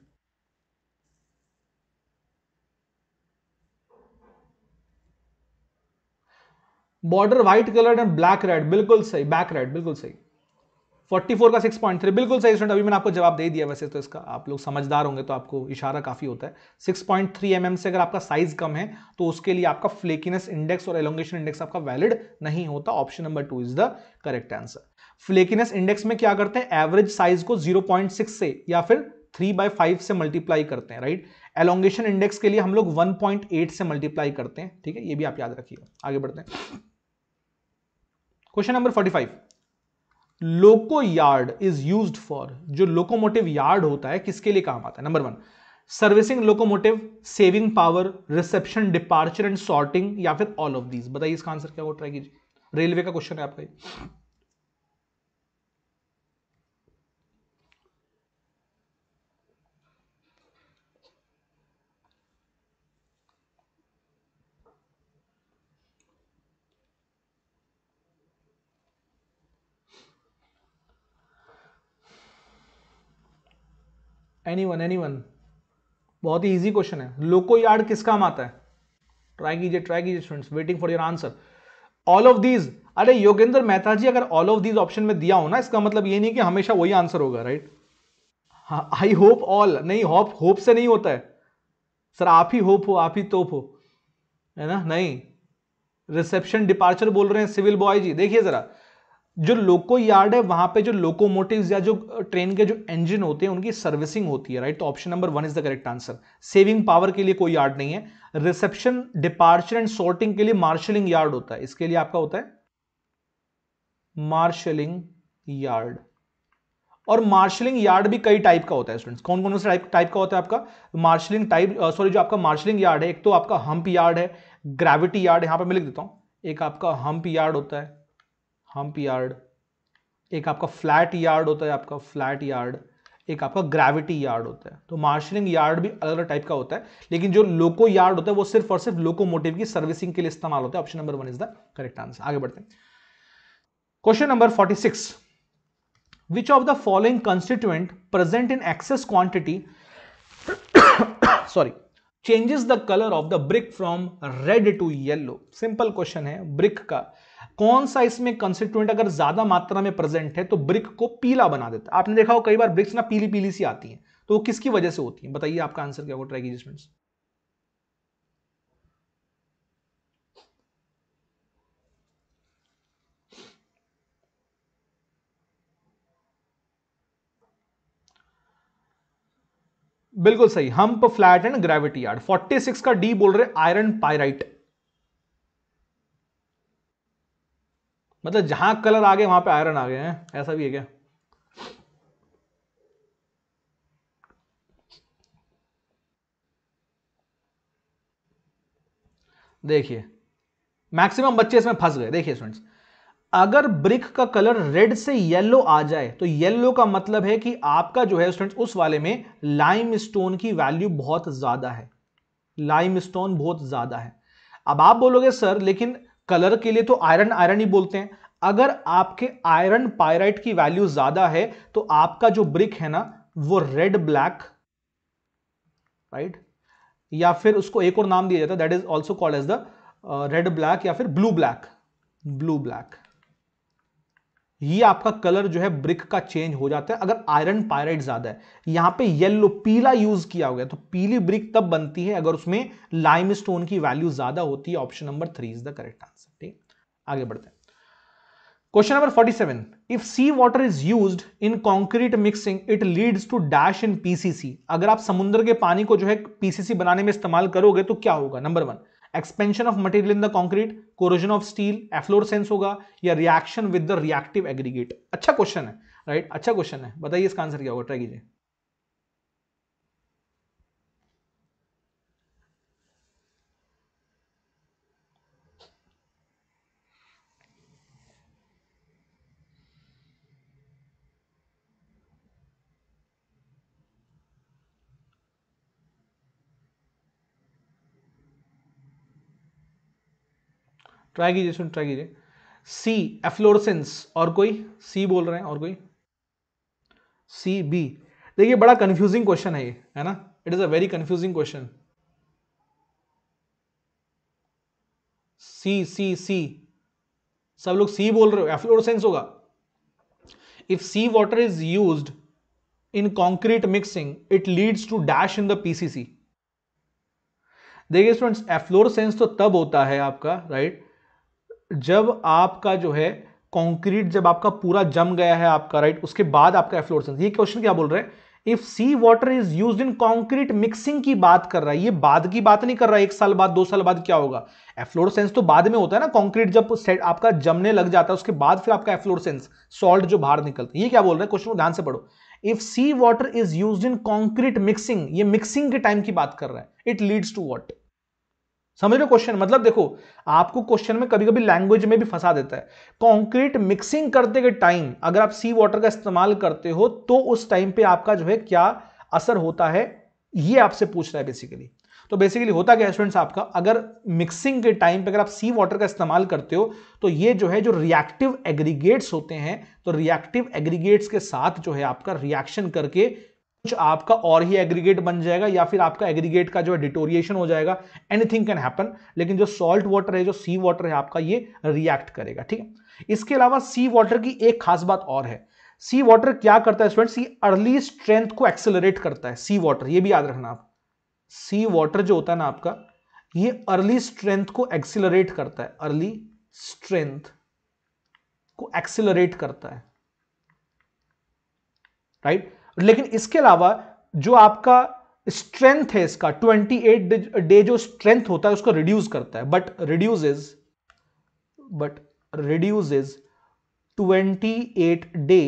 border white colour and black red बिल्कुल सही बैक रेड बिल्कुल सही 44 का 6.3 बिल्कुल सही स्टूडेंट अभी मैंने आपको जवाब दे दिया वैसे तो इसका आप लोग समझदार होंगे तो आपको इशारा काफ़ी होता है 6.3 पॉइंट mm से अगर आपका साइज कम है तो उसके लिए आपका फ्लेकीनेस इंडेक्स और एलोंगेशन इंडेक्स आपका वैलिड नहीं होता option number two is the correct answer flakiness index में क्या करते हैं एवरेज साइज को सिक्स से या फिर थ्री बाय फाइव से मल्टीप्लाई करते हैं राइट एलोंगेशन इंडेक्स के लिए हम लोग एट से मल्टीप्लाई करते हैं ठीक है ये भी आप याद रखिएगा आगे बढ़ते हैं question number five loco yard is use for जो लोकोमोटिव यार्ड होता है किसके लिए काम आता है number one servicing locomotive saving power reception departure and sorting या फिर ऑल ऑफ दीज बताइए इसका आंसर क्या हो ट्राई कीजिए रेलवे का क्वेश्चन है आपका एनी वन एनी वन बहुत ही इजी क्वेश्चन है लोको यार्ड किस काम आता है ट्राई कीजिए ट्राई कीजिए students waiting for your answer all of these अरे योगेंद्र मेहता जी अगर ऑल ऑफ दीज ऑप्शन में दिया हो ना इसका मतलब ये नहीं कि हमेशा वही आंसर होगा राइट आई होप ऑल नहीं होप होप से नहीं होता है सर आप ही होप हो आप ही तोप हो है ना नहीं रिसेप्शन डिपार्चर बोल रहे हैं सिविल बॉय जी देखिए जरा जो लोको यार्ड है वहां पे जो लोकोमोटिव्स या जो ट्रेन के जो इंजन होते हैं उनकी सर्विसिंग होती है राइट तो option number one is the correct answer saving power के लिए कोई यार्ड नहीं है रिसेप्शन डिपार्चर एंड सॉर्टिंग के लिए मार्शलिंग यार्ड होता है इसके लिए आपका होता है मार्शलिंग यार्ड और मार्शलिंग यार्ड भी कई टाइप का होता है स्टूडेंट्स कौन कौन से टाइप का होता है आपका मार्शलिंग टाइप सॉरी जो आपका मार्शलिंग यार्ड है एक तो आपका हम्प यार्ड है ग्रेविटी यार्ड यहां पर मैं लिख देता हूं एक आपका हम्प यार्ड होता है हम्प यार्ड एक आपका फ्लैट यार्ड होता है आपका फ्लैट यार्ड एक आपका ग्रेविटी यार्ड होता है तो मार्शलिंग यार्ड भी अलग अलग टाइप का होता है लेकिन जो लोको यार्ड होता है वो सिर्फ और सिर्फ लोकोमोटिव की सर्विसिंग के लिए इस्तेमाल होता है option number one is the correct answer आगे बढ़ते हैं question number forty six which of the following constituent present in excess quantity sorry changes the colour of the brick from red to yellow simple question है brick का कौन सा इसमें constituent अगर ज्यादा मात्रा में प्रेजेंट है तो ब्रिक को पीला बना देता है आपने देखा हो कई बार ब्रिक्स ना पीली पीली सी आती हैं तो वो किसकी वजह से होती है बताइए आपका आंसर क्या हो ट्राइगी स्टूडेंट्स बिल्कुल सही hump flat and gravity yard 46 का डी बोल रहे आयरन पायराइट मतलब जहां कलर आ गए वहां पे आयरन आ गए हैं ऐसा भी है क्या देखिए मैक्सिमम बच्चे इसमें फंस गए देखिए स्टूडेंट्स अगर ब्रिक का कलर रेड से येलो आ जाए तो येलो का मतलब है कि आपका जो है स्टूडेंट्स उस वाले में लाइम स्टोन की वैल्यू बहुत ज्यादा है लाइम स्टोन बहुत ज्यादा है अब आप बोलोगे सर लेकिन कलर के लिए तो आयरन आयरन ही बोलते हैं अगर आपके आयरन पायराइट की वैल्यू ज्यादा है तो आपका जो ब्रिक है ना वो रेड ब्लैक राइट या फिर उसको एक और नाम दिया जाता है that is also called as the red black या फिर ब्लू ब्लैक ब्लू ब्लैक ये आपका कलर जो है ब्रिक का चेंज हो जाता है अगर आयरन पायराइड ज्यादा है यहां पे येलो पीला यूज किया हो गया तो पीली ब्रिक तब बनती है अगर उसमें लाइम स्टोन की वैल्यू ज्यादा होती है option number three is the correct answer ठीक आगे बढ़ते हैं question number 47 if sea water is use in concrete mixing it leads to dash in PCC अगर आप समुद्र के पानी को जो है पीसीसी बनाने में इस्तेमाल करोगे तो क्या होगा number one expansion of material in the concrete corrosion of steel efflorescence होगा या reaction with the reactive aggregate अच्छा क्वेश्चन है राइट right? अच्छा क्वेश्चन है बताइए इसका आंसर क्या होगा ट्राई कीजिए ट्राई कीजिए सुन ट्राई कीजिए सी एफ्लोरसेंस और कोई सी बोल रहे हैं और कोई सी बी देखिए बड़ा कंफ्यूजिंग क्वेश्चन है ये है ना it is a very confusing question C C C सब लोग सी बोल रहे हो एफ्लोरसेंस होगा if sea water is use in concrete mixing it leads to dash in the PCC देखिए स्टूडेंट्स एफ्लोरसेंस तो तब होता है आपका राइट right? जब आपका जो है कॉन्क्रीट जब आपका पूरा जम गया है आपका राइट उसके बाद आपका एफ्लोरसेंस ये क्वेश्चन क्या बोल रहे हैं if sea water is use in concrete mixing की बात कर रहा है ये बाद की बात नहीं कर रहा है एक साल बाद दो साल बाद क्या होगा एफ्लोरसेंस तो बाद में होता है ना कॉन्क्रीट जब सेट आपका जमने लग जाता है उसके बाद फिर आपका एफ्लोरसेंस सॉल्ट जो बाहर निकलता है ये क्या बोल रहे हैं क्वेश्चन को ध्यान से पढ़ो if sea water is use in concrete mixing ये मिक्सिंग के टाइम की बात कर रहा है इट लीड्स टू वॉट समझ रहे क्वेश्चन मतलब देखो आपको क्वेश्चन में कभी कभी लैंग्वेज में भी फंसा देता है कंक्रीट मिक्सिंग करते के टाइम अगर आप सी वाटर का इस्तेमाल करते हो तो उस टाइम पे आपका जो है क्या असर होता है ये आपसे पूछ रहा है बेसिकली तो बेसिकली होता क्या स्टूडेंट्स आपका अगर मिक्सिंग के टाइम पे अगर आप सी वाटर का इस्तेमाल करते हो तो ये जो है जो रिएक्टिव एग्रीगेट्स होते हैं तो रिएक्टिव एग्रीगेट्स के साथ जो है आपका रिएक्शन करके कुछ आपका और ही एग्रीगेट बन जाएगा या फिर आपका एग्रीगेट का जो है डिटोरिएशन हो जाएगा एनीथिंग कैन हैपन लेकिन जो सॉल्ट वाटर है जो सी वाटर है आपका ये रिएक्ट करेगा ठीक है इसके अलावा सी वाटर की एक खास बात और है सी वाटर क्या करता है स्टूडेंट्स ये अर्ली स्ट्रेंथ को एक्सेलरेट करता है सी वाटर ये भी याद रखना आप सी वाटर जो होता है ना आपका ये अर्ली स्ट्रेंथ को एक्सिलरेट करता है अर्ली स्ट्रेंथ को एक्सिलरेट करता है राइट right? लेकिन इसके अलावा जो आपका स्ट्रेंथ है इसका 28 डे जो स्ट्रेंथ होता है उसको रिड्यूस करता है but reduce is but reduce is twenty eight day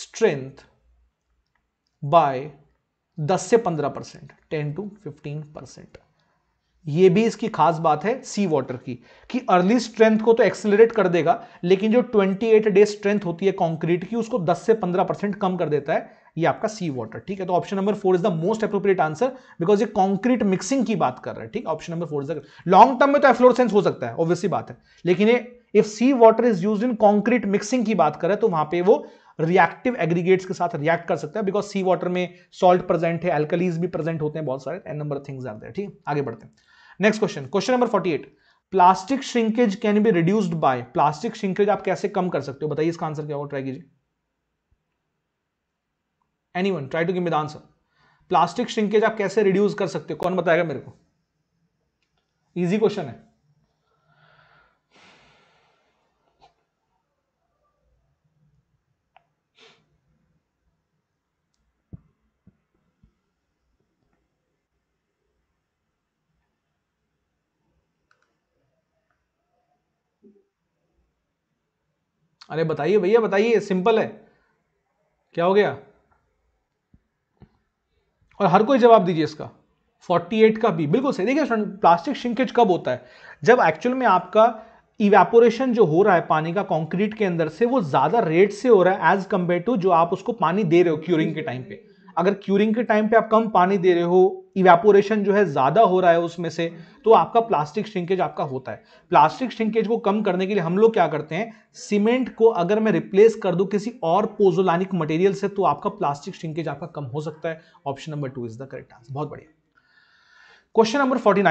strength by 10 से 15 परसेंट टेन टू 15 परसेंट ये भी इसकी खास बात है सी वाटर की कि अर्ली स्ट्रेंथ को तो एक्सेलरेट कर देगा लेकिन जो 28 डे स्ट्रेंथ होती है कंक्रीट की उसको 10 से 15 परसेंट कम कर देता है ये आपका सी वाटर ठीक है तो option number four is the most appropriate answer because ये कंक्रीट मिक्सिंग की बात कर रहा है ठीक option number four is long term में तो एफ्लोरसेंस हो सकता है ऑब्वियसली बात है लेकिन ये if sea water is use in concrete mixing की बात करें तो वहां पर वो रिएक्टिव एग्रीगेट्स के साथ रिएक्ट कर सकता है बिकॉज सी वाटर में सॉल्ट प्रेजेंट है एल्कलीज भी प्रेजेंट होते हैं बहुत सारे n number things are there ठीक आगे बढ़ते हैं next question question number forty eight plastic shrinkage can be reduced by plastic shrinkage आप कैसे कम कर सकते हो बताइए इसका आंसर क्या होगा ट्राई कीजिए any one try to give me the answer plastic shrinkage आप कैसे रिड्यूस कर सकते हो कौन बताएगा मेरे को इजी क्वेश्चन है अरे बताइए भैया बताइए सिंपल है क्या हो गया और हर कोई जवाब दीजिए इसका 48 का भी बिल्कुल सही देखिए प्लास्टिक शिंकेज कब होता है जब एक्चुअल में आपका इवेपोरेशन जो हो रहा है पानी का कंक्रीट के अंदर से वो ज्यादा रेट से हो रहा है एज कंपेयर टू जो आप उसको पानी दे रहे हो क्यूरिंग के टाइम पे अगर क्यूरिंग के टाइम पे आप कम पानी दे रहे हो इवेपोरेशन जो है ज़्यादा हो रहा है उसमें से तो आपका प्लास्टिक श्रिंकेज आपका होता है प्लास्टिक श्रिंकेज को कम करने के लिए हम लोग क्या करते हैं सीमेंट को अगर मैं रिप्लेस कर दूं किसी और पोजोलानिक मटेरियल से तो आपका प्लास्टिक श्रिंकेज आपका कम हो सकता है option number two is the correct answer बहुत बढ़िया question number forty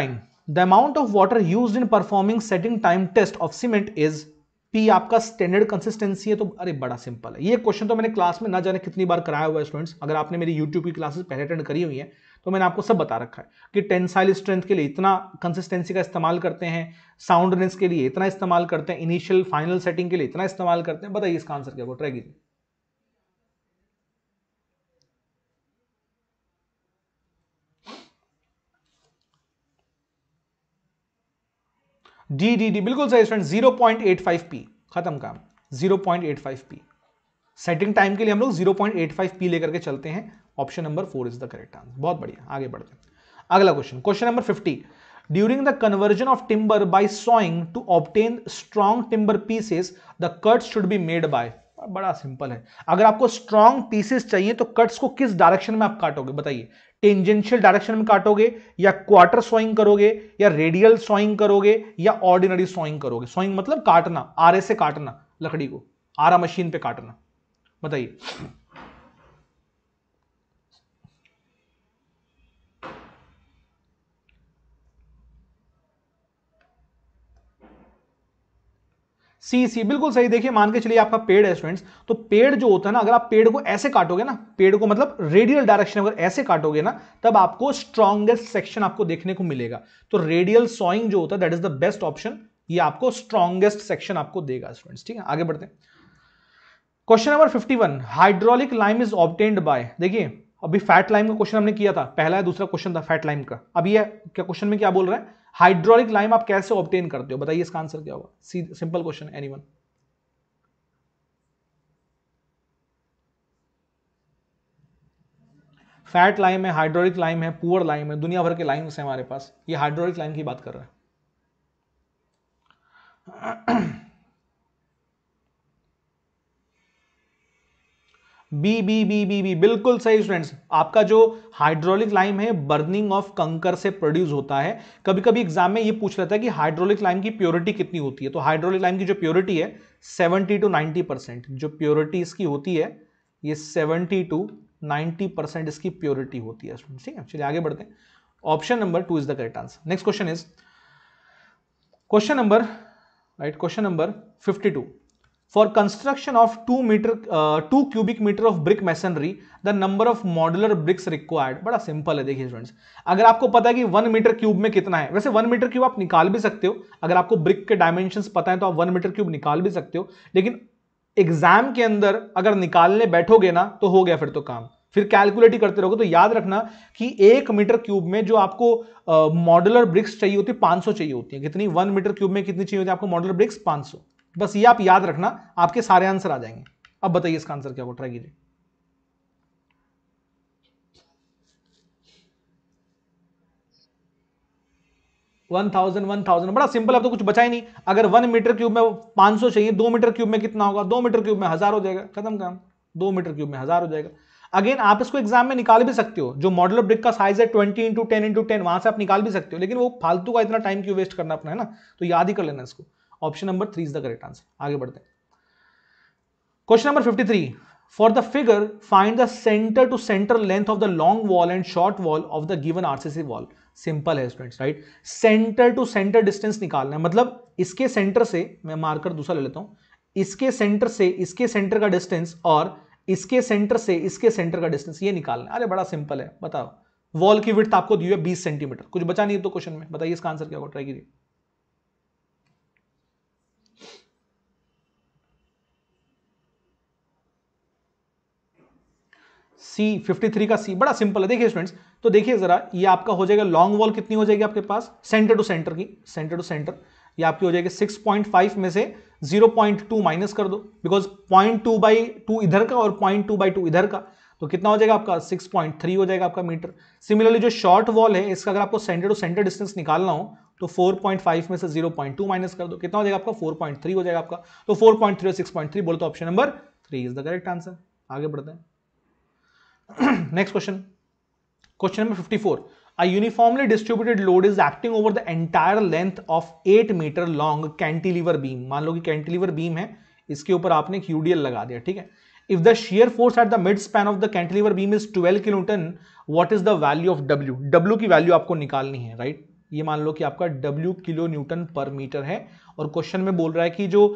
the amount of water use in performing setting time test of cement is P आपका स्टैंडर्ड कंसिस्टेंसी है तो अरे बड़ा सिंपल है ये क्वेश्चन तो मैंने क्लास में ना जाने कितनी बार कराया हुआ है स्टूडेंट्स अगर आपने मेरी यूट्यूब की क्लासेस पहले अटेंड करी हुई है तो मैंने आपको सब बता रखा है कि टेंसाइल स्ट्रेंथ के लिए इतना कंसिस्टेंसी का इस्तेमाल करते हैं साउंडनेस के लिए इतना इस्तेमाल करते हैं इनिशियल फाइनल सेटिंग के लिए इतना इस्तेमाल करते हैं बताइए इसका आंसर क्या होगा ट्राई जी जी जी बिल्कुल सही student zero point eight five P खत्म काम zero point eight five P setting time के लिए हम लोग 0.85 पी लेकर के चलते हैं option number four is the correct answer बहुत बढ़िया आगे बढ़ते हैं अगला question question number fifty during the conversion of timber by sawing to obtain strong timber pieces the cuts should be made by बड़ा सिंपल है अगर आपको स्ट्रॉन्ग पीसेस चाहिए तो कट्स को किस डायरेक्शन में आप काटोगे बताइए टेंजेंशियल डायरेक्शन में काटोगे या क्वार्टर सॉइंग करोगे या रेडियल सॉइंग करोगे या ऑर्डिनरी सॉइंग करोगे सॉइंग मतलब काटना आरे से काटना लकड़ी को आरा मशीन पे काटना बताइए सी सी बिल्कुल सही देखिए मान के चलिए आपका पेड़ है स्टूडेंट्स तो पेड़ जो होता है ना अगर आप पेड़ को ऐसे काटोगे ना पेड़ को मतलब रेडियल डायरेक्शन अगर ऐसे काटोगे ना तब आपको स्ट्रॉन्गेस्ट सेक्शन आपको देखने को मिलेगा तो रेडियल सॉइंग जो होता है that is the best option ये आपको स्ट्रॉन्गेस्ट सेक्शन आपको देगा स्टूडेंट्स ठीक है आगे बढ़ते हैं question number 51 hydraulic lime is obtained by देखिए अभी फैट लाइम का क्वेश्चन हमने किया था पहला है दूसरा क्वेश्चन था फैट लाइम का अब ये क्या क्वेश्चन में क्या बोल रहा है हाइड्रोलिक लाइम आप कैसे ऑब्टेन करते हो बताइए इसका आंसर क्या होगा simple question any one fat lime है हाइड्रोलिक लाइम है पुअर लाइम है दुनिया भर के लाइम्स हैं हमारे पास ये हाइड्रोलिक लाइम की बात कर रहा है बी बी बी बी बी बिल्कुल सही स्टूडेंट्स आपका जो हाइड्रोलिक लाइम है बर्निंग ऑफ कंकर से प्रोड्यूस होता है कभी कभी एग्जाम में ये पूछ रहता है कि हाइड्रोलिक लाइम की प्योरिटी कितनी होती है तो हाइड्रोलिक लाइम की जो प्योरिटी है 70 टू 90 परसेंट जो प्योरिटी इसकी होती है ये 70 टू 90 परसेंट इसकी प्योरिटी होती है स्टूडेंट ठीक है चलिए आगे बढ़ते हैं option number two is the correct answer next question is question number right question number fifty two for construction of two metre two cubic metre of brick masonry the number of modular bricks bricks बड़ा simple है देखिए students अगर आपको पता है कि one metre cube में कितना है वैसे वन मीटर क्यूब आप निकाल भी सकते हो अगर आपको ब्रिक के डायमेंशन पता है तो आप वन मीटर क्यूब निकाल भी सकते हो लेकिन एग्जाम के अंदर अगर निकालने बैठोगे ना तो हो गया फिर तो काम फिर कैलकुलेट ही करते रहोगे तो याद रखना कि एक मीटर क्यूब में जो आपको मॉडुलर uh, ब्रिक्स चाहिए होती है पांच सौ चाहिए होती है कितनी वन मीटर क्यूब में कितनी चाहिए होती है आपको मॉडुलर ब्रिक्स पांच 500 बस ये आप याद रखना आपके सारे आंसर आ जाएंगे अब बताइए इसका आंसर क्या होगा ट्राई कीजिए वन थाउजेंड वन थाउजेंड बड़ा सिंपल अब तो कुछ बचा ही नहीं अगर वन मीटर क्यूब में पांच सौ चाहिए दो मीटर क्यूब में कितना होगा दो मीटर क्यूब में हजार हो जाएगा खत्म काम दो मीटर क्यूब में हजार हो जाएगा अगेन आप इसको एग्जाम में निकाल भी सकते हो जो मॉडल ब्रिक का साइज है twenty into ten into ten वहां से आप निकाल भी सकते हो लेकिन वो फालतू का इतना टाइम क्यों वेस्ट करना अपना है ना तो याद ही कर लेना इसको option number three is the correct answer आगे बढ़ते हैं question number fifty three for the figure find the centre to centre length of the long wall and short wall of the given RCC wall simple है students right centre to centre distance निकालना है मतलब इसके centre से मैं marker दूसरा ले लेता हूं इसके सेंटर से इसके सेंटर का डिस्टेंस और इसके सेंटर से इसके सेंटर का डिस्टेंस ये निकालना है अरे बड़ा सिंपल है बताओ वॉल की विथ आपको दी है बीस सेंटीमीटर कुछ बचा नहीं है तो क्वेश्चन में बताइए इसका आंसर क्या होगा ट्राई कीजिए सी फिफ्टी थ्री का सी बड़ा सिंपल है देखिए स्टूडेंट्स तो देखिए जरा ये आपका हो जाएगा लॉन्ग वॉल कितनी हो जाएगी आपके पास सेंटर टू सेंटर की सेंटर टू सेंटर ये आपकी हो जाएगी 6.5 में से 0.2 माइनस कर दो because point two by two इधर का और पॉइंट टू बाई टू इधर का तो कितना हो जाएगा आपका 6.3 हो जाएगा आपका मीटर सिमिलरली जो शॉर्ट वॉल है इसका अगर आपको सेंटर टू सेंटर डिस्टेंस निकालना हो तो 4.5 में से 0.2 माइनस कर दो कितना हो जाएगा आपका 4.3 हो जाएगा आपका तो 4.3 और 6.3 बोलो तो option number three is the correct answer आगे बढ़ते हैं next question question number 54 a uniformly distributed load is acting over the entire length of 8 meter long cantilever beam. मान लो कि कैंटिलीवर बीम है इसके ऊपर आपने एक यूडीएल लगा दिया ठीक है if the shear force at the mid span of the cantilever beam is 12 kiloton what is the value of W W की वैल्यू आपको निकालनी है राइट ये मान लो कि आपका W kilo newton per metre है और क्वेश्चन में बोल रहा है कि जो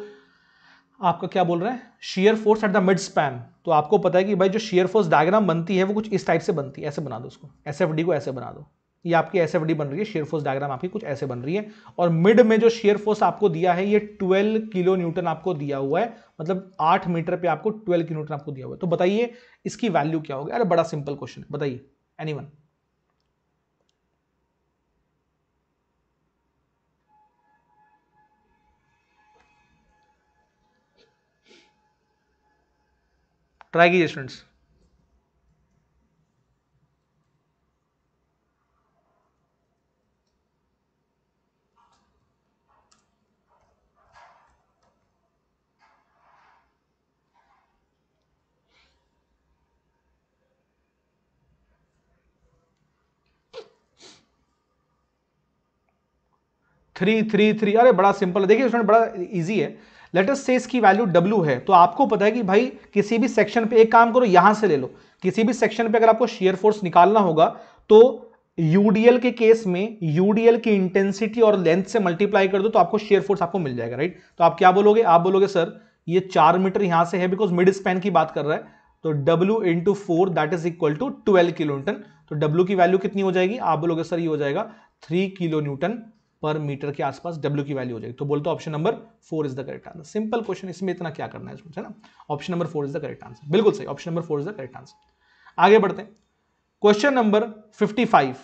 आपका क्या बोल रहे हैं shear force at the mid span तो आपको पता है कि भाई जो शेयर फोर्स डायग्राम बनती है वो कुछ इस टाइप से बनती है ऐसे बना दो उसको एस को ऐसे बना दो ये आपकी एस बन रही है शेयर फोर्स डायग्राम आपकी कुछ ऐसे बन रही है और मिड में जो शेयर फोर्स आपको दिया है ये 12 किलो न्यूटन आपको दिया हुआ है मतलब 8 मीटर पे आपको 12 किलो न्यूटन आपको दिया हुआ है तो बताइए इसकी वैल्यू क्या होगी अरे बड़ा सिंपल क्वेश्चन है बताइए वन ट्राई कीजिए स्टूडेंट्स थ्री थ्री थ्री अरे बड़ा सिंपल है देखिए स्टूडेंट बड़ा इजी है लेटस से इसकी वैल्यू W है तो आपको पता है कि भाई किसी भी सेक्शन पे एक काम करो यहां से ले लो किसी भी सेक्शन पे अगर आपको शेयर फोर्स निकालना होगा तो यूडीएल के केस में यूडीएल की इंटेंसिटी और लेंथ से मल्टीप्लाई कर दो तो आपको शेयर फोर्स आपको मिल जाएगा राइट तो आप क्या बोलोगे आप बोलोगे सर ये चार मीटर यहां से है बिकॉज मिड स्पैन की बात कर रहा है तो W into four that is equal to twelve kilo newton तो W की वैल्यू कितनी हो जाएगी आप बोलोगे सर ये हो जाएगा three kilo newton per metre के आसपास डब्ल्यू की वैल्यू हो जाएगी तो बोलते option number four is the correct answer simple question इसमें इतना क्या करना है ना option number four is the correct answer बिल्कुल सही option number four is the correct answer आगे बढ़ते हैं question number fifty five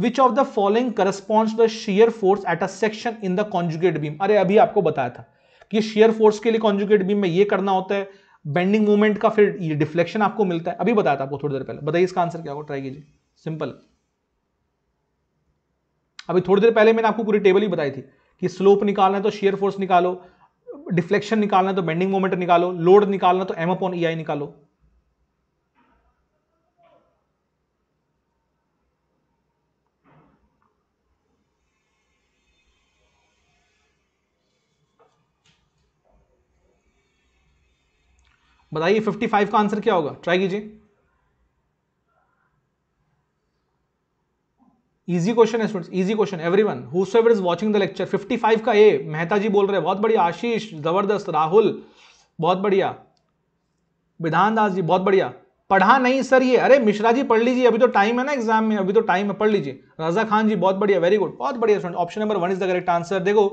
which of the following corresponds the shear force at a section in the conjugate beam अरे अभी आपको बताया था कि शेयर फोर्स के लिए कॉन्जुगेट बीम में ये करना होता है बेंडिंग मूवमेंट का फिर ये डिफ्लेक्शन आपको मिलता है अभी बताया था आपको थोड़ी देर पहले बताइए इसका आंसर क्या होगा ट्राई कीजिए सिंपल है अभी थोड़ी देर पहले मैंने आपको पूरी टेबल ही बताई थी कि स्लोप निकालना है तो शेयर फोर्स निकालो डिफ्लेक्शन निकालना है तो बेंडिंग मोमेंट निकालो लोड निकालना तो एम अपॉन ई निकालो बताइए 55 का आंसर क्या होगा ट्राई कीजिए इजी क्वेश्चन है students easy question everyone whoever is watching the lecture 55 का ए मेहता जी बोल रहे हैं बहुत बढ़िया आशीष जबरदस्त राहुल बहुत बढ़िया विधान दास जी बहुत बढ़िया पढ़ा नहीं सर ये अरे मिश्रा जी पढ़ लीजिए अभी तो टाइम है ना एग्जाम में अभी तो टाइम है पढ़ लीजिए रजा खान जी बहुत बढ़िया वेरी गुड बहुत बढ़िया student option number one is the correct answer देखो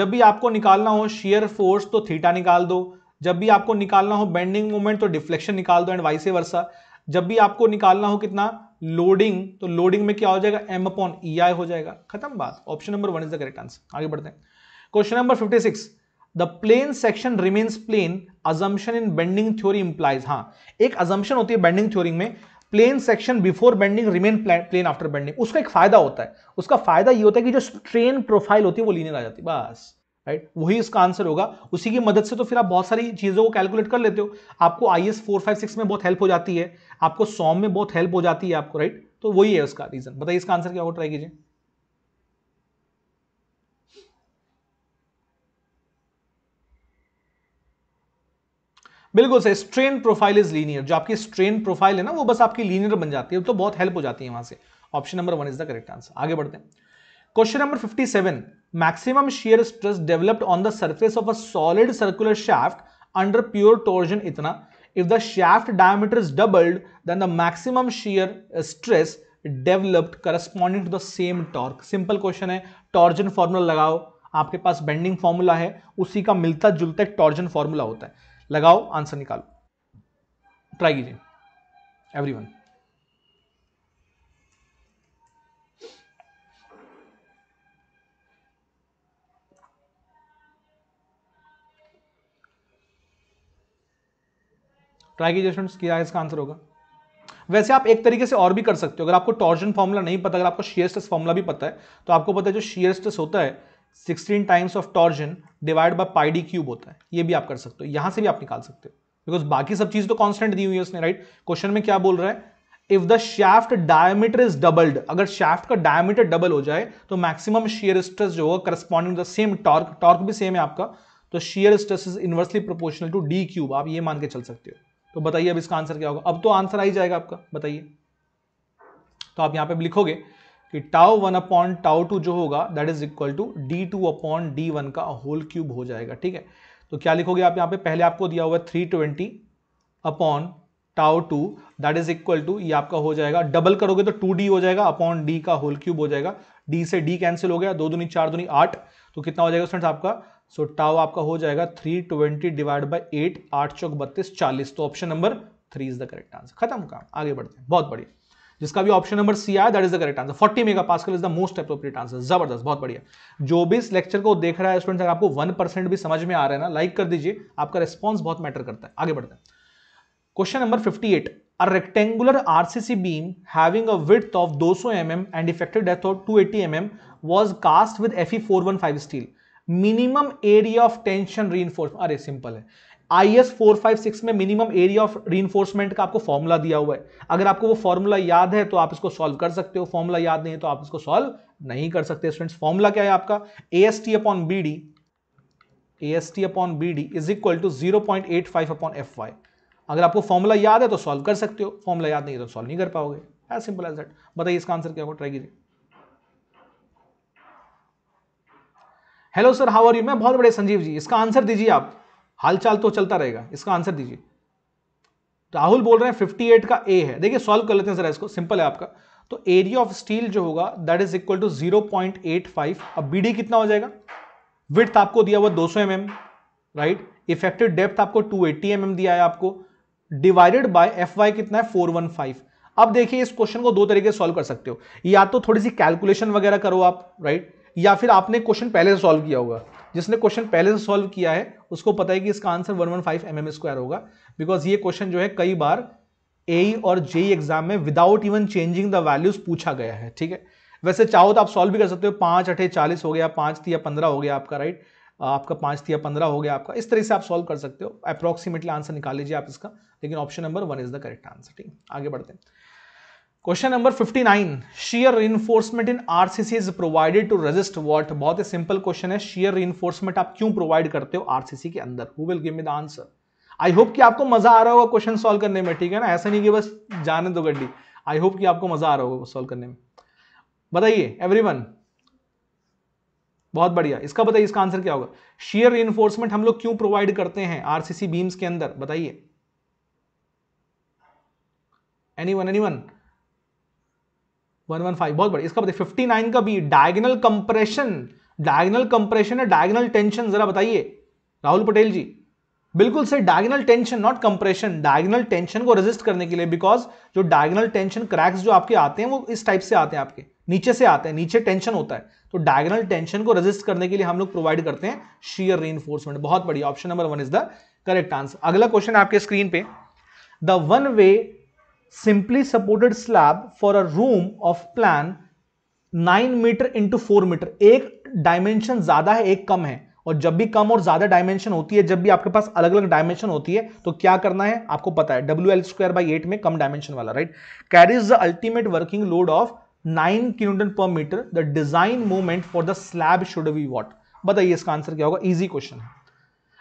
जब भी आपको निकालना हो शेयर फोर्स तो थीटा निकाल दो जब भी आपको निकालना हो बेंडिंग मूवमेंट तो डिफ्लेक्शन निकाल दो एंड वाइस वर्षा जब भी आपको निकालना हो कितना लोडिंग तो लोडिंग में क्या हो जाएगा एम अपॉन ई आई हो जाएगा खत्म बात option number one is the correct answer आगे बढ़ते हैं question number fifty six the plane section remains plane assumption in bending theory implies हाँ एक अजम्पन होती है बेंडिंग थ्योरी में plane section before bending remain plane after bending उसका एक फायदा होता है उसका फायदा ये होता है कि जो स्ट्रेन प्रोफाइल होती है वो लीनियर आ जाती है बस राइट right? वही इसका आंसर होगा उसी की मदद से तो फिर आप बहुत सारी चीज़ों को कैलकुलेट कर लेते हो आपको I S four five six में बहुत हेल्प हो जाती है आपको सॉम में बहुत हेल्प हो जाती है आपको राइट तो वही है उसका रीजन बताइए इसका आंसर क्या होगा ट्राई कीजिए बिल्कुल sir strain profile is linear जो आपकी स्ट्रेन प्रोफाइल है ना वो बस आपकी लीनियर बन जाती है तो बहुत हेल्प हो जाती है वहां से option number one is the correct answer आगे बढ़ते हैं question number 57 maximum shear stress developed on the surface of a solid circular shaft under pure torsion इतना If the shaft diameter is doubled, then the maximum shear stress developed corresponding to the same torque. Simple question है torsion formula लगाओ आपके पास bending formula है उसी का मिलता जुलता एक टॉर्जन फॉर्मूला होता है लगाओ आंसर निकालो ट्राई कीजिए एवरीवन कीजिए किया क्या इसका आंसर होगा वैसे आप एक तरीके से और भी कर सकते हो अगर आपको टॉर्जन फॉर्मूला नहीं पता अगर आपको शेयर स्ट्रेस फॉर्मुला भी पता है तो आपको पता है जो शेयर स्ट्रेस होता है 16 times of torsion divide by D cube होता है ये भी आप कर सकते हो यहां से भी आप निकाल सकते हो बिकॉज बाकी सब चीज तो कॉन्स्टेंट दी हुई है उसने राइट क्वेश्चन में क्या बोल रहा है if the shaft diameter is doubled अगर शाफ्ट का डायमीटर डबल हो जाए तो मैक्सिमम शेयर स्ट्रेस जो होगा corresponding the same torque torque भी सेम है आपका तो shear stress is inversely proportional to D cube आप ये मान के चल सकते हो तो बताइए अब इसका आंसर क्या होगा अब तो आंसर आ ही जाएगा आपका बताइए तो आप यहां पे लिखोगे कि tau one upon tau two जो होगा that is equal to D two upon D one का होल क्यूब हो जाएगा ठीक है तो क्या लिखोगे आप यहां पे पहले आपको दिया हुआ three twenty upon tau two that is equal to ये आपका हो जाएगा डबल करोगे तो टू डी हो जाएगा अपॉन डी का होल क्यूब हो जाएगा डी से डी कैंसिल हो गया दो दूनी चार दूनी आठ तो कितना हो जाएगा फ्रेंड्स आपका सो टाओ आपका हो जाएगा three twenty divide by eight आठ चौक बत्तीस चालीस तो option number three is the correct answer खत्म काम आगे बढ़ते हैं बहुत बढ़िया जिसका भी ऑप्शन नंबर सी आया that is the correct answer 40 mega pascal is the most appropriate answer जबरदस्त बहुत बढ़िया जो भी इस लेक्चर को देख रहा है स्टूडेंट अगर आपको 1% भी समझ में आ रहा है ना लाइक कर दीजिए आपका रिस्पॉन्स बहुत मैटर करता है आगे बढ़ते हैं question number fifty rectangular RCC beam 58 A rectangular RCC beam having a width of 200 mm and M depth of 280 mm was four one five steel minimum area of tension re अरे simple है I S four five six में minimum area of re का आपको formula दिया हुआ है अगर आपको वो फॉर्मूला याद है तो आप इसको सॉल्व कर सकते हो फॉर्मूला याद नहीं है तो आप इसको सॉल्व नहीं कर सकते स्टूडेंट्स फॉर्मूला क्या है आपका A S T upon B D A S T upon B D is equal to zero point eight five upon F Y अगर आपको फॉर्मूला याद है तो सॉल्व कर सकते हो फॉर्मूला याद नहीं है तो सॉल्व नहीं कर पाओगे एज सिंपल एज दैट बताइए इसका आंसर क्या होगा ट्राई कीजिए hello sir how are you मैं बहुत बड़े संजीव जी इसका आंसर दीजिए आप हालचाल तो चलता रहेगा इसका आंसर दीजिए राहुल बोल रहे हैं 58 का ए है देखिए सॉल्व कर लेते हैं जरा इसको सिंपल है आपका तो एरिया ऑफ स्टील जो होगा दैट इज इक्वल टू 0.85 अब बीडी कितना हो जाएगा विथ आपको दिया हुआ 200 सौ mm, राइट इफेक्टिव डेप्थ आपको 280 एट्टी mm दिया है आपको डिवाइडेड बाय एफ वाई कितना है 415 अब देखिए इस क्वेश्चन को दो तरीके से सॉल्व कर सकते हो या तो थोड़ी सी कैलकुलेशन वगैरह करो आप राइट या फिर आपने क्वेश्चन पहले से सॉल्व किया होगा जिसने क्वेश्चन पहले से सॉल्व किया है उसको पता है कि इसका answer one one five M M square होगा बिकॉज ये क्वेश्चन जो है कई बार ए और जे एग्जाम में without even changing the values पूछा गया है ठीक है वैसे चाहो तो आप सॉल्व भी कर सकते हो पाँच अठे चालीस हो गया पाँच या पंद्रह हो गया आपका राइट आपका पाँच या पंद्रह हो गया आपका इस तरह से आप सॉल्व कर सकते हो अप्रॉक्सीमेटली आंसर निकाल लीजिए आप इसका लेकिन option number one is the correct answer ठीक है आगे बढ़ते हैं question number 59 shear reinforcement in RCC is provided to resist what बहुत ही सिंपल क्वेश्चन है शेयर रिइंफोर्समेंट आप क्यों प्रोवाइड करते हो आरसीसी के अंदर who will give me the answer I hope कि आपको मजा आ रहा होगा क्वेश्चन सॉल्व करने में ठीक है ना ऐसा नहीं कि बस जाने दो गड्डी आई होप कि आपको मजा आ रहा होगा सॉल्व करने में बताइए एवरी बहुत बढ़िया इसका बताइए इसका आंसर क्या होगा शेयर रिइंफोर्समेंट हम लोग क्यों प्रोवाइड करते हैं आरसीसी बीम्स के अंदर बताइए एनीवन एनीवन 115 बहुत बड़ी इसका फिफ्टी मतलब नाइन का भी डायगनल कंप्रेशन डायगनल कंप्रेशन है डायगनल टेंशन जरा बताइए राहुल पटेल जी बिल्कुल sir diagonal tension not compression diagonal tension को रेजिस्ट करने के लिए बिकॉज जो डायगनल टेंशन क्रैक्स जो आपके आते हैं वो इस टाइप से आते हैं आपके नीचे से आते हैं नीचे टेंशन होता है तो डायगनल टेंशन को रेजिस्ट करने के लिए हम लोग प्रोवाइड करते हैं शीयर री बहुत बढ़िया option number one is the correct answer अगला क्वेश्चन आपके स्क्रीन पे the one way simply supported slab for a room of plan 9 metre into four metre एक डायमेंशन ज्यादा है एक कम है और जब भी कम और ज्यादा डायमेंशन होती है जब भी आपके पास अलग अलग डायमेंशन होती है तो क्या करना है आपको पता है W L square by eight में कम डायमेंशन वाला right carries the ultimate working load of 9 kilometre per metre the design movement for the slab should be what बताइए इसका आंसर क्या होगा इजी क्वेश्चन है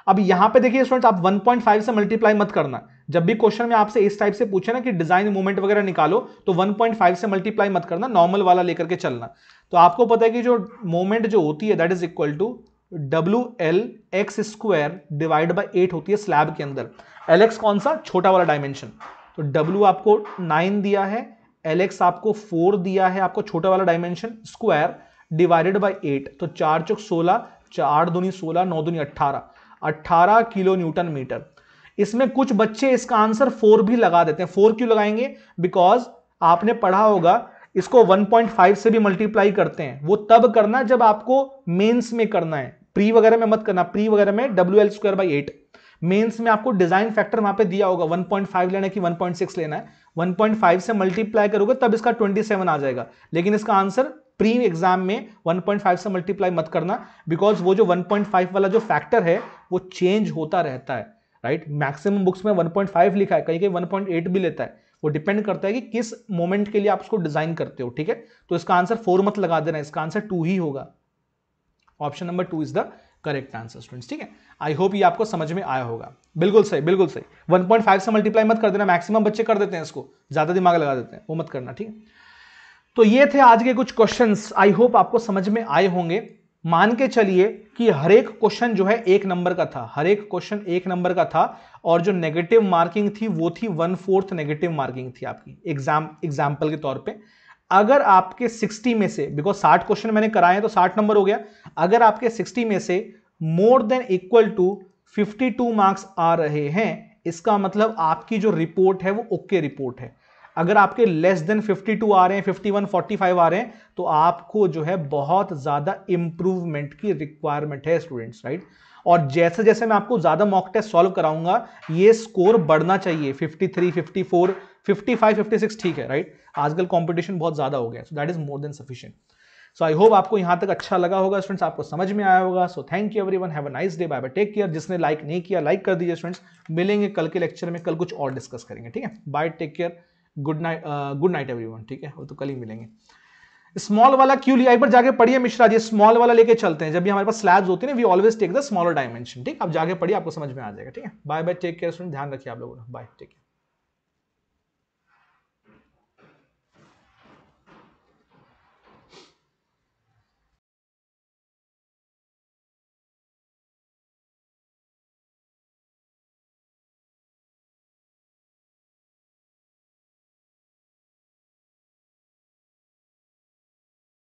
अब यहां पे देखिए स्टूडेंट आप 1.5 से मल्टीप्लाई मत करना जब भी क्वेश्चन में आपसे इस टाइप से पूछे ना कि डिजाइन मूवमेंट वगैरह निकालो तो 1.5 से मल्टीप्लाई मत करना नॉर्मल वाला लेकर के चलना तो आपको पता है कि जो मूवमेंट जो होती है that is equal to W L X square divide by eight होती है स्लैब के अंदर एल एक्स कौन सा छोटा वाला डायमेंशन तो डब्ल्यू आपको नाइन दिया है एल एक्स आपको फोर दिया है आपको छोटा वाला dimension square divided by eight तो चार चौक सोलह चार दूनी सोलह नौ दूनी अट्ठारह 18 किलो न्यूटन मीटर इसमें कुछ बच्चे इसका आंसर फोर भी लगा देते हैं फोर क्यों लगाएंगे बिकॉज आपने पढ़ा होगा इसको 1.5 से भी मल्टीप्लाई करते हैं वो तब करना जब आपको मेंस में करना है प्री वगैरह में मत करना प्री वगैरह में W L square by eight mains में आपको डिजाइन फैक्टर वहां पे दिया होगा 1.5 लेना है कि 1.6 लेना है 1.5 से मल्टीप्लाई करोगे तब इसका 27 आ जाएगा लेकिन इसका आंसर प्री एग्जाम में 1.5 से मल्टीप्लाई मत करना बिकॉज वो जो 1.5 वाला जो फैक्टर है वो चेंज होता रहता है राइट मैक्सिमम बुक्स में 1.5 लिखा है कहीं कहीं 1.8 भी लेता है वो डिपेंड करता है कि किस मोमेंट के लिए आप उसको डिजाइन करते हो ठीक है तो इसका आंसर फोर मत लगा देना इसका आंसर टू ही होगा option number two is the correct answer students ठीक है आई होप ये आपको समझ में आया होगा बिल्कुल सही बिल्कुल सही 1.5 से मल्टीप्लाई मत कर देना मैक्सिमम बच्चे कर देते हैं इसको ज्यादा दिमाग लगा देते हैं वो मत करना ठीक है तो ये थे आज के कुछ क्वेश्चंस आई होप आपको समझ में आए होंगे मान के चलिए कि हर एक क्वेश्चन जो है एक नंबर का था हर एक क्वेश्चन एक नंबर का था और जो नेगेटिव मार्किंग थी वो थी वन फोर्थ नेगेटिव मार्किंग थी आपकी एग्जाम एग्जाम्पल के तौर पे अगर आपके 60 में से बिकॉज 60 क्वेश्चन मैंने कराए तो 60 नंबर हो गया अगर आपके 60 में से more than equal to 52 marks आ रहे हैं इसका मतलब आपकी जो रिपोर्ट है वो ओके okay रिपोर्ट है अगर आपके लेस देन 52 आ रहे हैं 51 45 आ रहे हैं तो आपको जो है बहुत ज़्यादा इम्प्रूवमेंट की रिक्वायरमेंट है स्टूडेंट्स राइट और जैसे जैसे मैं आपको ज़्यादा मॉक टेस्ट सॉल्व कराऊंगा ये स्कोर बढ़ना चाहिए 53 54 55 56 ठीक है राइट आजकल कॉम्पिटिशन बहुत ज़्यादा हो गया so that is more than sufficient so I hope आपको यहाँ तक अच्छा लगा होगा स्टूडेंट्स आपको समझ में आया होगा so thank you everyone have nice day bye bye take care जिसने लाइक नहीं किया लाइक कर दीजिए स्टूडेंट्स मिलेंगे कल के लेक्चर में कल कुछ और डिस्कस करेंगे ठीक है bye take care good night good night everyone ठीक है वो तो कल ही मिलेंगे स्मॉल वाला क्यू लिया एक बार जाके पढ़िए मिश्रा जी स्मॉल वाला लेके चलते हैं जब भी हमारे पास स्लैब्स होते हैं we always take the smaller dimension ठीक आप जाके पढ़िए आपको समझ में आ जाएगा ठीक है bye bye take care student ध्यान रखिए आप लोगों ने बाय टेक केयर